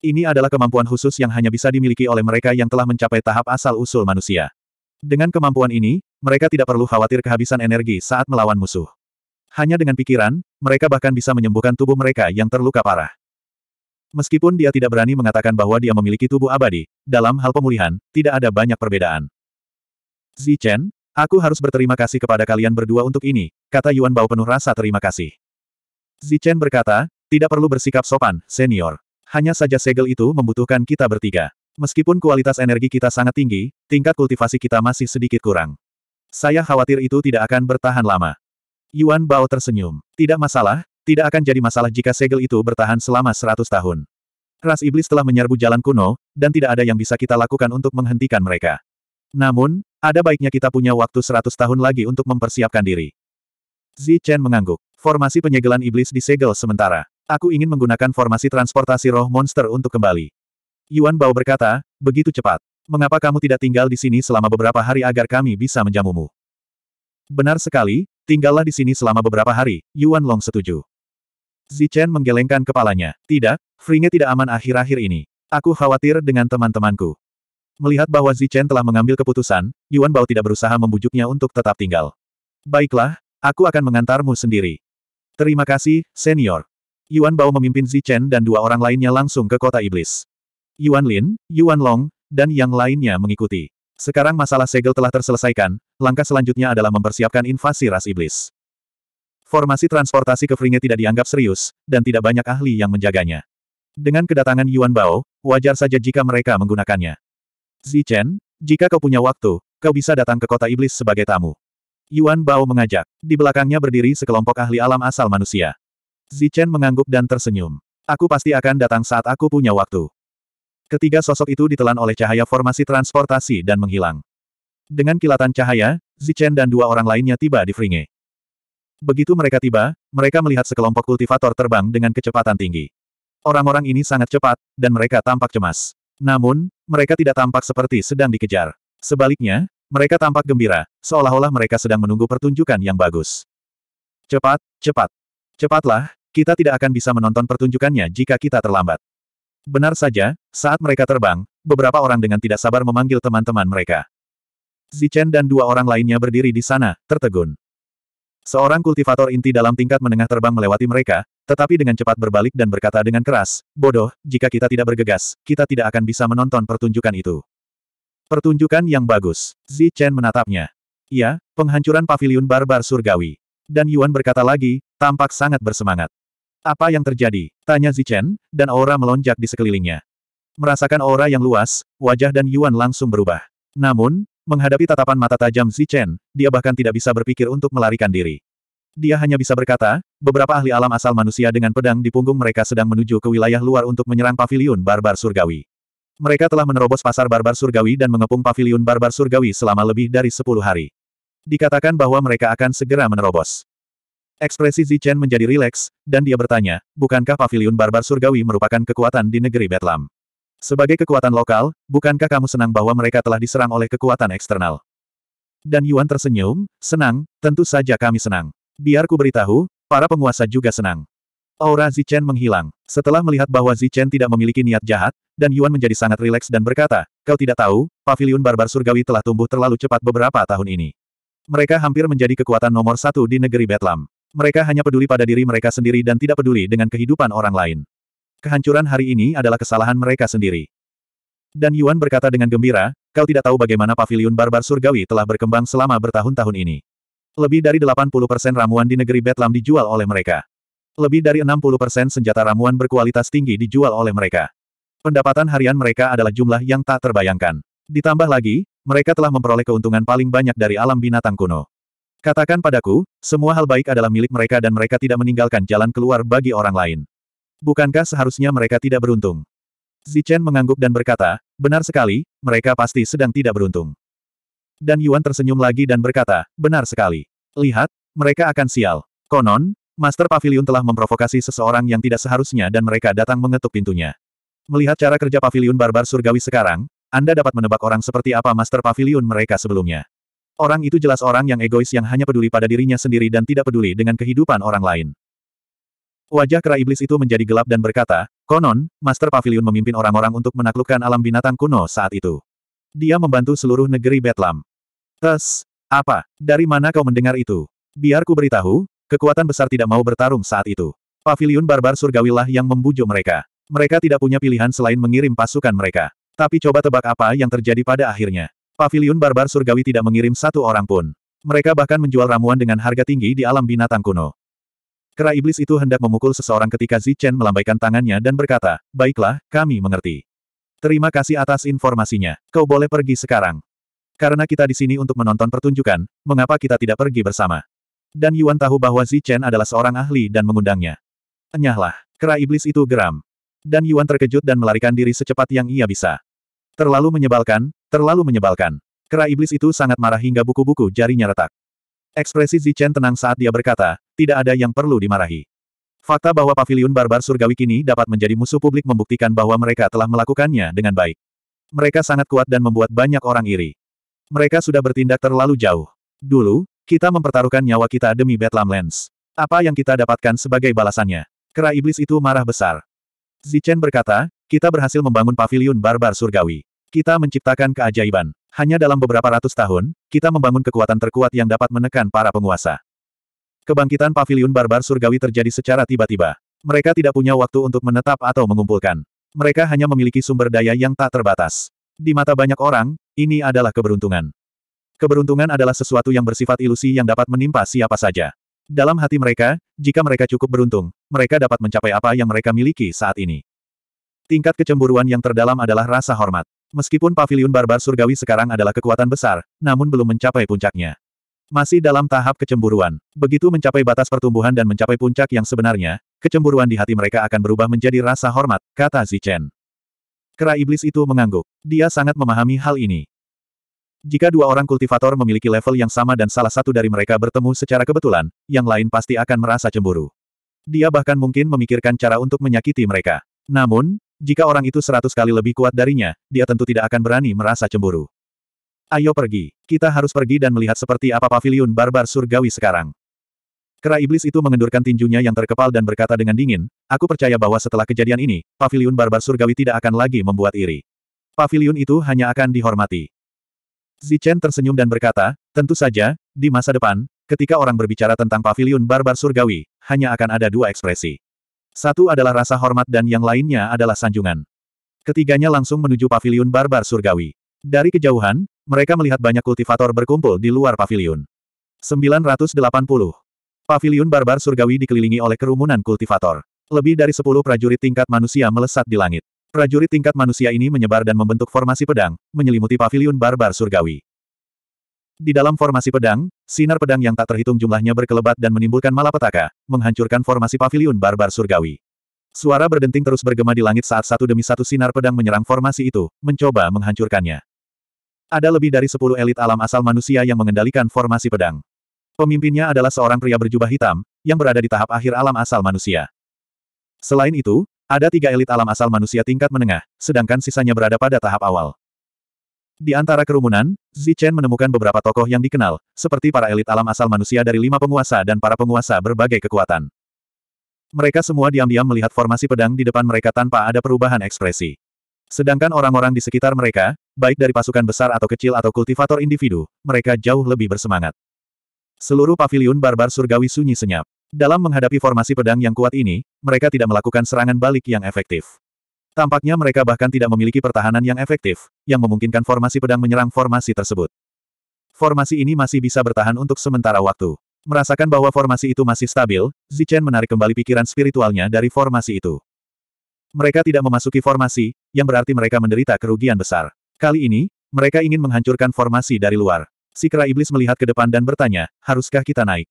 Ini adalah kemampuan khusus yang hanya bisa dimiliki oleh mereka yang telah mencapai tahap asal-usul manusia. Dengan kemampuan ini, mereka tidak perlu khawatir kehabisan energi saat melawan musuh. Hanya dengan pikiran, mereka bahkan bisa menyembuhkan tubuh mereka yang terluka parah. Meskipun dia tidak berani mengatakan bahwa dia memiliki tubuh abadi, dalam hal pemulihan, tidak ada banyak perbedaan. Zichen, aku harus berterima kasih kepada kalian berdua untuk ini, kata Yuan Bao penuh rasa terima kasih. Zichen berkata, tidak perlu bersikap sopan, senior. Hanya saja segel itu membutuhkan kita bertiga. Meskipun kualitas energi kita sangat tinggi, tingkat kultivasi kita masih sedikit kurang. Saya khawatir itu tidak akan bertahan lama. Yuan Bao tersenyum. Tidak masalah, tidak akan jadi masalah jika segel itu bertahan selama seratus tahun. Ras iblis telah menyerbu jalan kuno, dan tidak ada yang bisa kita lakukan untuk menghentikan mereka. Namun, ada baiknya kita punya waktu seratus tahun lagi untuk mempersiapkan diri. Zi Chen mengangguk. Formasi penyegelan iblis disegel sementara. Aku ingin menggunakan formasi transportasi roh monster untuk kembali. Yuan Bao berkata, begitu cepat. Mengapa kamu tidak tinggal di sini selama beberapa hari agar kami bisa menjamumu? Benar sekali, tinggallah di sini selama beberapa hari, Yuan Long setuju. Zichen menggelengkan kepalanya. Tidak, Fringe tidak aman akhir-akhir ini. Aku khawatir dengan teman-temanku. Melihat bahwa Zichen telah mengambil keputusan, Yuan Bao tidak berusaha membujuknya untuk tetap tinggal. Baiklah, aku akan mengantarmu sendiri. Terima kasih, senior. Yuan Bao memimpin Zichen dan dua orang lainnya langsung ke kota iblis. Yuan Lin, Yuan Long, dan yang lainnya mengikuti. Sekarang masalah segel telah terselesaikan, langkah selanjutnya adalah mempersiapkan invasi ras iblis. Formasi transportasi ke Fringe tidak dianggap serius, dan tidak banyak ahli yang menjaganya. Dengan kedatangan Yuan Bao, wajar saja jika mereka menggunakannya. Zichen, jika kau punya waktu, kau bisa datang ke kota iblis sebagai tamu. Yuan Bao mengajak. Di belakangnya berdiri sekelompok ahli alam asal manusia. Zichen mengangguk dan tersenyum. Aku pasti akan datang saat aku punya waktu. Ketiga sosok itu ditelan oleh cahaya formasi transportasi dan menghilang. Dengan kilatan cahaya, Zichen dan dua orang lainnya tiba di Fringe. Begitu mereka tiba, mereka melihat sekelompok kultivator terbang dengan kecepatan tinggi. Orang-orang ini sangat cepat, dan mereka tampak cemas. Namun, mereka tidak tampak seperti sedang dikejar. Sebaliknya, mereka tampak gembira, seolah-olah mereka sedang menunggu pertunjukan yang bagus. Cepat, cepat. Cepatlah, kita tidak akan bisa menonton pertunjukannya jika kita terlambat. Benar saja, saat mereka terbang, beberapa orang dengan tidak sabar memanggil teman-teman mereka. Zichen dan dua orang lainnya berdiri di sana, tertegun. Seorang kultivator inti dalam tingkat menengah terbang melewati mereka, tetapi dengan cepat berbalik dan berkata dengan keras, bodoh, jika kita tidak bergegas, kita tidak akan bisa menonton pertunjukan itu. Pertunjukan yang bagus. Zi Chen menatapnya. Ya, penghancuran paviliun barbar surgawi. Dan Yuan berkata lagi, tampak sangat bersemangat. Apa yang terjadi? Tanya Zi Chen, dan aura melonjak di sekelilingnya. Merasakan aura yang luas, wajah dan Yuan langsung berubah. Namun, Menghadapi tatapan mata tajam Zichen, dia bahkan tidak bisa berpikir untuk melarikan diri. Dia hanya bisa berkata, beberapa ahli alam asal manusia dengan pedang di punggung mereka sedang menuju ke wilayah luar untuk menyerang paviliun barbar surgawi. Mereka telah menerobos pasar barbar surgawi dan mengepung paviliun barbar surgawi selama lebih dari 10 hari. Dikatakan bahwa mereka akan segera menerobos. Ekspresi Zichen menjadi rileks, dan dia bertanya, bukankah paviliun barbar surgawi merupakan kekuatan di negeri Betlam? Sebagai kekuatan lokal, bukankah kamu senang bahwa mereka telah diserang oleh kekuatan eksternal? Dan Yuan tersenyum, senang, tentu saja kami senang. Biar ku beritahu, para penguasa juga senang. Aura Zichen menghilang. Setelah melihat bahwa Zichen tidak memiliki niat jahat, dan Yuan menjadi sangat rileks dan berkata, kau tidak tahu, pavilion barbar surgawi telah tumbuh terlalu cepat beberapa tahun ini. Mereka hampir menjadi kekuatan nomor satu di negeri Betlam. Mereka hanya peduli pada diri mereka sendiri dan tidak peduli dengan kehidupan orang lain. Kehancuran hari ini adalah kesalahan mereka sendiri. Dan Yuan berkata dengan gembira, kau tidak tahu bagaimana pavilion barbar surgawi telah berkembang selama bertahun-tahun ini. Lebih dari 80% ramuan di negeri Betlam dijual oleh mereka. Lebih dari 60% senjata ramuan berkualitas tinggi dijual oleh mereka. Pendapatan harian mereka adalah jumlah yang tak terbayangkan. Ditambah lagi, mereka telah memperoleh keuntungan paling banyak dari alam binatang kuno. Katakan padaku, semua hal baik adalah milik mereka dan mereka tidak meninggalkan jalan keluar bagi orang lain. Bukankah seharusnya mereka tidak beruntung? Zichen mengangguk dan berkata, benar sekali, mereka pasti sedang tidak beruntung. Dan Yuan tersenyum lagi dan berkata, benar sekali. Lihat, mereka akan sial. Konon, Master Pavilion telah memprovokasi seseorang yang tidak seharusnya dan mereka datang mengetuk pintunya. Melihat cara kerja Pavilion Barbar Surgawi sekarang, Anda dapat menebak orang seperti apa Master Pavilion mereka sebelumnya. Orang itu jelas orang yang egois yang hanya peduli pada dirinya sendiri dan tidak peduli dengan kehidupan orang lain. Wajah kera iblis itu menjadi gelap dan berkata, konon, Master Pavilion memimpin orang-orang untuk menaklukkan alam binatang kuno saat itu. Dia membantu seluruh negeri Betlam. Tes, apa, dari mana kau mendengar itu? Biarku beritahu, kekuatan besar tidak mau bertarung saat itu. Pavilion barbar surgawilah yang membujuk mereka. Mereka tidak punya pilihan selain mengirim pasukan mereka. Tapi coba tebak apa yang terjadi pada akhirnya. Pavilion barbar surgawi tidak mengirim satu orang pun. Mereka bahkan menjual ramuan dengan harga tinggi di alam binatang kuno. Kera iblis itu hendak memukul seseorang ketika Zichen melambaikan tangannya dan berkata, Baiklah, kami mengerti. Terima kasih atas informasinya. Kau boleh pergi sekarang. Karena kita di sini untuk menonton pertunjukan, mengapa kita tidak pergi bersama? Dan Yuan tahu bahwa Zichen adalah seorang ahli dan mengundangnya. Enyahlah, kera iblis itu geram. Dan Yuan terkejut dan melarikan diri secepat yang ia bisa. Terlalu menyebalkan, terlalu menyebalkan. Kera iblis itu sangat marah hingga buku-buku jarinya retak. Ekspresi Zichen tenang saat dia berkata, tidak ada yang perlu dimarahi. Fakta bahwa paviliun barbar surgawi kini dapat menjadi musuh publik membuktikan bahwa mereka telah melakukannya dengan baik. Mereka sangat kuat dan membuat banyak orang iri. Mereka sudah bertindak terlalu jauh. Dulu, kita mempertaruhkan nyawa kita demi Bethlehem Lens. Apa yang kita dapatkan sebagai balasannya? Kera iblis itu marah besar. Zichen berkata, kita berhasil membangun paviliun barbar surgawi. Kita menciptakan keajaiban. Hanya dalam beberapa ratus tahun, kita membangun kekuatan terkuat yang dapat menekan para penguasa. Kebangkitan paviliun barbar surgawi terjadi secara tiba-tiba. Mereka tidak punya waktu untuk menetap atau mengumpulkan. Mereka hanya memiliki sumber daya yang tak terbatas. Di mata banyak orang, ini adalah keberuntungan. Keberuntungan adalah sesuatu yang bersifat ilusi yang dapat menimpa siapa saja. Dalam hati mereka, jika mereka cukup beruntung, mereka dapat mencapai apa yang mereka miliki saat ini. Tingkat kecemburuan yang terdalam adalah rasa hormat. Meskipun paviliun barbar surgawi sekarang adalah kekuatan besar, namun belum mencapai puncaknya. Masih dalam tahap kecemburuan. Begitu mencapai batas pertumbuhan dan mencapai puncak yang sebenarnya, kecemburuan di hati mereka akan berubah menjadi rasa hormat, kata Zichen. Kera iblis itu mengangguk. Dia sangat memahami hal ini. Jika dua orang kultivator memiliki level yang sama dan salah satu dari mereka bertemu secara kebetulan, yang lain pasti akan merasa cemburu. Dia bahkan mungkin memikirkan cara untuk menyakiti mereka. Namun, jika orang itu seratus kali lebih kuat darinya, dia tentu tidak akan berani merasa cemburu. Ayo pergi. Kita harus pergi dan melihat seperti apa pavilion barbar surgawi sekarang. Kera iblis itu mengendurkan tinjunya yang terkepal dan berkata dengan dingin, aku percaya bahwa setelah kejadian ini, pavilion barbar surgawi tidak akan lagi membuat iri. pavilion itu hanya akan dihormati. Zichen tersenyum dan berkata, tentu saja, di masa depan, ketika orang berbicara tentang pavilion barbar surgawi, hanya akan ada dua ekspresi. Satu adalah rasa hormat dan yang lainnya adalah sanjungan. Ketiganya langsung menuju pavilion barbar surgawi. Dari kejauhan, mereka melihat banyak kultivator berkumpul di luar pavilion. 980. Paviliun barbar surgawi dikelilingi oleh kerumunan kultivator. Lebih dari 10 prajurit tingkat manusia melesat di langit. Prajurit tingkat manusia ini menyebar dan membentuk formasi pedang, menyelimuti pavilion barbar surgawi. Di dalam formasi pedang, sinar pedang yang tak terhitung jumlahnya berkelebat dan menimbulkan malapetaka, menghancurkan formasi pavilion barbar surgawi. Suara berdenting terus bergema di langit saat satu demi satu sinar pedang menyerang formasi itu, mencoba menghancurkannya. Ada lebih dari sepuluh elit alam asal manusia yang mengendalikan formasi pedang. Pemimpinnya adalah seorang pria berjubah hitam, yang berada di tahap akhir alam asal manusia. Selain itu, ada tiga elit alam asal manusia tingkat menengah, sedangkan sisanya berada pada tahap awal. Di antara kerumunan, Zichen menemukan beberapa tokoh yang dikenal, seperti para elit alam asal manusia dari lima penguasa dan para penguasa berbagai kekuatan. Mereka semua diam-diam melihat formasi pedang di depan mereka tanpa ada perubahan ekspresi. Sedangkan orang-orang di sekitar mereka, baik dari pasukan besar atau kecil atau kultivator individu, mereka jauh lebih bersemangat. Seluruh paviliun barbar surgawi sunyi senyap. Dalam menghadapi formasi pedang yang kuat ini, mereka tidak melakukan serangan balik yang efektif. Tampaknya mereka bahkan tidak memiliki pertahanan yang efektif, yang memungkinkan formasi pedang menyerang formasi tersebut. Formasi ini masih bisa bertahan untuk sementara waktu. Merasakan bahwa formasi itu masih stabil, Zichen menarik kembali pikiran spiritualnya dari formasi itu. Mereka tidak memasuki formasi, yang berarti mereka menderita kerugian besar. Kali ini, mereka ingin menghancurkan formasi dari luar. Si kera iblis melihat ke depan dan bertanya, haruskah kita naik?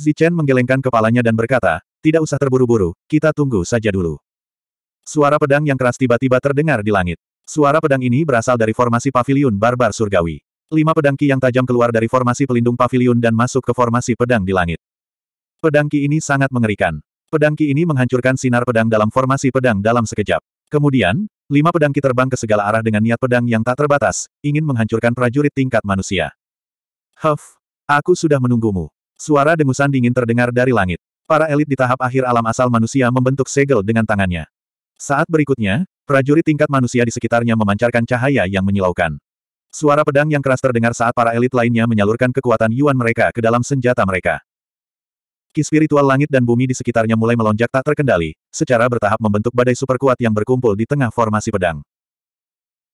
Zichen menggelengkan kepalanya dan berkata, tidak usah terburu-buru, kita tunggu saja dulu. Suara pedang yang keras tiba-tiba terdengar di langit. Suara pedang ini berasal dari formasi pavilion barbar surgawi. Lima pedang ki yang tajam keluar dari formasi pelindung pavilion dan masuk ke formasi pedang di langit. Pedang ki ini sangat mengerikan. Pedang ki ini menghancurkan sinar pedang dalam formasi pedang dalam sekejap. Kemudian, Lima pedang ki terbang ke segala arah dengan niat pedang yang tak terbatas, ingin menghancurkan prajurit tingkat manusia. Huff, aku sudah menunggumu. Suara dengusan dingin terdengar dari langit. Para elit di tahap akhir alam asal manusia membentuk segel dengan tangannya. Saat berikutnya, prajurit tingkat manusia di sekitarnya memancarkan cahaya yang menyilaukan. Suara pedang yang keras terdengar saat para elit lainnya menyalurkan kekuatan Yuan mereka ke dalam senjata mereka. Ki spiritual langit dan bumi di sekitarnya mulai melonjak tak terkendali, secara bertahap membentuk badai superkuat yang berkumpul di tengah formasi pedang.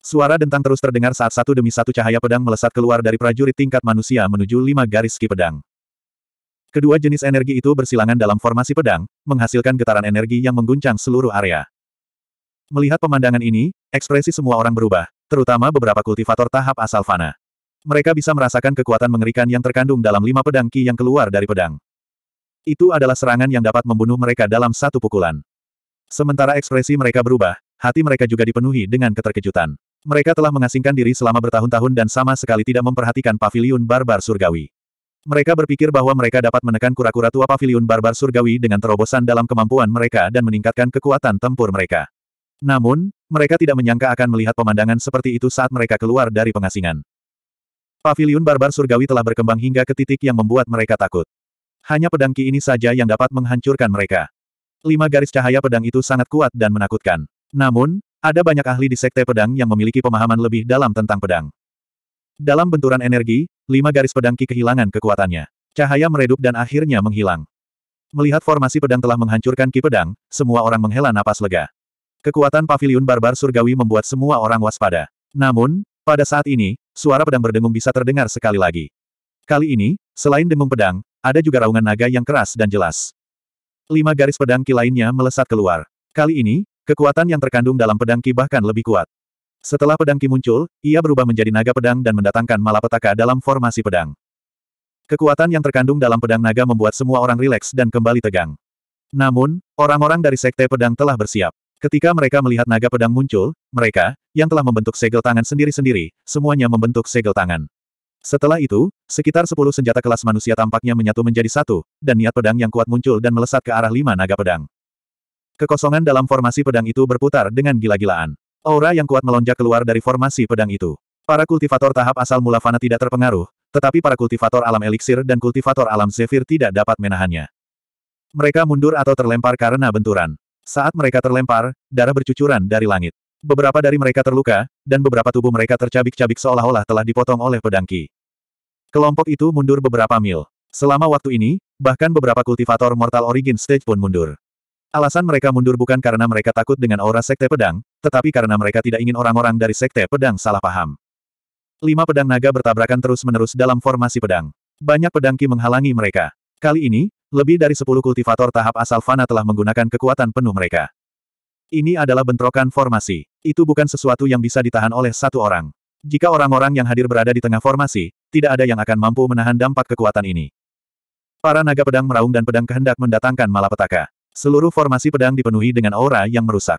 Suara dentang terus terdengar saat satu demi satu cahaya pedang melesat keluar dari prajurit tingkat manusia menuju lima garis ki pedang. Kedua jenis energi itu bersilangan dalam formasi pedang, menghasilkan getaran energi yang mengguncang seluruh area. Melihat pemandangan ini, ekspresi semua orang berubah, terutama beberapa kultivator tahap asal fana. Mereka bisa merasakan kekuatan mengerikan yang terkandung dalam lima pedang ki yang keluar dari pedang. Itu adalah serangan yang dapat membunuh mereka dalam satu pukulan. Sementara ekspresi mereka berubah, hati mereka juga dipenuhi dengan keterkejutan. Mereka telah mengasingkan diri selama bertahun-tahun dan sama sekali tidak memperhatikan paviliun barbar surgawi. Mereka berpikir bahwa mereka dapat menekan kura-kura tua paviliun barbar surgawi dengan terobosan dalam kemampuan mereka dan meningkatkan kekuatan tempur mereka. Namun, mereka tidak menyangka akan melihat pemandangan seperti itu saat mereka keluar dari pengasingan. Paviliun barbar surgawi telah berkembang hingga ke titik yang membuat mereka takut. Hanya pedang Ki ini saja yang dapat menghancurkan mereka. Lima garis cahaya pedang itu sangat kuat dan menakutkan. Namun, ada banyak ahli di sekte pedang yang memiliki pemahaman lebih dalam tentang pedang. Dalam benturan energi, lima garis pedang Ki kehilangan kekuatannya. Cahaya meredup dan akhirnya menghilang. Melihat formasi pedang telah menghancurkan Ki pedang, semua orang menghela napas lega. Kekuatan pavilion barbar surgawi membuat semua orang waspada. Namun, pada saat ini, suara pedang berdengung bisa terdengar sekali lagi. Kali ini, selain dengung pedang, ada juga raungan naga yang keras dan jelas. Lima garis pedang ki lainnya melesat keluar. Kali ini, kekuatan yang terkandung dalam pedang ki bahkan lebih kuat. Setelah pedang ki muncul, ia berubah menjadi naga pedang dan mendatangkan malapetaka dalam formasi pedang. Kekuatan yang terkandung dalam pedang naga membuat semua orang rileks dan kembali tegang. Namun, orang-orang dari sekte pedang telah bersiap. Ketika mereka melihat naga pedang muncul, mereka, yang telah membentuk segel tangan sendiri-sendiri, semuanya membentuk segel tangan. Setelah itu, sekitar sepuluh senjata kelas manusia tampaknya menyatu menjadi satu, dan niat pedang yang kuat muncul dan melesat ke arah lima naga pedang. Kekosongan dalam formasi pedang itu berputar dengan gila-gilaan. Aura yang kuat melonjak keluar dari formasi pedang itu. Para kultivator tahap asal mula fana tidak terpengaruh, tetapi para kultivator alam eliksir dan kultivator alam zefir tidak dapat menahannya. Mereka mundur atau terlempar karena benturan. Saat mereka terlempar, darah bercucuran dari langit. Beberapa dari mereka terluka, dan beberapa tubuh mereka tercabik-cabik seolah-olah telah dipotong oleh pedangki. Kelompok itu mundur beberapa mil. Selama waktu ini, bahkan beberapa kultivator Mortal Origin Stage pun mundur. Alasan mereka mundur bukan karena mereka takut dengan aura Sekte Pedang, tetapi karena mereka tidak ingin orang-orang dari Sekte Pedang salah paham. Lima pedang naga bertabrakan terus-menerus dalam formasi pedang. Banyak pedangki menghalangi mereka. Kali ini, lebih dari sepuluh kultivator tahap asal Fana telah menggunakan kekuatan penuh mereka. Ini adalah bentrokan formasi. Itu bukan sesuatu yang bisa ditahan oleh satu orang. Jika orang-orang yang hadir berada di tengah formasi, tidak ada yang akan mampu menahan dampak kekuatan ini. Para naga pedang meraung dan pedang kehendak mendatangkan malapetaka. Seluruh formasi pedang dipenuhi dengan aura yang merusak.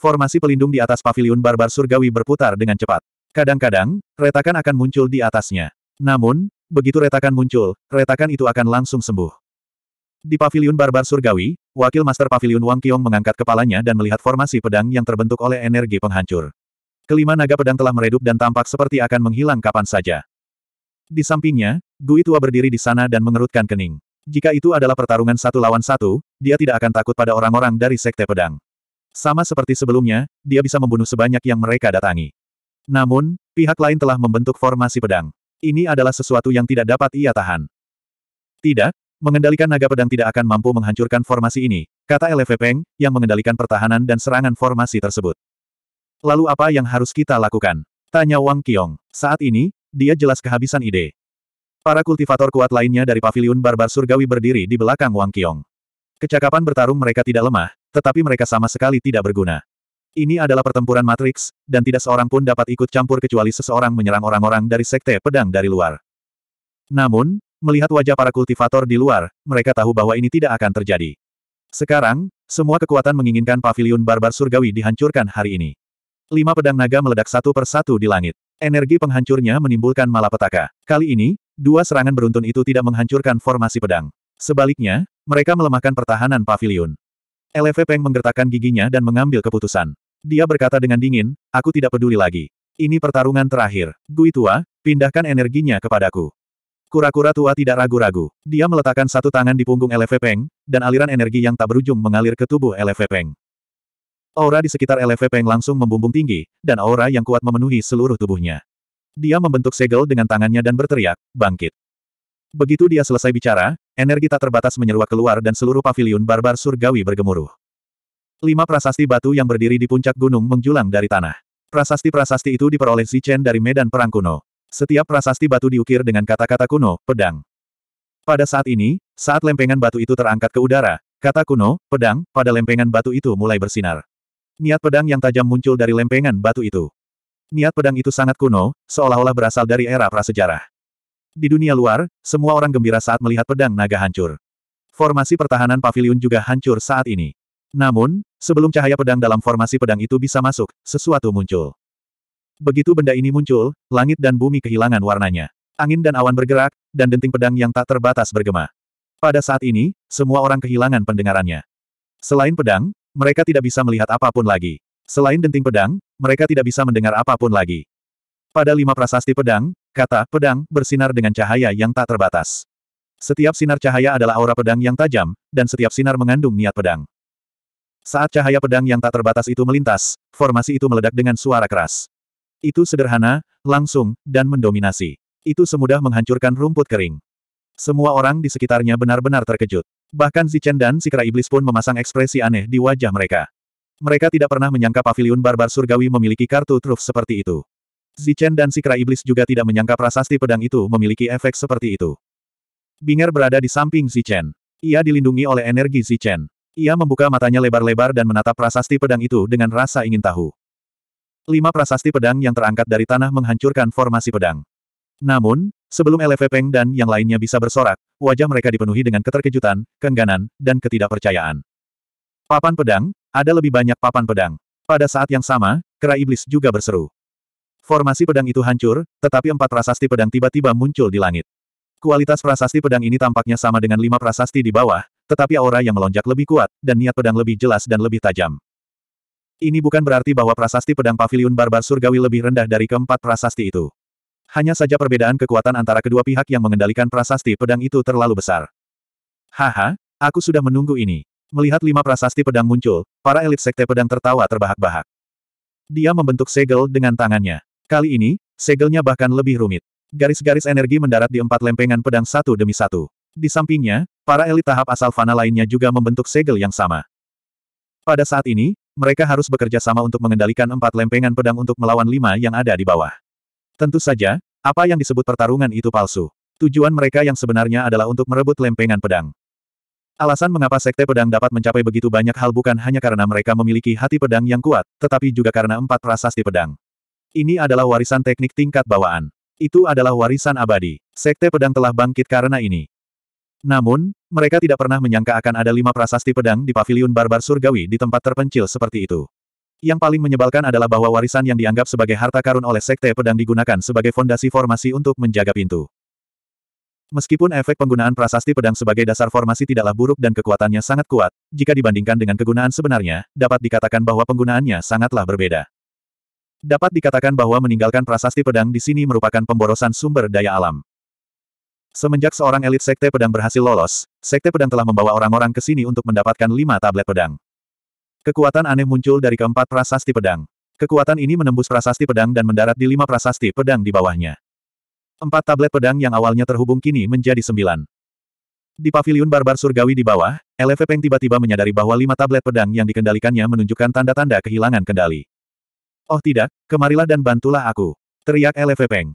Formasi pelindung di atas pavilion barbar surgawi berputar dengan cepat. Kadang-kadang, retakan akan muncul di atasnya. Namun, begitu retakan muncul, retakan itu akan langsung sembuh. Di Pavilion barbar surgawi, wakil master Pavilion Wang Qiong mengangkat kepalanya dan melihat formasi pedang yang terbentuk oleh energi penghancur. Kelima naga pedang telah meredup dan tampak seperti akan menghilang kapan saja. Di sampingnya, Gui Tua berdiri di sana dan mengerutkan kening. Jika itu adalah pertarungan satu lawan satu, dia tidak akan takut pada orang-orang dari Sekte Pedang. Sama seperti sebelumnya, dia bisa membunuh sebanyak yang mereka datangi. Namun, pihak lain telah membentuk formasi pedang. Ini adalah sesuatu yang tidak dapat ia tahan. Tidak, Mengendalikan naga pedang tidak akan mampu menghancurkan formasi ini, kata LV Peng, yang mengendalikan pertahanan dan serangan formasi tersebut. Lalu apa yang harus kita lakukan? Tanya Wang Qiong. Saat ini, dia jelas kehabisan ide. Para kultivator kuat lainnya dari paviliun barbar surgawi berdiri di belakang Wang Qiong. Kecakapan bertarung mereka tidak lemah, tetapi mereka sama sekali tidak berguna. Ini adalah pertempuran Matrix, dan tidak seorang pun dapat ikut campur kecuali seseorang menyerang orang-orang dari sekte pedang dari luar. Namun, Melihat wajah para kultivator di luar, mereka tahu bahwa ini tidak akan terjadi. Sekarang, semua kekuatan menginginkan pavilion barbar surgawi dihancurkan hari ini. Lima pedang naga meledak satu persatu di langit. Energi penghancurnya menimbulkan malapetaka. Kali ini, dua serangan beruntun itu tidak menghancurkan formasi pedang. Sebaliknya, mereka melemahkan pertahanan pavilion. LV Peng menggertakkan giginya dan mengambil keputusan. Dia berkata dengan dingin, aku tidak peduli lagi. Ini pertarungan terakhir. Gui Tua, pindahkan energinya kepadaku. Kura-kura tua tidak ragu-ragu. Dia meletakkan satu tangan di punggung LV Peng, dan aliran energi yang tak berujung mengalir ke tubuh LV Peng. Aura di sekitar LV Peng langsung membumbung tinggi, dan aura yang kuat memenuhi seluruh tubuhnya. Dia membentuk segel dengan tangannya dan berteriak, bangkit. Begitu dia selesai bicara, energi tak terbatas menyeruak keluar dan seluruh paviliun barbar surgawi bergemuruh. Lima prasasti batu yang berdiri di puncak gunung menjulang dari tanah. Prasasti-prasasti itu diperoleh Zichen dari medan perang kuno. Setiap prasasti batu diukir dengan kata-kata kuno, pedang. Pada saat ini, saat lempengan batu itu terangkat ke udara, kata kuno, pedang, pada lempengan batu itu mulai bersinar. Niat pedang yang tajam muncul dari lempengan batu itu. Niat pedang itu sangat kuno, seolah-olah berasal dari era prasejarah. Di dunia luar, semua orang gembira saat melihat pedang naga hancur. Formasi pertahanan pavilion juga hancur saat ini. Namun, sebelum cahaya pedang dalam formasi pedang itu bisa masuk, sesuatu muncul. Begitu benda ini muncul, langit dan bumi kehilangan warnanya. Angin dan awan bergerak, dan denting pedang yang tak terbatas bergema. Pada saat ini, semua orang kehilangan pendengarannya. Selain pedang, mereka tidak bisa melihat apapun lagi. Selain denting pedang, mereka tidak bisa mendengar apapun lagi. Pada lima prasasti pedang, kata pedang bersinar dengan cahaya yang tak terbatas. Setiap sinar cahaya adalah aura pedang yang tajam, dan setiap sinar mengandung niat pedang. Saat cahaya pedang yang tak terbatas itu melintas, formasi itu meledak dengan suara keras. Itu sederhana, langsung, dan mendominasi. Itu semudah menghancurkan rumput kering. Semua orang di sekitarnya benar-benar terkejut. Bahkan Zichen dan Sikra Iblis pun memasang ekspresi aneh di wajah mereka. Mereka tidak pernah menyangka pavilion barbar surgawi memiliki kartu truf seperti itu. Zichen dan Sikra Iblis juga tidak menyangka prasasti pedang itu memiliki efek seperti itu. Binger berada di samping Zichen. Ia dilindungi oleh energi Zichen. Ia membuka matanya lebar-lebar dan menatap prasasti pedang itu dengan rasa ingin tahu. Lima prasasti pedang yang terangkat dari tanah menghancurkan formasi pedang. Namun, sebelum LV Peng dan yang lainnya bisa bersorak, wajah mereka dipenuhi dengan keterkejutan, keengganan, dan ketidakpercayaan. Papan pedang, ada lebih banyak papan pedang. Pada saat yang sama, kera iblis juga berseru. Formasi pedang itu hancur, tetapi empat prasasti pedang tiba-tiba muncul di langit. Kualitas prasasti pedang ini tampaknya sama dengan lima prasasti di bawah, tetapi aura yang melonjak lebih kuat, dan niat pedang lebih jelas dan lebih tajam. Ini bukan berarti bahwa prasasti pedang pavilion barbar surgawi lebih rendah dari keempat prasasti itu. Hanya saja perbedaan kekuatan antara kedua pihak yang mengendalikan prasasti pedang itu terlalu besar. Haha, aku sudah menunggu ini. Melihat lima prasasti pedang muncul, para elit sekte pedang tertawa terbahak-bahak. Dia membentuk segel dengan tangannya. Kali ini, segelnya bahkan lebih rumit. Garis-garis energi mendarat di empat lempengan pedang satu demi satu. Di sampingnya, para elit tahap asal fana lainnya juga membentuk segel yang sama. Pada saat ini, mereka harus bekerja sama untuk mengendalikan empat lempengan pedang untuk melawan lima yang ada di bawah. Tentu saja, apa yang disebut pertarungan itu palsu. Tujuan mereka yang sebenarnya adalah untuk merebut lempengan pedang. Alasan mengapa Sekte Pedang dapat mencapai begitu banyak hal bukan hanya karena mereka memiliki hati pedang yang kuat, tetapi juga karena empat prasasti pedang. Ini adalah warisan teknik tingkat bawaan. Itu adalah warisan abadi. Sekte Pedang telah bangkit karena ini. Namun, mereka tidak pernah menyangka akan ada lima prasasti pedang di paviliun barbar surgawi di tempat terpencil seperti itu. Yang paling menyebalkan adalah bahwa warisan yang dianggap sebagai harta karun oleh sekte pedang digunakan sebagai fondasi formasi untuk menjaga pintu. Meskipun efek penggunaan prasasti pedang sebagai dasar formasi tidaklah buruk dan kekuatannya sangat kuat, jika dibandingkan dengan kegunaan sebenarnya, dapat dikatakan bahwa penggunaannya sangatlah berbeda. Dapat dikatakan bahwa meninggalkan prasasti pedang di sini merupakan pemborosan sumber daya alam. Semenjak seorang elit sekte pedang berhasil lolos, sekte pedang telah membawa orang-orang ke sini untuk mendapatkan lima tablet pedang. Kekuatan aneh muncul dari keempat prasasti pedang. Kekuatan ini menembus prasasti pedang dan mendarat di lima prasasti pedang di bawahnya. Empat tablet pedang yang awalnya terhubung kini menjadi sembilan. Di pavilion barbar surgawi di bawah, LF Peng tiba-tiba menyadari bahwa lima tablet pedang yang dikendalikannya menunjukkan tanda-tanda kehilangan kendali. Oh tidak, kemarilah dan bantulah aku. Teriak LF Peng.